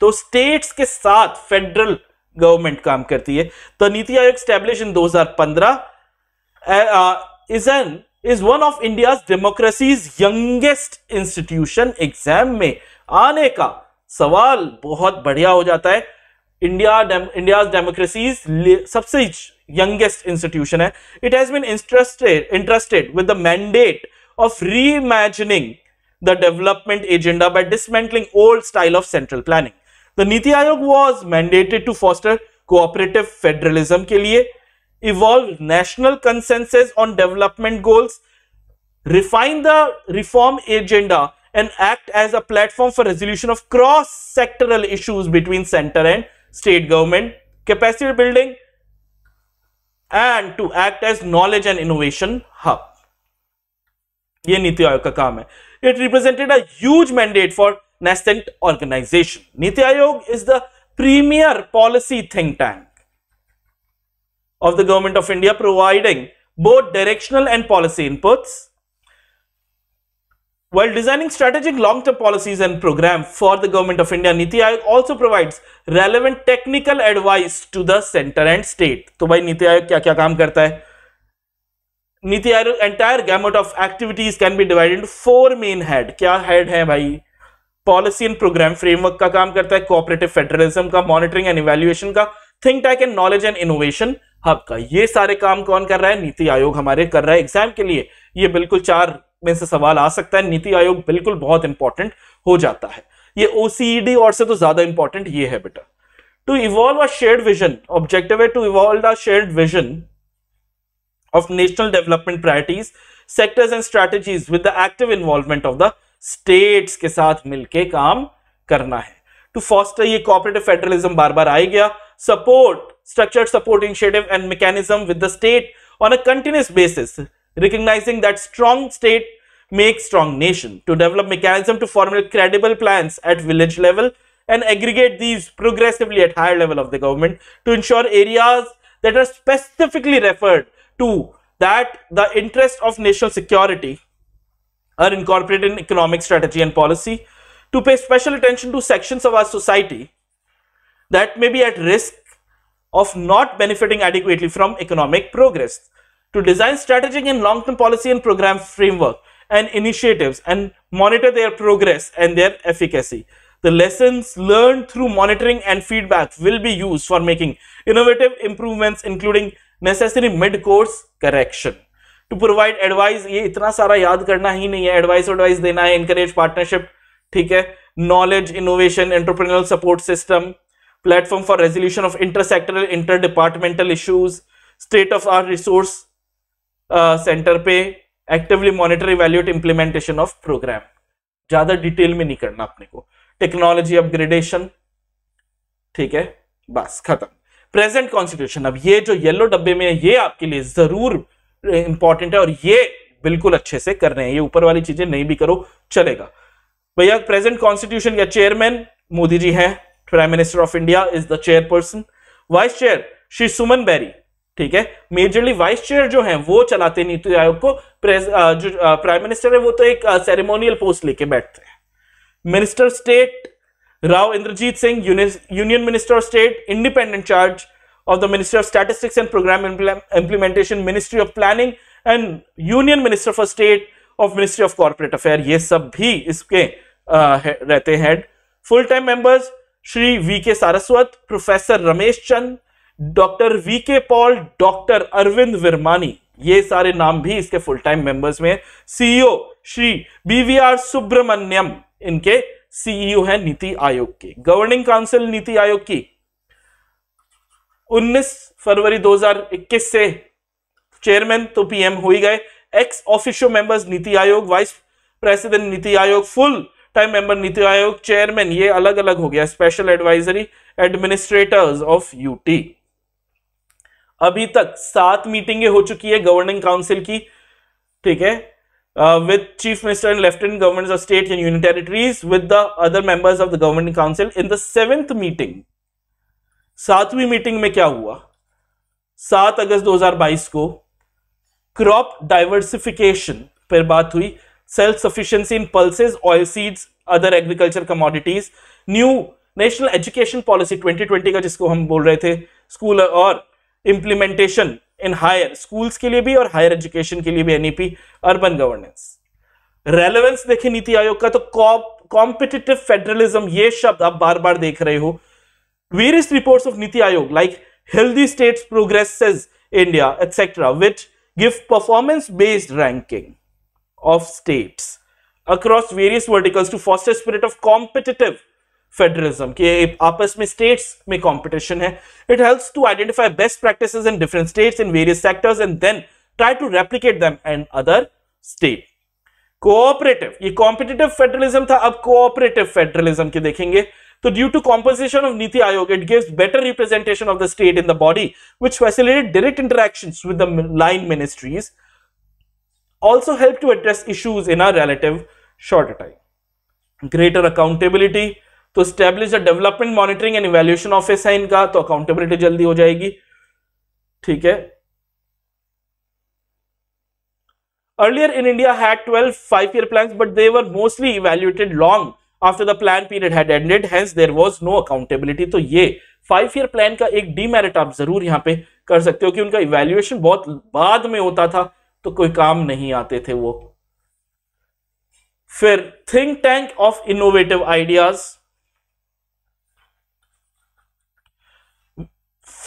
तो states के साथ federal government काम करती है तो NITI Aayog establish in 2015 is an is one of India democracies youngest institution exam में आने का सवाल बहुत बढ़िया हो जाता है इंडिया इंडिया डेमोक्रेसीज सबसे यंगेस्ट इंस्टीट्यूशन है it has been interested interested with the mandate of reimagining the development agenda by dismantling old style of central planning the NITI Aayog was mandated to foster cooperative federalism के लिए evolve national consensus on development goals, refine the reform agenda and act as a platform for resolution of cross-sectoral issues between center and state government, capacity building and to act as knowledge and innovation hub. ये का काम है. It represented a huge mandate for nascent organization. Niti Aayog is the premier policy think tank of the Government of India providing both directional and policy inputs. While designing strategic long-term policies and program for the Government of India, Niti Aayog also provides relevant technical advice to the center and state. So, by Niti Aayog, क्या क्या काम करता है Niti Aayog, entire gamut of activities can be divided into four main head. क्या head है भाई Policy and program framework का काम करता है कोऑपरेटिव फेडरलिज्म का monitoring and इवेल्युएशन का think tank and knowledge and hub हाँ, का ये सारे काम कौन कर रहा है नीति आयोग हमारे कर रहा है एग्जाम के लिए ये बिल्कुल चार में से सवाल आ सकता है नीति आयोग बिल्कुल बहुत इंपॉर्टेंट हो जाता है ये ओसीईडी e और से तो ज्यादा इंपॉर्टेंट ये है बेटा to evolve a shared vision objective है to evolve a shared vision of national development priorities sectors and strategies with the active involvement of the states के साथ मिलके काम करना है टू फॉस्टर ये cooperative फेडरलिज्म बार बार आई गया support structured support initiative and mechanism with the state on a continuous basis, recognizing that strong state makes strong nation, to develop mechanism to formulate credible plans at village level and aggregate these progressively at higher level of the government to ensure areas that are specifically referred to that the interest of national security are incorporated in economic strategy and policy to pay special attention to sections of our society that may be at risk of not benefiting adequately from economic progress. To design strategic and long-term policy and program framework and initiatives and monitor their progress and their efficacy. The lessons learned through monitoring and feedback will be used for making innovative improvements including necessary mid-course correction. To provide advice, ये इतना सारा याद करना ही नहीं है Advice, advice देना है Encourage partnership. ठीक है knowledge innovation entrepreneur support platform for resolution of intersectoral interdepartmental issues state of of resource uh, center पे actively monitor evaluate implementation of program ज्यादा डिटेल में नहीं करना अपने को टेक्नोलॉजी अपग्रेडेशन ठीक है बस खत्म प्रेजेंट कॉन्स्टिट्यूशन अब ये जो येलो डब्बे में है ये आपके लिए जरूर इंपॉर्टेंट है और ये बिल्कुल अच्छे से कर रहे हैं ये ऊपर वाली चीजें नहीं भी करो चलेगा भैया प्रेजेंट कॉन्स्टिट्यूशन के चेयरमैन मोदी जी हैं prime minister of India is the chairperson vice chair Shri Suman Bery ठीक है मेजरली वाइस चेयर जो है वो चलाते नीति आयोग को जो प्राइम मिनिस्टर है वो तो एक सेरेमोनियल पोस्ट लेके बैठते हैं minister state Rao Inderjit Singh union minister of state independent charge of the Ministry of statistics and programme implementation ministry of planning and union minister for state of ministry of corporate affair ये सब भी इसके आ, रहते हैं full time members Shri V K Saraswat professor Ramesh Chand doctor V K Paul doctor Arvind Virmani ये सारे नाम भी इसके फुल टाइम मेंबर्स में CEO e Shri BVR Subrahmanyam इनके सीईओ e है नीति आयोग के गवर्निंग काउंसिल नीति आयोग की 19 फरवरी 2021 से चेयरमैन तो पीएम हो ही गए एक्स ऑफिशियो मेंबर्स नीति आयोग वाइस प्रेसिडेंट नीति आयोग फुल टाइम मेंबर नीति आयोग चेयरमैन ये अलग अलग हो गया special advisory administrators of UT अभी तक सात मीटिंगें हो चुकी है गवर्निंग काउंसिल की ठीक है with chief minister and lieutenant government of state and union territories with the other members of the governing council in the seventh meeting सातवीं मीटिंग में क्या हुआ सात अगस्त 2022 को क्रॉप डाइवर्सिफिकेशन पर बात हुई self sufficiency in in oil seeds other agriculture commodities new national education policy 2020 का जिसको हम बोल रहे थे स्कूल और इम्प्लीमेंटेशन इन हायर स्कूल्स के लिए भी और हायर एजुकेशन के लिए भी एनईपी अर्बन गवर्नेंस रेलेवेंस देखें नीति आयोग का तो कॉम्पिटिटिव फेडरलिज्म ये शब्द आप बार बार देख रहे हो various report of NITI Aayog like healthy state progresses India etcetera which give performance based ranking of states across various verticals to foster spirit of competitive federalism states may competition it helps to identify best practices in different states in various sectors and then try to replicate them in other states. cooperative ye competitive federalism tha ab cooperative federalism ki dekhenge so due to composition of niti Aayog, it gives better representation of the state in the body which facilitate direct interactions with the line ministries also help to address issues in a relative shorter time greater accountability to establish a development monitoring and evaluation office है इनका to accountability jaldi ho jayegi. ठीक है earlier in india had 12 five year plans but they were mostly evaluated long after the plan period had ended hence there was no accountability to ye five year plan का एक demerit आप जरूर यहाँ पे कर सकते हो कि उनका इवेल्युएशन बहुत बाद में होता था तो कोई काम नहीं आते थे वो फिर think tank of innovative ideas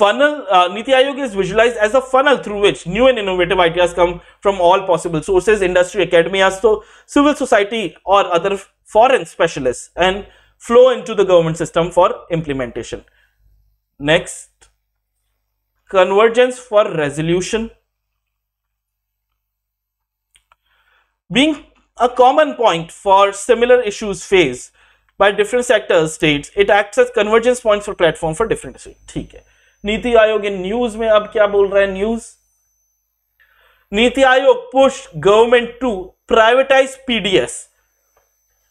funnel NITI Aayog is visualise as a funnel through which new and innovative ideas come from all possible sources industry academy आज तो सिविल सोसाइटी और other foreign specialist and flow into the government system for implementation next convergence for resolution Being a common point for similar issues faced by different sector states, it acts as convergence points for platform for different issues. ठीक है नीति आयोग in news में अब क्या बोल रहा है news NITI Aayog push government to privatise PDS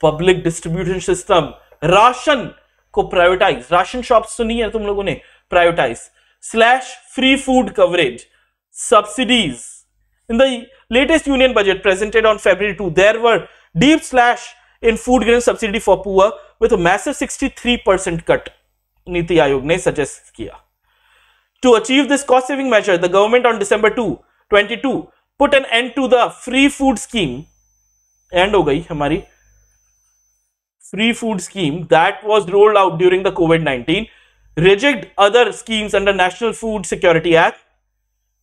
public distribution system ration को प्राइवेटाइज राशन शॉप सुनी है तुम लोगों ने privatise slash free food coverage subsidies In the latest union budget presented on February 2, there were deep slash in food grain subsidy for poor with a massive 63% cut, Niti Aayog ne suggest kiya. To achieve this cost saving measure, the government on December 2, 22 put an end to the free food scheme. End ho gayi hamari free food scheme that was rolled out during the COVID-19, reject other schemes under National Food Security Act,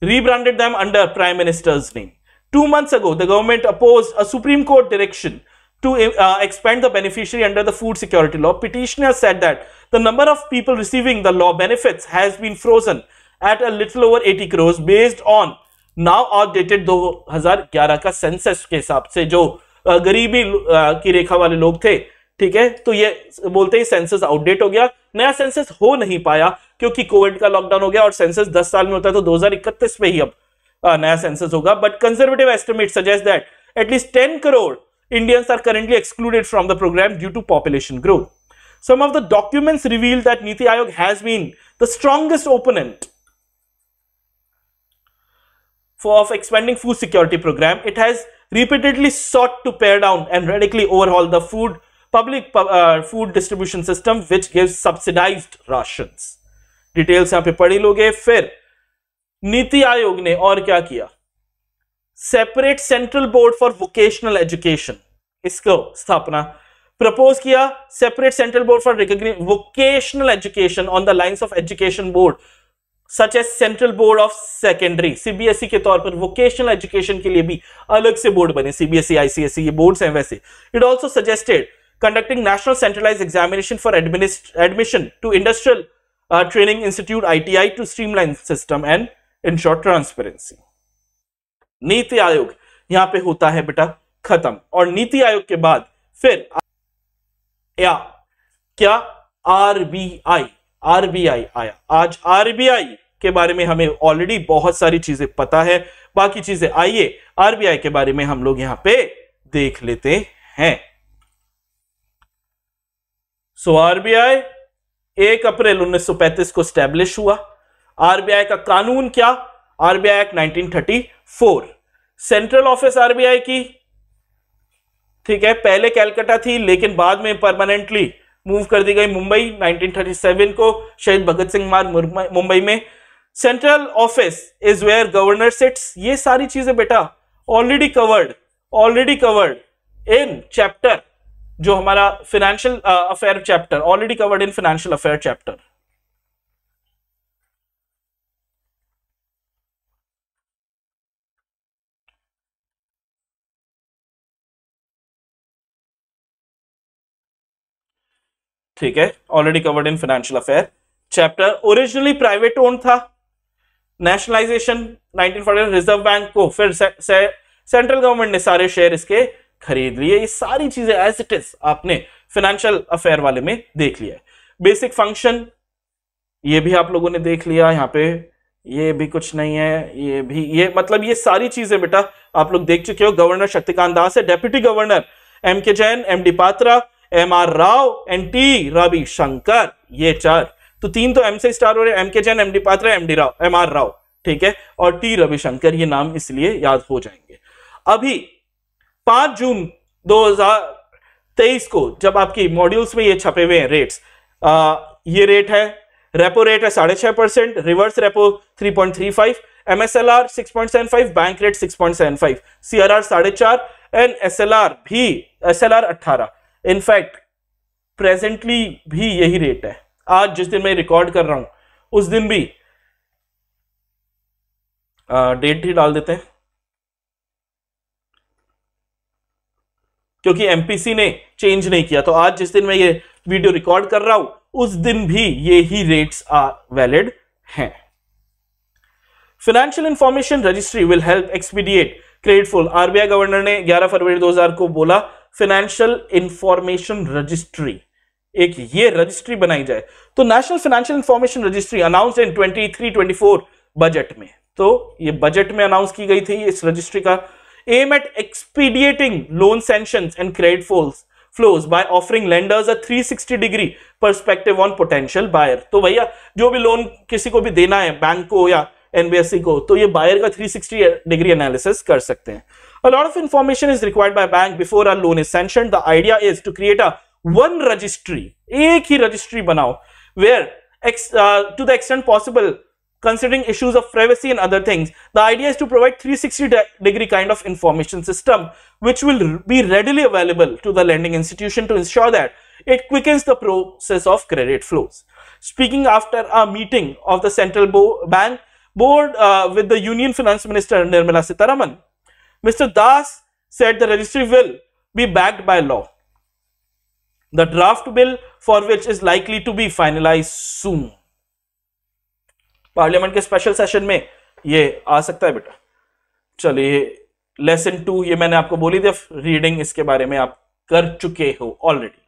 rebranded them under Prime Minister's name. Two months ago, the government opposed a Supreme Court direction to uh, expand the beneficiary under the food security law. petitioner said that the number of people receiving the law benefits has been frozen at a little over 80 crores based on now outdated 2011 ka census ke hisab se jo uh, garibi uh, ki rekha wale log the theek hai to ye bolte ही census outdate ho gaya naya census ho nahi paya क्योंकि Covid का lockdown हो गया और census 10 साल में होता है तो दो में ही अब नया सेंसस होगा but conservative estimate suggest that at least ten crore Indians are currently excluded from the programme due to population growth Some of the documents reveal that Niti Aayog has been the strongest opponent for of expanding food security program. It has repeatedly sought to pare down and radically overhaul the food public uh, food distribution system which gives subsidized rations. Details यहां पे पढ़ी लोगे फिर नीति आयोग ने और क्या किया separate central board for vocational education इसको स्थापना प्रपोज किया separate central board for vocational education on the lines of education board such as central board of secondary CBSE के तौर पर वोकेशनल एजुकेशन के लिए भी अलग से बोर्ड बने सीबीएसई आईसीएसई e, e, ये बोर्ड्स हैं वैसे it also suggested conducting national centralise examination for admission to industrial uh, Training Institute ITI to streamline system and ensure transparency. niti आयोग yahan pe hota hai beta khatam aur niti आयोग ke baad fir ya kya rbi rbi aaya aaj rbi के बारे में हमें already बहुत सारी चीजें पता है बाकी चीजें आइए आरबीआई के बारे में हम लोग यहां पे देख लेते हैं सो आरबीआई एक अप्रैल 1935 को स्टैब्लिश हुआ आरबीआई का कानून क्या RBI act 1934 central office RBI की ठीक है पहले कैलकाटा थी लेकिन बाद में परमानेंटली मूव कर दी गई मुंबई 1937 को शहीद भगत सिंह मार मुंबई में central office is where governor sits ये सारी चीजें बेटा already covered already covered in chapter जो हमारा financial affair chapter already covered in financial affair chapter ठीक है already covered in financial affair chapter originally private own था नेशनलाइजेशन 1940 रिजर्व बैंक को फिर से, से, सेंट्रल गवर्नमेंट ने सारे शेयर इसके खरीद लिए ये सारी चीजें एज इट इज आपने फाइनेंशियल अफेयर वाले में देख लिया है बेसिक फंक्शन ये भी आप लोगों ने देख लिया यहाँ पे ये भी कुछ नहीं है ये भी ये मतलब ये सारी चीजें बेटा आप लोग देख चुके हो गवर्नर शक्तिकांत दास है deputy governor M K Jain M D Patra M R Rao N T Ravi Shankar ये चार तो तीन तो एम से स्टार हो रहे M K Jain M D Patra M D Rao M R Rao ठीक है और टी रविशंकर ये नाम इसलिए याद हो जाएंगे अभी पांच जून 2023 को जब आपकी मॉड्यूल्स में ये छपे हुए हैं रेट्स आ, ये रेट है रेपो रेट है साढ़े छह percent reverse repo three point three five M S L R six point seven five bank rate six point seven five C R R साढ़े चार एंड एस एल आर भी S L R अट्ठारह in fact presently भी यही rate है आज जिस दिन मैं रिकॉर्ड कर रहा हूं उस दिन भी डेट ही डाल देते हैं क्योंकि एमपीसी ने चेंज नहीं किया तो आज जिस दिन मैं ये वीडियो रिकॉर्ड कर रहा हूं उस दिन भी ये ही रेट्स आर वैलिड हैं financial information registry will help expedite credit flow RBI governor ने 11 फरवरी 2000 को बोला फाइनेंशियल इंफॉर्मेशन रजिस्ट्री एक ये रजिस्ट्री बनाई जाए तो national financial information registry announce in 23-24 budget में तो ये बजट में अनाउंस की गई थी इस रजिस्ट्री का aim at expediting loan sanctions and credit falls flows by offering lenders a 360 degree perspective on potential buyer तो भैया जो भी लोन किसी को भी देना है बैंक को या एनबीएससी को तो ये बायर का 360 डिग्री एनालिसिस कर सकते हैं a lot of information is required by bank before a loan is sanction the idea is to create a one registry एक ही रजिस्ट्री बनाओ where to the extent possible considering issues of privacy and other things. The idea is to provide 360 de degree kind of information system which will be readily available to the lending institution to ensure that it quickens the process of credit flows. Speaking after a meeting of the Central Bo Bank Board uh, with the Union Finance Minister Nirmala Sitaraman, Mr. Das said the registry will be backed by law. The draft bill for which is likely to be finalized soon. Parliament के special session में ये आ सकता है बेटा चलिए lesson to ये मैंने आपको बोली थी रीडिंग इसके बारे में आप कर चुके हो ऑलरेडी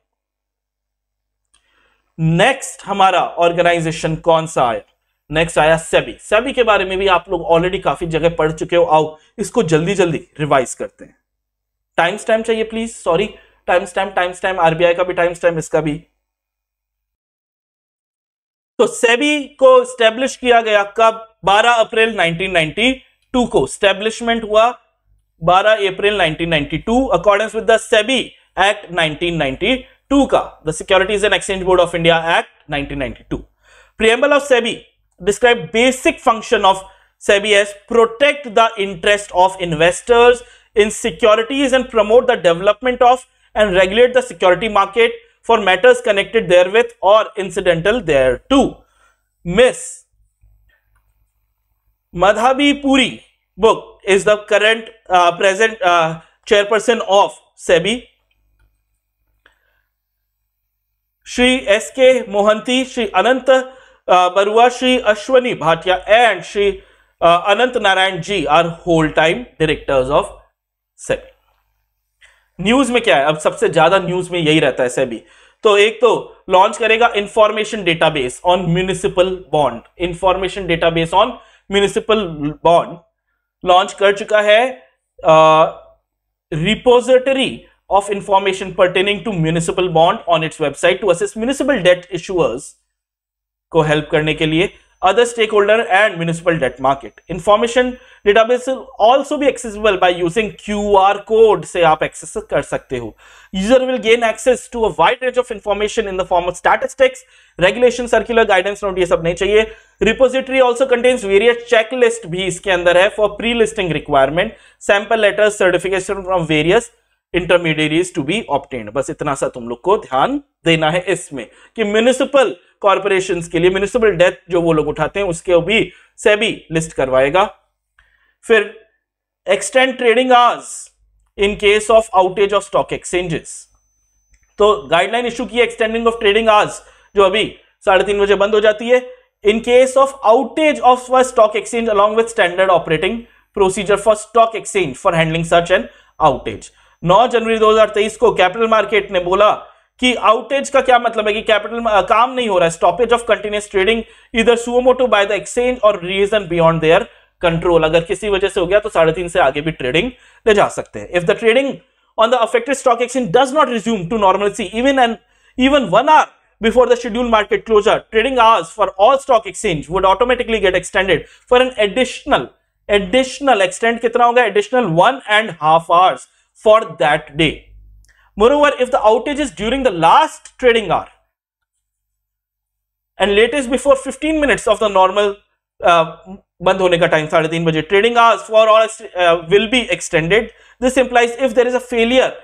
नेक्स्ट हमारा ऑर्गेनाइजेशन कौन सा आया नेक्स्ट आया सेबी सेबी के बारे में भी आप लोग ऑलरेडी काफी जगह पढ़ चुके हो आओ इसको जल्दी जल्दी रिवाइज करते हैं टाइम्स टाइम चाहिए please sorry times time times time RBI का भी टाइम्स टाइम इसका भी तो सेबी को स्टैब्लिश किया गया कब 12 अप्रैल 1992 को स्टैब्लिशमेंट हुआ 12 April 1992 according with the SEBI act 1992 का the securities and exchange board of India act 1992 preamble of SEBI describe basic function of SEBI as protect the interest of investors in securities and promote the development of and regulate the security market for matters connected therewith or incidental thereto miss Madhabi Puri Buch is the current present chairperson of SEBI Shri S के Mohanty Shri Anant Barua Shri Ashwani Bhatia and Shri Anant Narayan G are whole time directors of SEBI news में क्या है अब सबसे ज्यादा news में यही रहता है सेबी तो एक तो लॉन्च करेगा information database on municipal bond information database on municipal bond launch कर चुका है repository of information pertaining to municipal bond on its website to assist municipal debt issuers को हेल्प करने के लिए other stakeholder and municipal debt market. Information database will also be accessible by using QR code से aap access kar sakte ho User will gain access to a wide range of information in the form of statistics, regulation, circular, guidance note ye sab nahi chahiye Repository also contains various checklist bhi iske andar hai for pre-listing requirement, sample letters, certification from various intermediaries to be obtained बस इतना सा तुम लोग को ध्यान देना है इसमें कि म्यूनिसिपल कॉर्पोरेशन के लिए म्यूनिसिपल डेथ जो वो लोग उठाते हैं उसके भी सेबी लिस्ट करवाएगा फिर extend trading hours in case of outage of stock exchanges तो गाइडलाइन इश्यू की एक्सटेंडिंग ऑफ ट्रेडिंग आवर्स जो अभी साढ़े तीन बजे बंद हो जाती है in case of outage of stock exchange along with standard operating procedure for stock exchange for handling सर्च एंड आउटेज 9 जनवरी 2023 को कैपिटल मार्केट ने बोला कि आउटेज का क्या मतलब है कि कैपिटल काम नहीं हो रहा है स्टॉपेज ऑफ कंटिन्यूस ट्रेडिंग इधर suo motu by the exchange or reason beyond their control अगर किसी वजह से हो गया तो साढ़े तीन से आगे भी ट्रेडिंग ले जा सकते हैं if the trading on the affected stock exchange does not resume to normal see even an even one hour before the schedule market closure trading hours for all stock exchange would automatically get extended for an additional additional extend कितना होगा additional one and half hours for that day. Moreover, if the outage is during the last trading hour and latest before 15 minutes of the normal बंद होने का time साढ़े तीन बजे trading hours for all will be extended this implies if there is a failure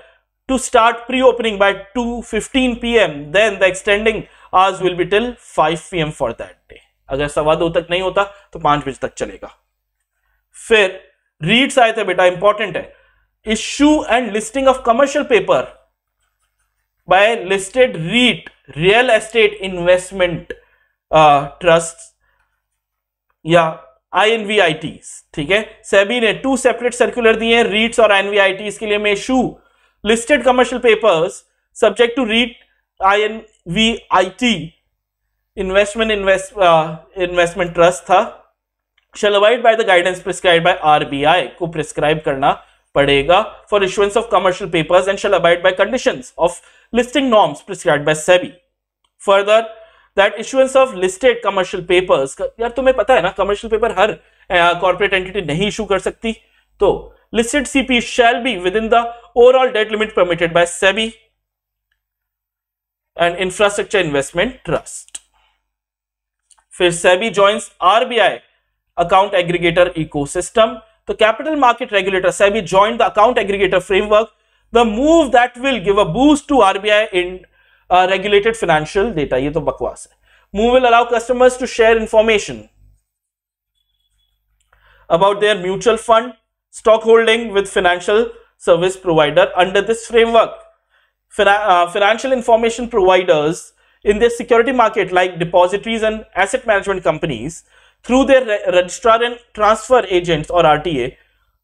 to start pre-opening by 2:15 p.m. then the extending hours will be till 5 p.m. for that day. अगर सवा दो तक नहीं होता तो पांच बजे तक चलेगा फिर रीड्स आए थे बेटा इंपॉर्टेंट है issue and listing of commercial paper by listed REIT real estate investment trust या आई ठीक है सेबी ने टू सेपरेट सर्कुलर दिए हैं रीट्स और एनवीआईटी के लिए मैं issue listed commercial papers subject to REIT I N V I T investment investment trust था shall abide by the guidance prescribed by RBI को प्रिस्क्राइब करना पड़ेगा for issuance of commercial papers and shall abide by conditions of listing norms prescribed by SEBI. Further, that issuance of listed commercial papers, यार तुम्हें पता है ना commercial paper हर corporate entity नहीं issue कर सकती तो listed CP shall be within the overall debt limit permitted by SEBI and infrastructure investment trust. फिर SEBI joins RBI account aggregator ecosystem the capital market regulator SEBI joined the account aggregator framework, the move that will give a boost to RBI in uh, regulated financial data. ये तो बकवास है. Move will allow customers to share information about their mutual fund stock holding with financial service provider under this framework. uh, financial information providers in the security market like depositories and asset management companies through their registrar and transfer agents or RTA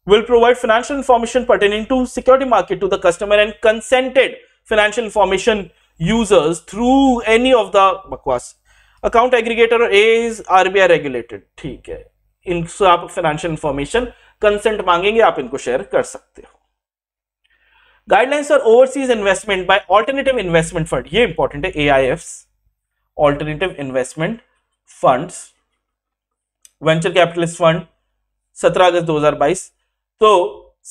will provide financial information pertaining to security market to the customer and consented financial information users through any of the bakwas account aggregator or AAs RBI regulated ठीक है इन इनसे आप financial information consent मांगेंगे आप इनको share कर सकते हो guidelines और overseas investment by alternative investment fund ये important है AIFs alternative investment funds venture capitalist fund 17 अगस्त 2022 तो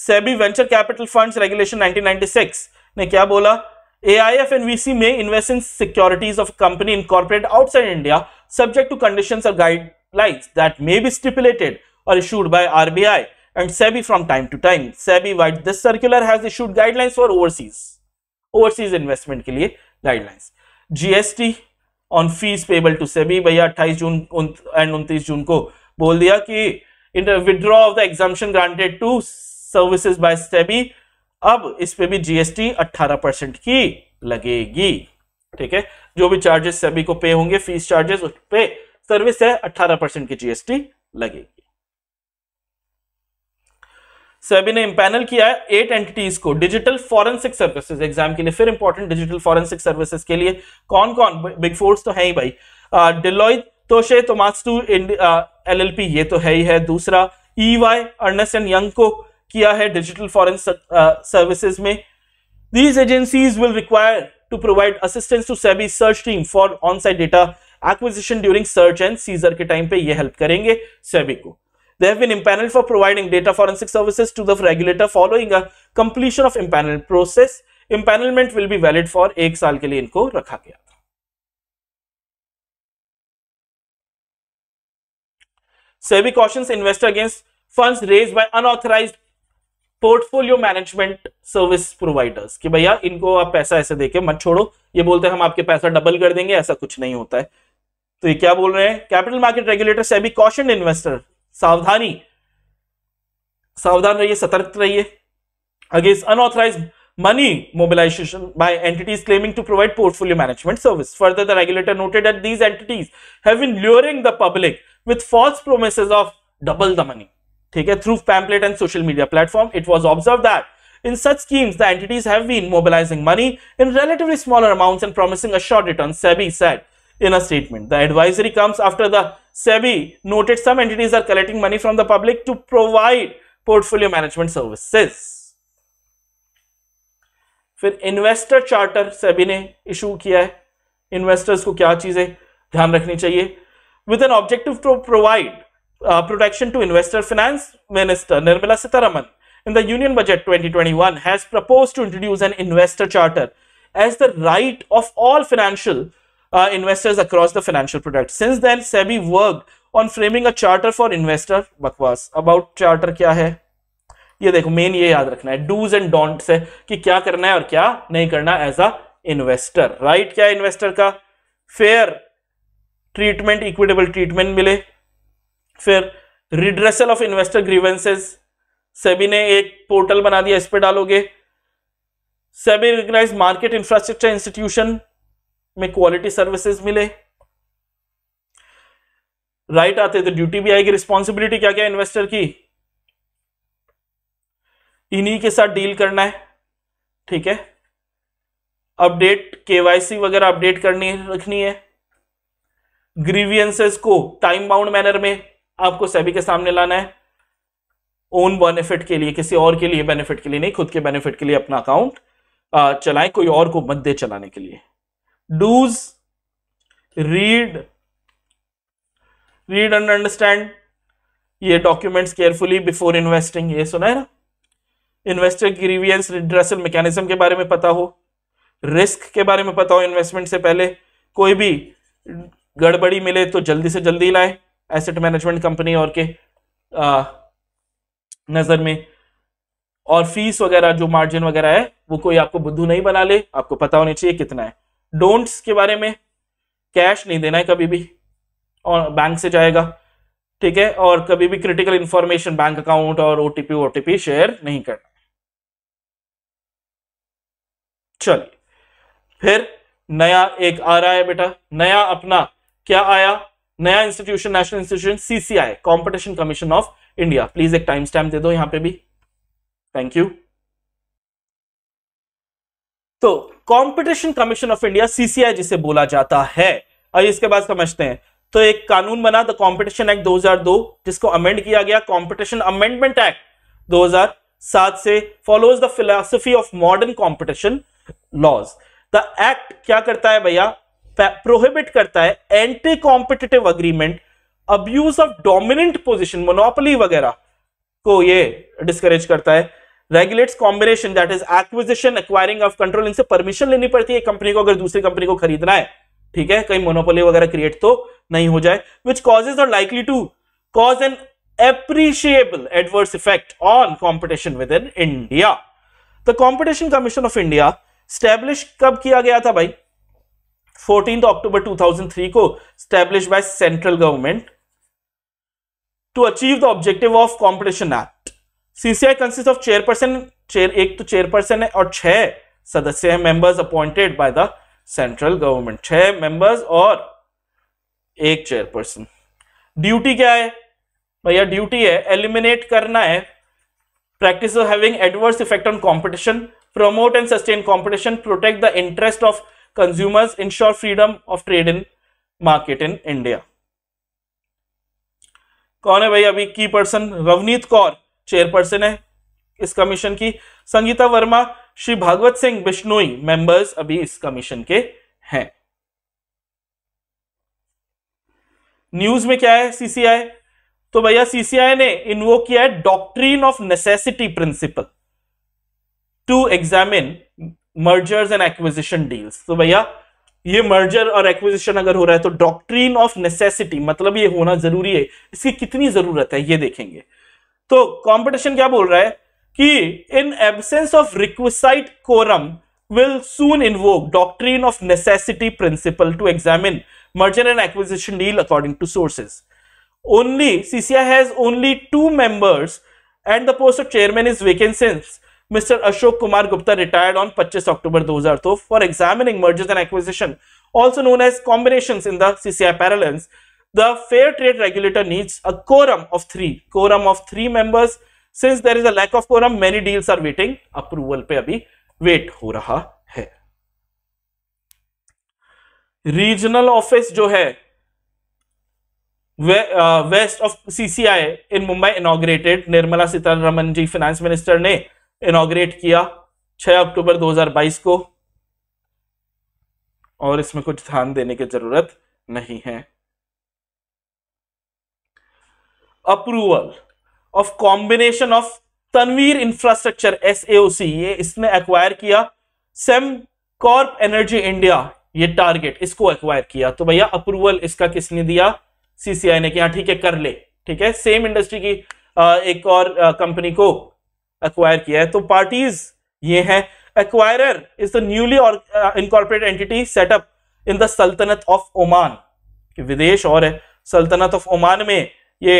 SEBI venture capital funds regulation 1996 ने क्या बोला AIF and VC may invest in securities of company incorporated outside India subject to conditions or guidelines that may be stipulated or issued by RBI and SEBI from time to time. SEBI wide this circular has issued guidelines for overseas overseas investment के लिए guidelines. GST on fees payable to SEBI भैया 28 जून and 29 जून को बोल दिया कि withdraw of the exemption granted to services by SEBI अब इस पे भी जीएसटी 18 परसेंट की लगेगी ठीक है जो भी चार्जेस सेबी को पे होंगे फीस चार्जेस उस पे सर्विस है 18 परसेंट की जीएसटी लगेगी सेबी ने इम्पैनल किया है एट एंटिटीज को डिजिटल फॉरेंसिक सर्विसेज एग्जाम के लिए फिर इंपॉर्टेंट डिजिटल फॉरेंसिक सर्विसेज के लिए कौन कौन बिग फोर्स तो है ही भाई Deloitte Touche Tohmatsu L L P ये तो है ही है दूसरा ईवाई अर्नेस्ट एंड यंग को किया है डिजिटल फॉरेन सर्विसेज में these agencies will require to provide assistance to SEBI search team for on site data acquisition during search and seizure के टाइम पे ये हेल्प करेंगे सेबी को they have been empanel for providing data forensic services to the regulator following a completion of empanel process empanelment will be valid for एक साल के लिए इनको रखा गया था SEBI caution investor against fund raise by unauthorised portfolio management service providers कि भैया इनको आप पैसा ऐसे देके मत छोड़ो ये बोलते हैं हम आपके पैसा डबल कर देंगे ऐसा कुछ नहीं होता है तो ये क्या बोल रहे हैं capital market regulator SEBI caution investor सावधानी सावधान रहिए सतर्क रहिए against unauthorised money mobilisation by entities claiming to provide portfolio management service further the regulator noted these entities है public with false promises of double the money. Take it through pamphlet and social media platform, it was observed that in such schemes, the entities have been mobilizing money in relatively smaller amounts and promising assured returns, SEBI said in a statement. The advisory comes after the SEBI noted some entities are collecting money from the public to provide portfolio management services. फिर investor charter SEBI ने issue किया है investors को क्या चीजें ध्यान रखनी चाहिए with an objective to provide uh, protection to investor finance minister Nirmala Sitaraman in the union budget 2021 has proposed to introduce an investor charter as the right of all financial uh, investors across the financial product. Since then, SEBI worked on framing a charter for investor Bakwas about charter kya hai? ये देखो main ये याद रखना है and and don'ts है कि क्या करना है और क्या नहीं करना as investor. Investor right right है इन्वेस्टर का Fair. ट्रीटमेंट इक्विटेबल ट्रीटमेंट मिले फिर redressal of investor grievances SEBI ने एक पोर्टल बना दिया इस पर डालोगे SEBI recognise market infrastructure institution में क्वालिटी सर्विसेज मिले राइट आते तो ड्यूटी भी आएगी रिस्पॉन्सिबिलिटी क्या क्या इन्वेस्टर की इन्हीं के साथ डील करना है ठीक है अपडेट केवाईसी वगैरह अपडेट करनी रखनी है ग्रीवियंसेस को टाइम बाउंड मैनर में आपको सभी के सामने लाना है ओन बेनिफिट के लिए किसी और के लिए बेनिफिट के लिए नहीं खुद के बेनिफिट के लिए अपना अकाउंट चलाएं कोई और को मत दे चलाने के लिए dos read read and understand ये डॉक्यूमेंट्स केयरफुली बिफोर इन्वेस्टिंग ये सुना है ना इन्वेस्टर ग्रीवियंस रिड्रेसल मैकेनिज्म के बारे में पता हो रिस्क के बारे में पता हो इन्वेस्टमेंट से पहले कोई भी गड़बड़ी मिले तो जल्दी से जल्दी लाए एसेट मैनेजमेंट कंपनी और के आ, नज़र में और फीस वगैरह जो मार्जिन वगैरह है वो कोई आपको बुद्धू नहीं बना ले आपको पता होना चाहिए कितना है डोंट्स के बारे में कैश नहीं देना है कभी भी और बैंक से जाएगा ठीक है और कभी भी क्रिटिकल इंफॉर्मेशन बैंक अकाउंट और ओटीपी ओटीपी शेयर नहीं करना चलिए फिर नया एक आ रहा है बेटा नया अपना क्या आया नया institution national institution CCI competition commission of India please एक टाइम स्टैम्प दे दो यहां पे भी थैंक यू तो competition commission of India CCI जिसे बोला जाता है और इसके बाद समझते हैं तो एक कानून बना द कंपटीशन एक्ट 2002 जिसको अमेंड किया गया कंपटीशन अमेंडमेंट एक्ट 2007 से follows the philosophy of modern competition laws the act क्या करता है भैया प्रोहिबिट करता है anti competitive agreement abuse of dominant position monopoly वगैरह को ये डिस्करेज करता है regulates combination that is acquisition acquiring of control इनसे परमिशन लेनी पड़ती है कंपनी को अगर दूसरी कंपनी को खरीदना है ठीक है कहीं मोनोपोली वगैरह क्रिएट तो नहीं हो जाए which causes or likely to cause an appreciable adverse effect on competition within India the competition commission of India establish कब किया गया था भाई फोर्टीन अक्टूबर 2003 को establish by central government to achieve the objective of competition act CCI consist of chairperson chair एक तो chairperson है और छह सदस्य हैं members appointed by the central government छह मेंबर्स और एक चेयरपर्सन ड्यूटी क्या है भैया ड्यूटी है एलिमिनेट करना है practices having adverse effect on competition promote and sustain competition protect the interest of consumers ensure freedom of trade in market in India. कौन है भाई अभी की पर्सन रवनीत कौर चेयरपर्सन है इस कमीशन की संगीता वर्मा श्री भागवत सिंह बिश्नोई मेंबर्स अभी इस कमीशन के हैं न्यूज में क्या है सीसीआई तो भैया सीसीआई ने इन्वो किया है doctrine of necessity principle to examine mergers and acquisition deals तो भैया ये मर्जर और एक्विजिशन अगर हो रहा है तो डॉक्ट्रीन ऑफ नेसेसिटी मतलब ये होना जरूरी है इसकी कितनी जरूरत है ये देखेंगे तो कंपटीशन क्या बोल रहा है कि in absence of requisite quorum will soon invoke doctrine of necessity principle to examine merger and acquisition deal according to sources only CCI has only two members and the post of chairman is vacancy mister Ashok Kumar Gupta retired on 25 October 2002 तो for examining mergers and acquisition also known as combination in the CCI parlance the fair trade regulator needs a quorum of three quorum of three members since there is a lack of quorum many deals are waiting approval पे अभी wait हो रहा है regional office जो है west of CCI in Mumbai inaugurated Nirmala Sitharaman ji finance minister ने inaugurate किया 6 अक्टूबर 2022 को और इसमें कुछ ध्यान देने की जरूरत नहीं है approval of combination of Tanweer infrastructure S ये इसने एक्वायर किया सेम कॉर्प एनर्जी इंडिया ये टारगेट इसको एक्वायर किया तो भैया अप्रूवल इसका किसने दिया सीसीआई ने कि ठीक है कर ले ठीक है सेम इंडस्ट्री की एक और कंपनी को एक्वायर किया है तो पार्टीज ये हैं acquirer is the newly incorporate entity set up in the sultanate of Oman विदेश और है सल्तनत ऑफ ओमान में ये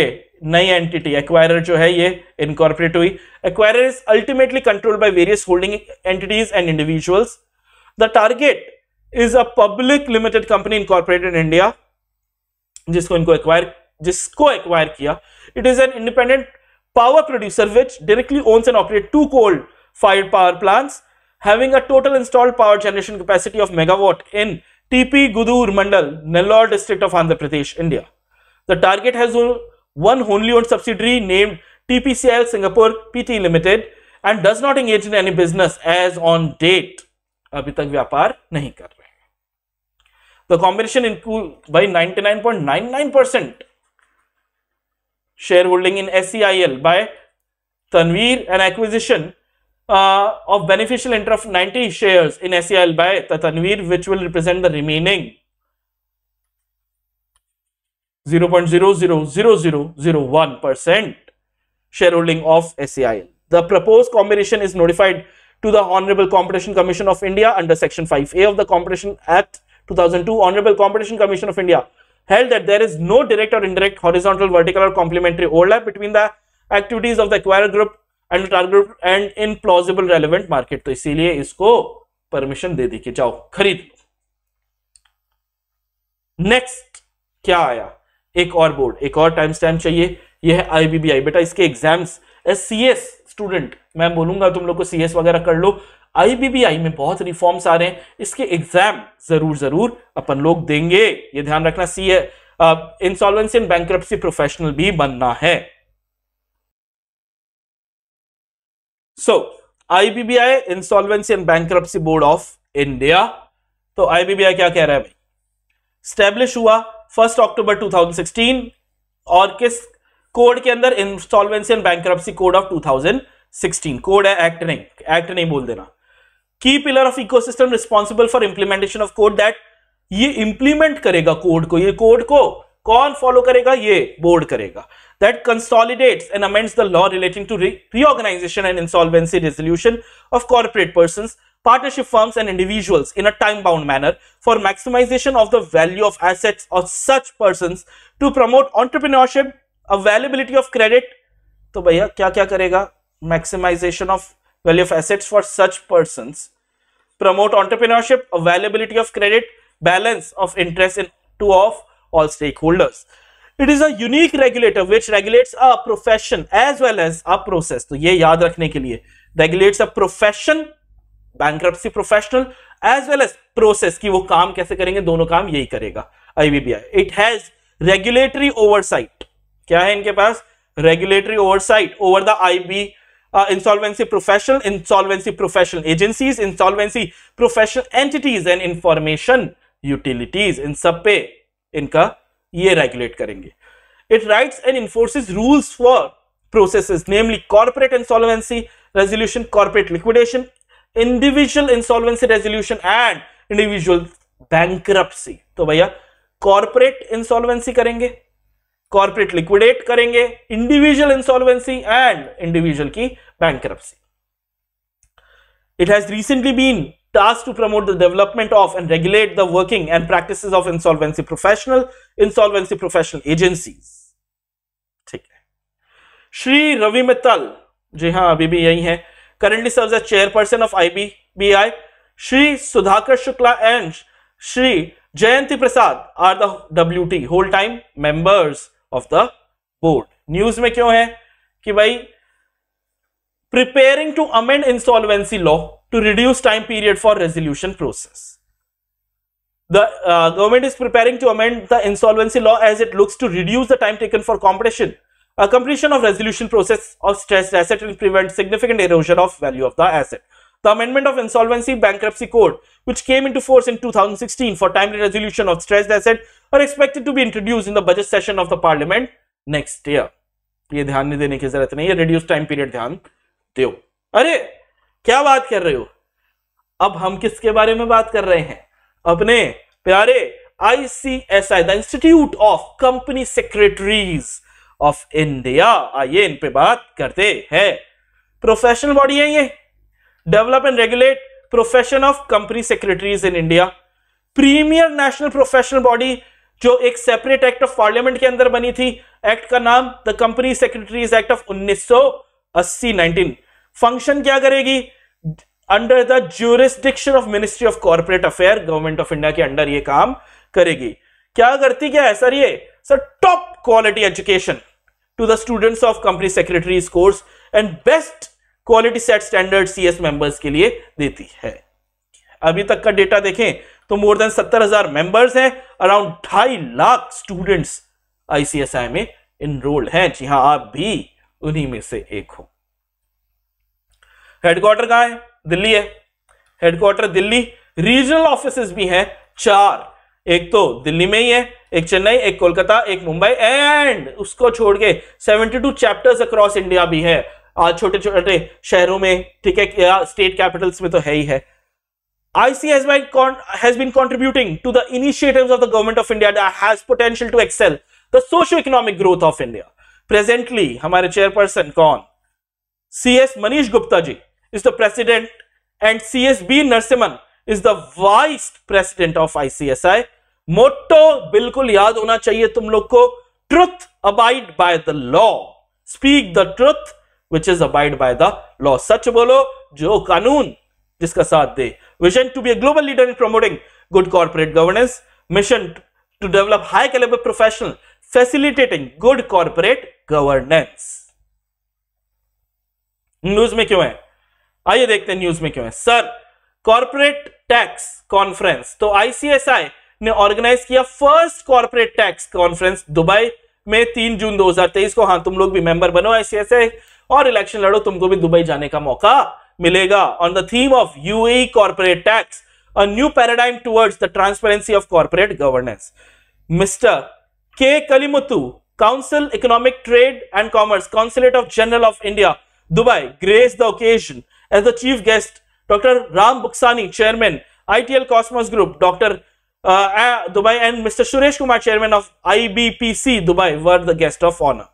नई एंटिटी एक्वायरर जो है ये इनकॉर्पोरेट हुई acquirer is ultimately controlled by various holding entities and individuals the target is a public limited company incorporated India जिसको इनको एक्वायर जिसको एक्वायर किया it is an independent power producer which directly owns and operates two coal fired power plants having a total installed power generation capacity of megawatt in TP Gudur Mandal, Nellore district of Andhra Pradesh, India. The target has one wholly owned subsidiary named TPCL Singapore PT Limited and does not engage in any business as on date. अभी तक व्यापार नहीं कर रहे हैं the combination include by 99.99 percent shareholding in SEIL by Tanvir and acquisition uh, of beneficial interest of 90 shares in SEIL by Tanvir which will represent the remaining zero point zero zero zero zero zero one percent shareholding of SEIL. The proposed combination is notified to the Honorable Competition Commission of India under Section 5A of the Competition Act 2002. Honorable Competition Commission of India held that there is no direct or indirect horizontal, vertical or complementary overlap between the activities of the acquirer group and target group and in plausible relevant market तो इसीलिए इसको permission दे दी कि जाओ खरीद लो next क्या आया एक और बोर्ड एक और टाइम स्टैम्प चाहिए यह है आईबीबीआई बेटा इसके exams as C S student मैं बोलूंगा तुम लोग को सी एस वगैरह कर लो आईबीबीआई में बहुत रिफॉर्म्स आ रहे हैं इसके एग्जाम जरूर जरूर अपन लोग देंगे ये ध्यान रखना सी इंसॉल्वेंसी एंड बैंक प्रोफेशनल भी बनना है so IBBI insolvency and bank board of India तो आईबीबीआई क्या कह रहा है भाई स्टैब्लिश हुआ फर्स्ट अक्टूबर 2016 और किस कोड के अंदर insolvency and bank code of 2016 code है एक्ट नहीं एक्ट नहीं बोल देना की पिलर ऑफ इको सिस्टम responsible for implementation of code that ये इंप्लीमेंट करेगा कोड को ये कोड को कौन फॉलो करेगा ये बोर्ड करेगा that consolidates and amends the law relating to reorganisation and insolvency resolution of corporate person partnership firms and individuals in a time bound manner for maximisation of the value of assets of such person to promote entrepreneurship availability of credit तो भैया क्या क्या करेगा maximisation of value of assets for such persons, promote entrepreneurship, availability of credit, balance of interest in to of all stakeholders. It is a unique regulator which regulates a profession as well as a process. तो ये याद रखने के लिए regulates a profession, bankruptcy professional as well as process कि वो काम कैसे करेंगे दोनों काम यही करेगा IBBI. It has regulatory oversight. क्या है इनके पास regulatory oversight over the IB uh, insolvency professional, insolvency professional agencies, insolvency professional entities and information utilities. इन सब पे इनका ये रेगुलेट करेंगे It writes and enforces rules for processes, namely corporate insolvency resolution, corporate liquidation, individual insolvency resolution and individual bankruptcy. तो भैया corporate insolvency करेंगे corporate liquidate करेंगे individual insolvency and individual की bank it has recently been task to promote the development of and regulate the working and practice of insolvency professional insolvency professional agency ठीक है श्री रवि मित्तल जी हाँ अभी भी यही है currently serve chairperson of I B B I Shri Sudhakar Shukla and Shri Jayanti Prasad are the W T whole time members Of the board news, में क्यों है कि भाई preparing to amend insolvency law to reduce time period for the uh, government is preparing to amend the insolvency law as it looks to reduce the time taken for completion. a completion of resolution process of stressed asset will prevent significant erosion of value of the asset the amendment of insolvency bankruptcy code which came into force in 2016 for timely resolution of stressed asset are expected to be introduced in the budget session of the parliament next year ye dhyan nahi dene ki zarurat nahi है reduce time period dhyan दो are kya baat kar rahe ho ab hum kiske bare mein baat kar rahe hain apne pyare icsi the institute of company secretaries of India आइए इन पे बात करते हैं professional body है ये develop and regulate profession of company secretaries in India. Premier national professional body जो एक सेपरेट एक्ट ऑफ पार्लियामेंट के अंदर बनी थी एक्ट का नाम the company secretaries act of 1980 19 function क्या करेगी under the jurisdiction of ministry of corporate affair government of India के अंडर ये काम करेगी क्या करती क्या है सर ये sir top quality education to the students of company secretaries course and best quality set standard C members के लिए देती है अभी तक का डेटा देखें तो मोर देन सत्तर हजार मेंबर्स हैं अराउंड ढाई लाख स्टूडेंट्स आईसीएसआई में इनरोल्ड हैं जी हाँ आप भी उन्हीं में से एक हो हेडक्वार्टर कहाँ है दिल्ली है हेडक्वार्टर दिल्ली रीजनल ऑफिस भी हैं चार एक तो दिल्ली में ही है एक चेन्नई एक कोलकाता एक मुंबई एंड उसको छोड़ के seventy two chapters across India भी है छोटे छोटे शहरों में ठीक है स्टेट कैपिटल्स में तो है ही है ICSI been contributing to the initiative of the government of India has potential to excel the socio economic growth of India presently हमारे चेयरपर्सन कौन C S Manish Gupta ji is the president and C S B Narasimhan is the vice president of ICSI motto बिल्कुल याद होना चाहिए तुम लोग को truth abide by the law speak the truth which is abide by the law सच बोलो जो कानून जिसका साथ दे vision to be a global leader in promoting good corporate governance mission to develop high calibre professional facilitating good corporate governance news में क्यों है आइए देखते हैं न्यूज में क्यों है सर कॉर्पोरेट टैक्स कॉन्फ्रेंस तो आईसीएसआई ने ऑर्गेनाइज किया first corporate tax conference Dubai में 3 जून 2023 को हाँ तुम लोग भी मेंबर बनो आईसीएसआई और इलेक्शन लड़ो तुमको भी दुबई जाने का मौका मिलेगा on the theme of UAE corporate tax a new paradigm towards the transparency of corporate governance mister K Kalimuthu council economic trade and commerce consulate of general of India Dubai grace the occasion as the chief guest doctor Ram Buxani chairman ITL Cosmos group doctor Dubai and mister Suresh Kumar chairman of IBPC Dubai were the guest of honour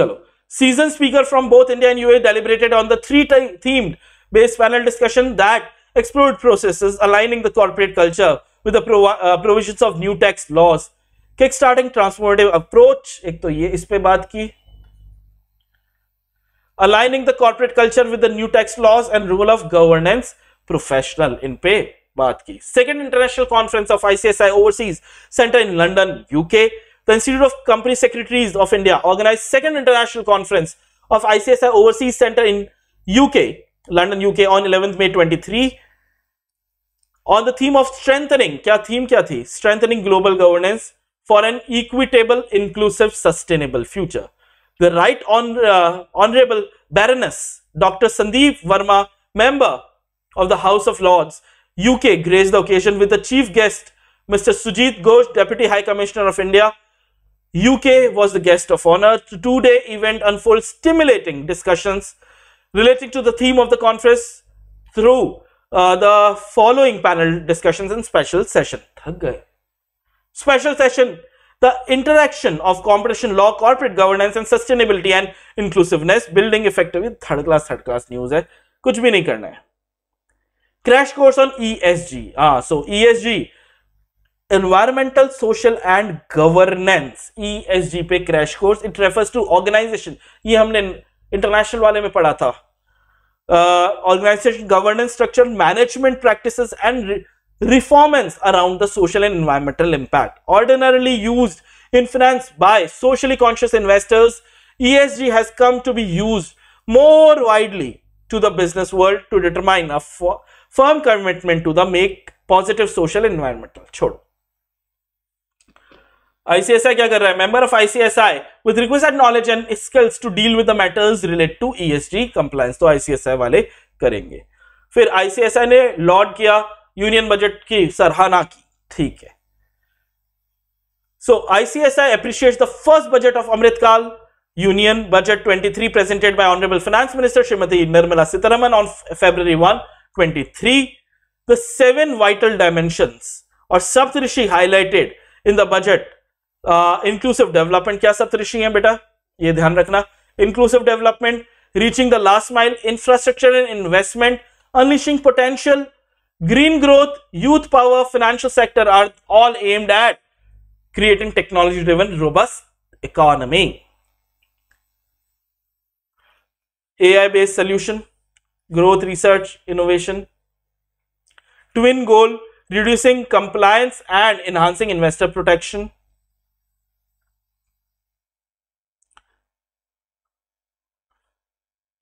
Chalo. Seasoned speaker from both India and UAE deliberated on the three themed based panel discussion that explored processes aligning the corporate culture with the uh, provisions of new tax laws. kick-starting transformative approach. एक तो ये इस बात की. Aligning the corporate culture with the new tax laws and rule of governance professional in pay, बात की. Second international conference of ICSI overseas center in London, UK the Institute of Company Secretaries of India organized second international conference of ICSI Overseas Center in UK, London, UK on 11th May 23 on the theme of strengthening. Kya theme kya thi? Strengthening global governance for an equitable, inclusive, sustainable future. The Right uh, Honorable Baroness Dr. Sandeep Verma, member of the House of Lords, UK, graced the occasion with the chief guest Mr. Sujit Ghosh, Deputy High Commissioner of India, UK was the guest of honor. Two-day event unfolds stimulating discussions relating to the theme of the conference through uh, the following panel discussions and special session. Special session, the interaction of competition law, corporate governance and sustainability and inclusiveness, building effectively third class, third class news है eh? कुछ भी नहीं करना है crash environmental social and governance ESG पे crash course it refers to organisation ये हमने international वाले में पढ़ा था organisation governance structure management practices and reformance around the social and environmental impact. Ordinarily used in finance by socially conscious investors, ESG has come to be used more widely to the business world to determine a firm commitment to the make positive social environmental. Chod. ICSI क्या कर रहा है member of ICSI with request knowledge and skills to deal with the matters relate to ESG compliance तो ICSI वाले करेंगे फिर ICSI ने load किया यूनियन बजट की सराहना की ठीक है so ICSI appreciate the first budget of Amritkaal union budget 23 presented by honourable finance minister Shrimati Nirmala Sitharaman on February 1 23 the seven vital dimensions और Saptarishi highlighted in the budget inclusive development क्या सब सप्तषि है बेटा ये ध्यान रखना inclusive development reaching the last mile infrastructure and investment unleashing potential green growth youth power financial sector are all aimed at creating technology driven robust economy A I based solution growth research innovation twin goal reducing compliance and enhancing investor protection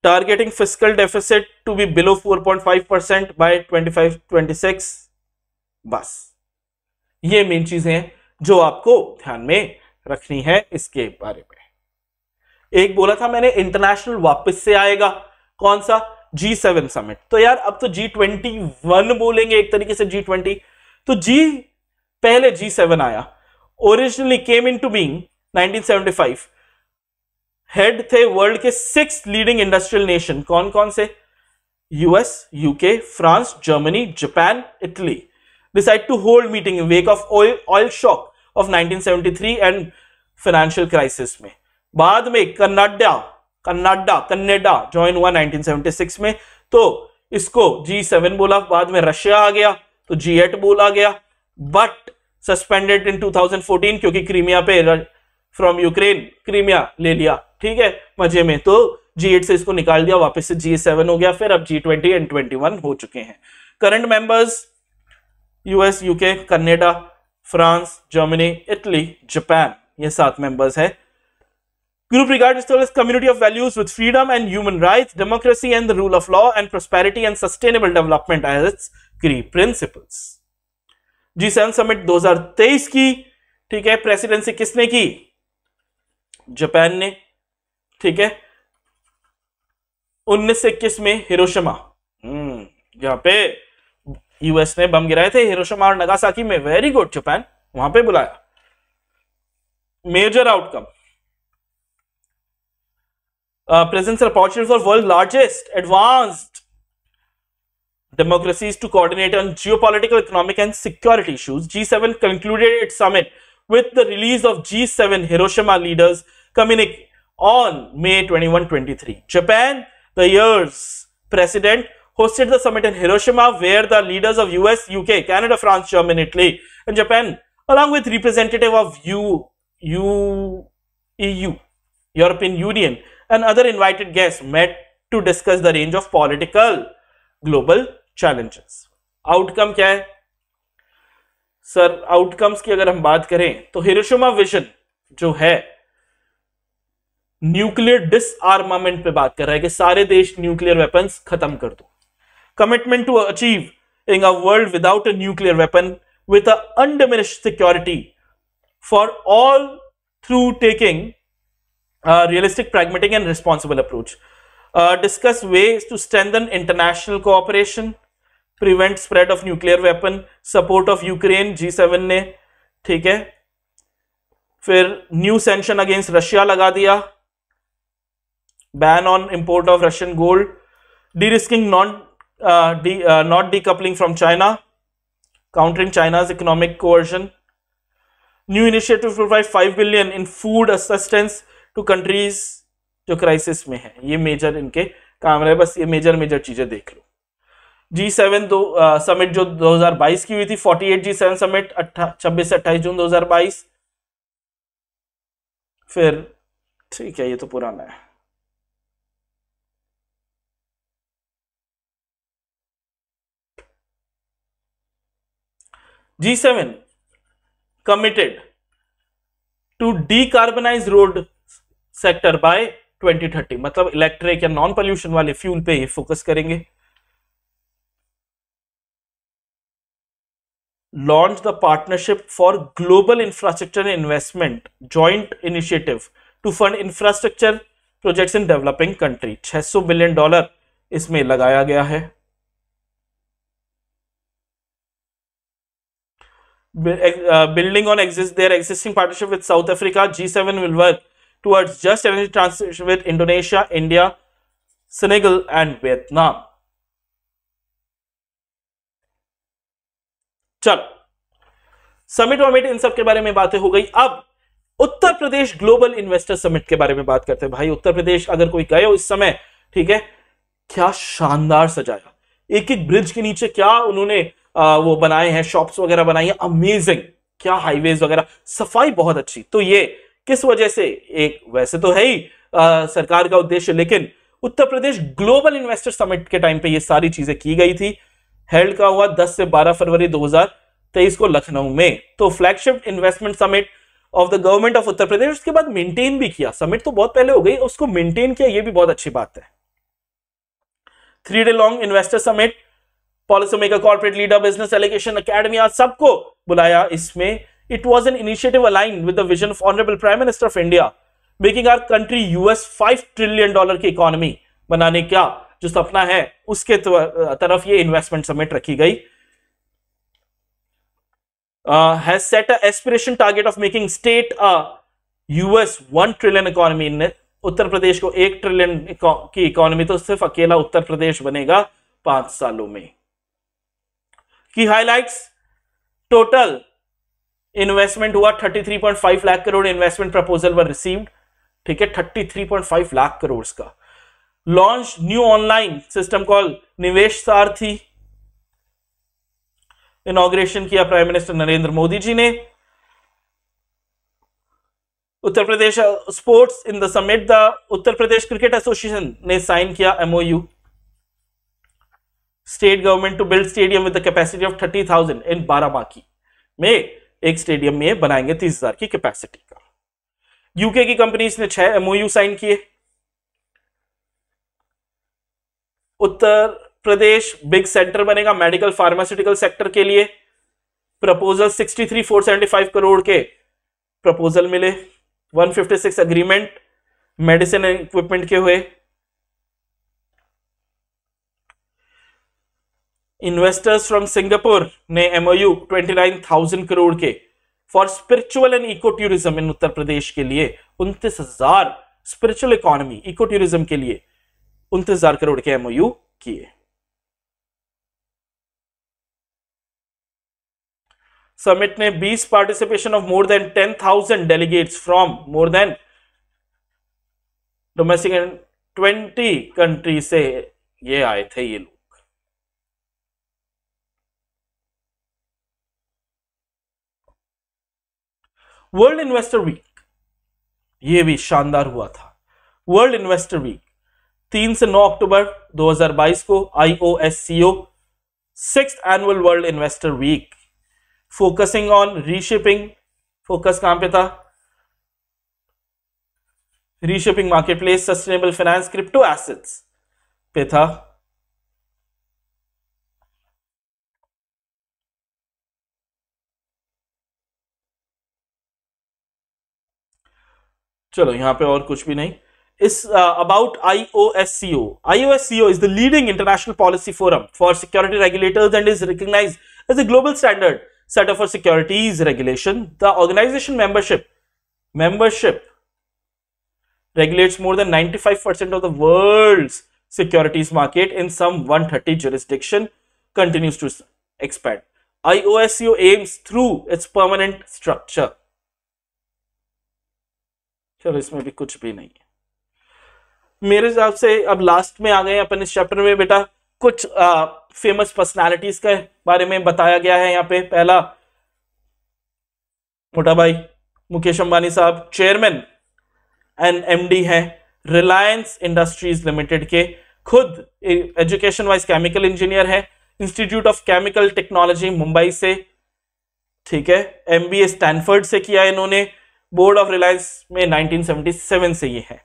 targeting fiscal deficit to be below 4.5 percent by 25 26 बस ये main चीजें हैं जो आपको ध्यान में रखनी है इसके बारे में एक बोला था मैंने इंटरनेशनल वापस से आएगा कौन सा जी सेवन समिट तो यार अब तो जी ट्वेंटी वन बोलेंगे एक तरीके से जी ट्वेंटी तो जी पहले जी सेवन आया originally came into being nineteen head थे वर्ल्ड के सिक्स लीडिंग इंडस्ट्रियल नेशन कौन कौन से US UK France Germany Japan Italy decide to hold meeting wake of oil oil shock of 1973 and financial crisis में बाद में Kannada Kannada कन्नेडा join हुआ 1976 में तो इसको जी सेवन बोला बाद में रशिया आ गया तो जी एट बोला गया बट सस्पेंडेड इन 2014 क्योंकि क्रीमिया पे फ्रॉम यूक्रेन क्रीमिया ले लिया ठीक है मजे में तो जी एट से इसको निकाल दिया वापस से जी सेवन हो गया फिर अब G twenty and twenty one हो चुके हैं current members US UK Canada France Germany Italy Japan ये सात मेंबर्स है Group regards itself as community of values with freedom and human rights, democracy and the rule of law, and prosperity and sustainable development as its key principles. G7 summit 2023 की ठीक है presidency किसने की Japan ने ठीक है उन्नीस सौ इक्कीस में हिरोशिमा हम्म, यहाँ पे यूएस ने बम गिराए थे हिरोशिमा और नगासाकी में वेरी गुड जापान वहां पे बुलाया major outcome presence opportunity for world largest advanced democracies to coordinate on geopolitical economic and security issues G seven concluded its summit with the release of G seven Hiroshima leaders communique on May 21, 23. Japan, the year's president, hosted the summit in Hiroshima where the leaders of US, UK, Canada, France, Germany, Italy and Japan along with representative of U, U, EU, European Union and other invited guests met to discuss the range of political global challenges. Outcome क्या है? Sir outcomes की अगर हम बात करें तो Hiroshima vision जो है न्यूक्लियर डिसआर्मामेंट पे बात कर रहा है कि सारे देश न्यूक्लियर वेपन्स खत्म कर दो commitment to achieve in a world without a nuclear weapon with a undiminished security for all through taking realistic pragmatic and responsible approach discuss way to strengthen international cooperation prevent spread of nuclear weapon support of Ukraine G seven ने ठीक है फिर new sanction against Russia लगा दिया ban on import of Russian gold, de-risking non, uh, de, uh, not decoupling from China, countering China's economic coercion, new initiative to provide 5 billion in food assistance to countries जो crisis में है ये major इनके काम रहे बस ये major major चीजें देख लो जी सेवन दो समिट जो 2022 की हुई थी 48 जी सेवन समिट छब्बीस से अट्ठाईस जून 2022 फिर ठीक है ये तो पुराना है seven G7 committed to decarbonize road sector by 2030 मतलब इलेक्ट्रिक या नॉन पॉल्यूशन वाले फ्यूल पे ये फोकस करेंगे launch the partnership for global infrastructure investment joint initiative to fund infrastructure projects in developing country 600 सौ बिलियन डॉलर इसमें लगाया गया है building on exist their existing partnership with South Africa, G7 will work towards just energy transition with Indonesia, India, Senegal, and Vietnam. चलो summit और मिट इन सब के बारे में बातें हो गई अब Uttar Pradesh global investor summit के बारे में बात करते हैं भाई उत्तर प्रदेश अगर कोई गए हो इस समय ठीक है क्या शानदार सजाया एक एक ब्रिज के नीचे क्या उन्होंने वो बनाए हैं शॉप्स वगैरह बनाई है अमेजिंग क्या हाईवेज वगैरह सफाई बहुत अच्छी तो ये किस वजह से एक वैसे तो है ही आ, सरकार का उद्देश्य लेकिन Uttar Pradesh global investor summit के टाइम पे ये सारी चीजें की गई थी हेल्ड का हुआ 10 से 12 फरवरी 2023 को लखनऊ में तो flagship investment summit of the government of Uttar Pradesh उसके बाद मेंटेन भी किया समिट तो बहुत पहले हो गई उसको मेंटेन किया ये भी बहुत अच्छी बात है three day long investor summit policy maker corporate leader business delegation academy आज सबको बुलाया इसमें it was an initiative align with of honourable prime minister of India making our country US five trillion dollar की economy बनाने का जो सपना है उसके तरफ ये इन्वेस्टमेंट समिट रखी गई has set aspiration target of making state a US one trillion economy ने उत्तर प्रदेश को एक ट्रिलियन की इकोनॉमी तो सिर्फ अकेला उत्तर प्रदेश बनेगा पांच सालों में की हाईलाइट्स टोटल इन्वेस्टमेंट हुआ 33.5 lakh crore investment proposal were received ठीक है 33.5 लाख करोड़ का launch new online system call Nivesh Saarthi inauguration किया प्राइम मिनिस्टर नरेंद्र मोदी जी ने Uttar Pradesh sports in the summit the Uttar Pradesh cricket association ने साइन किया MOU state government to build stadium with the capacity of 30,000 in Barabanki में एक stadium में बनाएंगे 30,000 की कैपेसिटी का यूके की कंपनीज ने छह एमओयू साइन किए उत्तर प्रदेश बिग सेंटर बनेगा मेडिकल फार्मास्यूटिकल सेक्टर के लिए प्रपोजल 63,475 करोड़ के प्रपोजल मिले 156 अग्रीमेंट मेडिसिन इक्विपमेंट के हुए इन्वेस्टर्स फ्रॉम सिंगापुर ने एमओयू 29,000 करोड़ के for spiritual and eco tourism in Uttar Pradesh के लिए उनतीस हजार स्पिरिचुअल इकोनॉमी इको टूरिज्म के लिए उन्तीस हजार करोड़ के एमओयू किए समिट ने 20 participation of more than 10,000 delegates from more than domestic and 20 country से ये आए थे ये लोग वर्ल्ड इन्वेस्टर वीक ये भी शानदार हुआ था वर्ल्ड इन्वेस्टर वीक तीन से नौ अक्टूबर 2022 को I O S C O six annual world investor week focusing on reshaping focus कहां पे था reshaping market place sustainable finance crypto assets पे था चलो यहां पे और कुछ भी नहीं इस about I O S C O I O S C O is the leading international policy forum for security regulators and is recognise as a global standard set of securities regulation the organisation membership membership regulates more than 95% of the world's securities market in some 130 jurisdiction continues to expand ioseo aims through its permanent structure चलो इसमें भी कुछ भी नहीं है मेरे हिसाब से अब लास्ट में आ गए अपन इस चैप्टर में बेटा कुछ आ, फेमस पर्सनालिटीज के बारे में बताया गया है यहाँ पे पहला मोटा भाई मुकेश अंबानी साहब चेयरमैन एंड एमडी हैं रिलायंस इंडस्ट्रीज लिमिटेड के खुद एजुकेशन वाइज केमिकल इंजीनियर है institute of chemical technology Mumbai से ठीक है एमबीए स्टैनफोर्ड से किया इन्होंने बोर्ड ऑफ रिलायंस में 1977 से ये है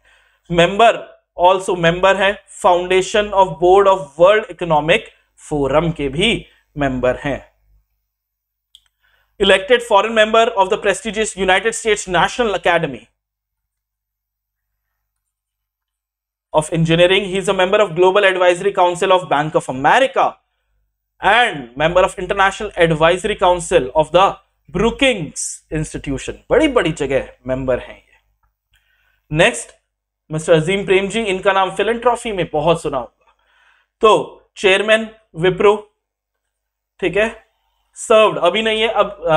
मेंबर ऑल्सो मेंबर है foundation of board of world economic forum के भी मेंबर हैं elected foreign member of the prestigious United States National Academy of Engineering. He is a member of Global Advisory Council of Bank of America and member of International Advisory Council of the Brookings institution बड़ी बड़ी जगह member हैं ये next mister अजीम प्रेम जी इनका नाम film trophy में बहुत सुना होगा तो चेयरमैन विप्रो ठीक है सर्व अभी नहीं है अब आ,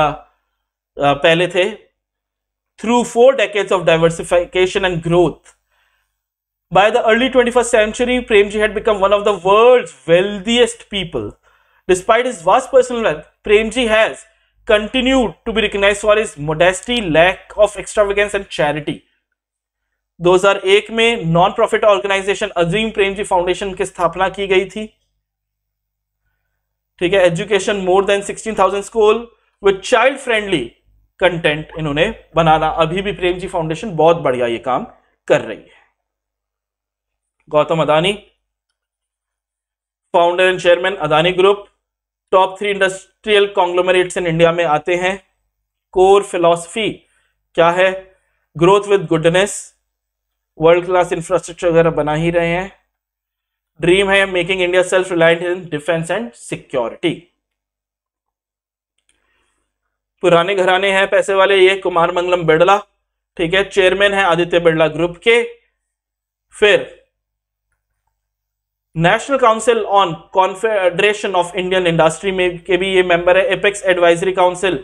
आ, पहले थे through four decades of diversification and growth by the early twenty first century Prem ji had become one of the world wealthiest people despite is vast personal Prem ji has continued to be recognized for his modesty, lack of extravagance and charity. 2001 में non profit organisation Azim Premji foundation की स्थापना की गई थी ठीक है education more than 16,000 school with child friendly content इन्होंने बनाना अभी भी प्रेम जी फाउंडेशन बहुत बढ़िया ये काम कर रही है Gautam Adani founder and chairman Adani group top three industrial conglomerates in India में आते हैं कोर फिलोसफी क्या है growth with goodness world class infrastructure वगैरह बना ही रहे हैं ड्रीम है making India self reliant in defence and security पुराने घराने हैं पैसे वाले ये कुमार मंगलम बिड़ला ठीक है चेयरमैन है आदित्य बिड़ला ग्रुप के फिर national council on confederation of Indian industry में के भी ये मेंबर है apex advisory council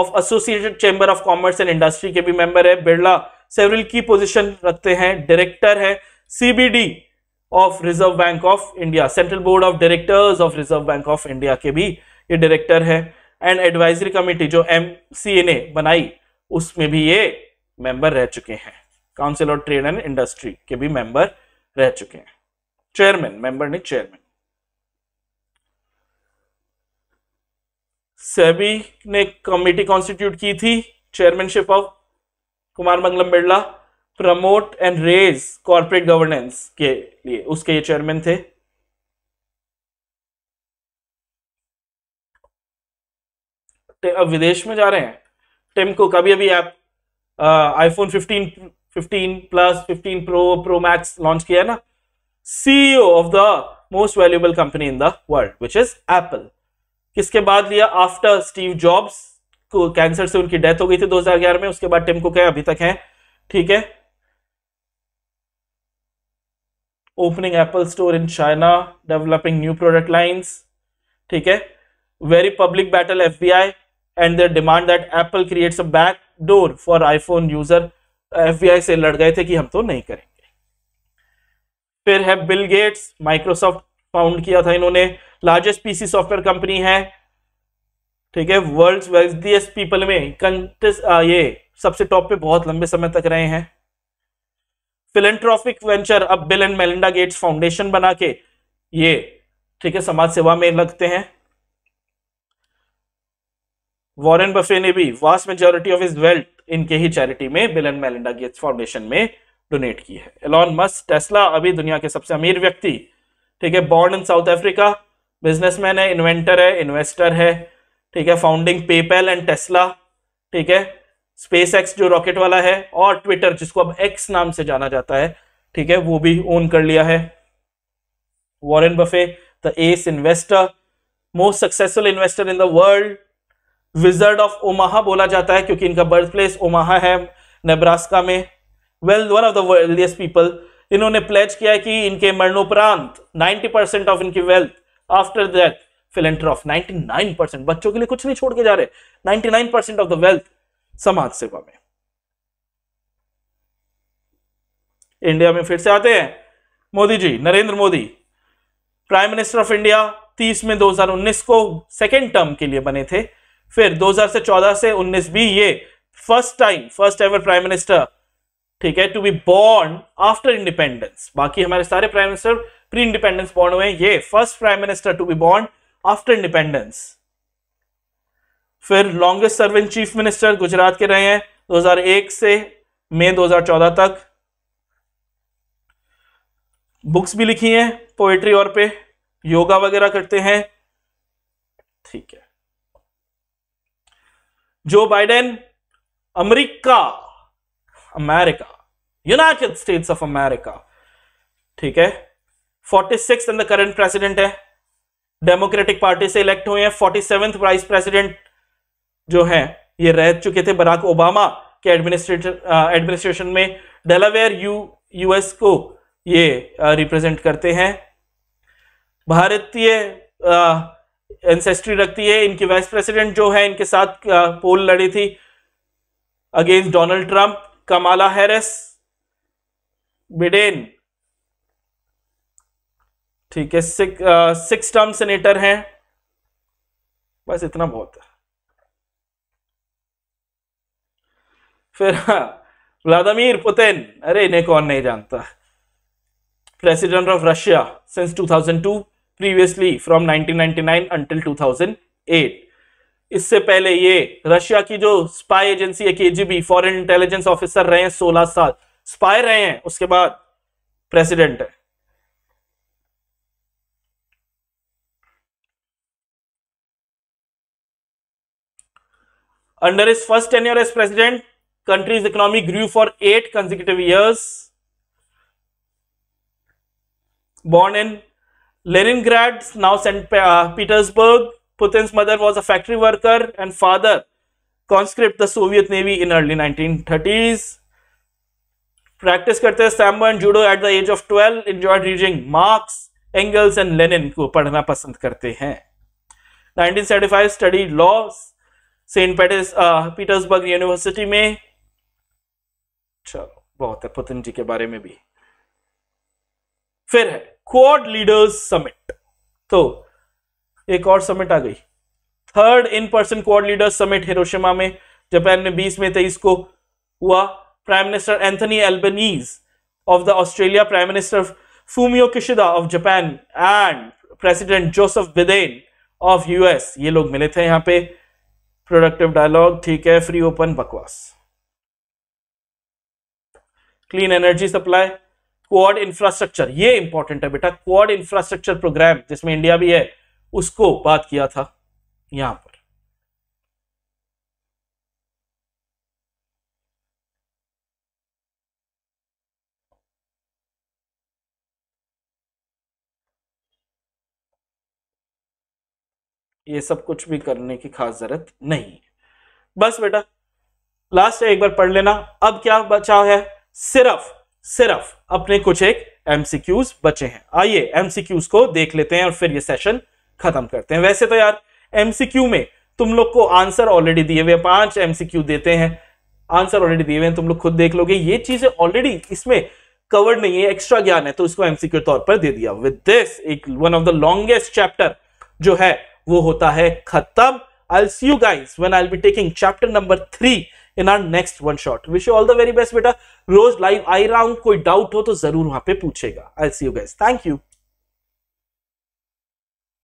of associated chamber of commerce and industry के भी मेंबर है बिरला सेवरल की पोजीशन रखते हैं डायरेक्टर है CBD of reserve bank of India central board of directors of reserve bank of India के भी ये डायरेक्टर है एंड एडवाइजरी कमेटी जो एम ने बनाई उसमें भी ये मेंबर रह चुके हैं council of trade and industry के भी मेंबर रह चुके हैं चेयरमैन मेंबर ने चेयरमैन सेबी ने कमेटी कॉन्स्टिट्यूट की थी chairmanship of Kumar Mangalam Birla promote and raise corporate governance के लिए उसके ये चेयरमैन थे अब विदेश में जा रहे हैं टिम को कभी अभी आप iPhone 15 15 plus 15 pro pro max launch किया है ना CEO of the most valuable company in the world which is Apple किसके बाद लिया आफ्टर स्टीव जॉब्स को कैंसर से उनकी डेथ हो गई थी 2011 में उसके बाद टिम कुक है अभी तक है ठीक है opening Apple store in China developing new product lines ठीक है very public battle F B I and their demand that Apple creates a back door for iPhone user F B I से लड़ गए थे कि हम तो नहीं करेंगे फिर है बिल गेट्स माइक्रोसॉफ्ट फाउंड किया था इन्होंने लार्जेस्ट पीसी सॉफ्टवेयर कंपनी है ठीक है वर्ल्ड वेल्थियस्ट पीपल में कंटेस्ट ये सबसे टॉप पे बहुत लंबे समय तक रहे हैं फिलेंट्रॉफिक वेंचर अब Bill and Melinda Gates Foundation बना के ये ठीक है समाज सेवा में लगते हैं वॉरेन बफे ने भी vast majority of his wealth इनके ही चैरिटी में Bill and Melinda Gates Foundation में डोनेट की है एलॉन मस्क टेस्ला अभी दुनिया के सबसे अमीर व्यक्ति ठीक है born in South Africa businessman है इन्वेंटर है इन्वेस्टर है ठीक है फाउंडिंग पेपैल एंड टेस्ला ठीक है स्पेस एक्स जो रॉकेट वाला है और ट्विटर जिसको अब एक्स नाम से जाना जाता है ठीक है वो भी ओन कर लिया है Warren Buffett the ace investor most successful investor in the world wizard of Omaha बोला जाता है क्योंकि इनका बर्थ प्लेस ओमाहा है नेब्रास्का में well one of the wealthiest people इन्होंने प्लेज किया कि इनके मरणोपरांत 90 परसेंट ऑफ इनकी wealth after that philanthropy 99 percent बच्चों के लिए कुछ नहीं छोड़ के जा रहे 99 परसेंट ऑफ द वेल्थ समाज सेवा में इंडिया में फिर से आते हैं Modi ji Narendra Modi prime minister of India 30 में 2019 को सेकेंड टर्म के लिए बने थे फिर 2014 से चौदह से उन्नीस भी ये first time first ever prime minister ठीक है to be born after independence बाकी हमारे सारे prime minister pre independence born हुए ये first prime minister to be born after independence फिर longest serving chief minister Gujarat के रहे हैं 2001 से मई 2014 तक बुक्स भी लिखी हैं पोएट्री और पे योगा वगैरह करते हैं ठीक है Joe Biden America America United States of America ठीक है forty six in the current president है डेमोक्रेटिक पार्टी से इलेक्ट हुए हैं फोर्टी सेवेंथ वाइस प्रेसिडेंट जो हैं ये रह चुके थे बराक ओबामा के एडमिनिस्ट्रेटर एडमिनिस्ट्रेशन में डेलावेयर यू यूएस को ये रिप्रेजेंट करते हैं भारतीय एंसेस्ट्री रखती है इनकी वाइस प्रेसिडेंट जो है इनके साथ पोल लड़ी थी against Donald Trump Kamala Harris Biden ठीक है six, ah, six term senator हैं बस इतना बहुत है फिर व्लादिमीर हाँ, पुतिन अरे इन्हें कौन नहीं जानता president of Russia since 2002 previously from 1999 until 2008 इससे पहले ये रशिया की जो स्पाई एजेंसी है केजीबी फॉरेन इंटेलिजेंस ऑफिसर रहे हैं सोलह साल स्पाई रहे हैं उसके बाद प्रेसिडेंट है under his first tenure as president country's economy grew for eight consecutive years born in Leningrad now Saint Petersburg Putin's mother was a factory worker and father conscript the Soviet Navy in early 1930s. Practice करते सैमबर्न judo at the age of 12 enjoyed reading Marx Engels and Lenin को पढ़ना पसंद करते हैं 1975 study law Saint Petersburg university में चलो बहुत है पुतिन जी के बारे में भी फिर है क्वाड लीडर्स समिट तो एक और समिट आ गई third in person quad leader summit Hiroshima में जापान में 20 में तेईस को हुआ prime minister Anthony Albanese of the Australia prime minister Fumio Kishida of Japan and president Joseph Biden of US ये लोग मिले थे यहां पे प्रोडक्टिव डायलॉग ठीक है फ्री ओपन बकवास clean energy supply quad infrastructure ये इंपॉर्टेंट है बेटा क्वाड इंफ्रास्ट्रक्चर प्रोग्राम जिसमें इंडिया भी है उसको बात किया था यहां पर ये सब कुछ भी करने की खास जरूरत नहीं है बस बेटा लास्ट एक बार पढ़ लेना अब क्या बचा है सिर्फ सिर्फ अपने कुछ एक एमसीक्यूज बचे हैं आइए एमसीक्यूज को देख लेते हैं और फिर ये सेशन खत्म करते हैं वैसे तो यार एमसीक्यू में तुम लोग को आंसर ऑलरेडी दिए हुए पांच एमसीक्यू देते हैं आंसर ऑलरेडी दिए हुए हैं तुम लोग खुद देख लोगे ये चीजें ऑलरेडी इसमें कवर्ड नहीं है एक्स्ट्रा ज्ञान है तो इसको एमसीक्यू तौर पर दे दिया विद दिस एक one of the longest chapter जो है वो होता है खत्म I see you guys when I be taking chapter number three in our next one shot wish all the very best बेटा रोज लाइव आई रहा हूं कोई डाउट हो तो जरूर वहां पे पूछेगा I see you guys thank you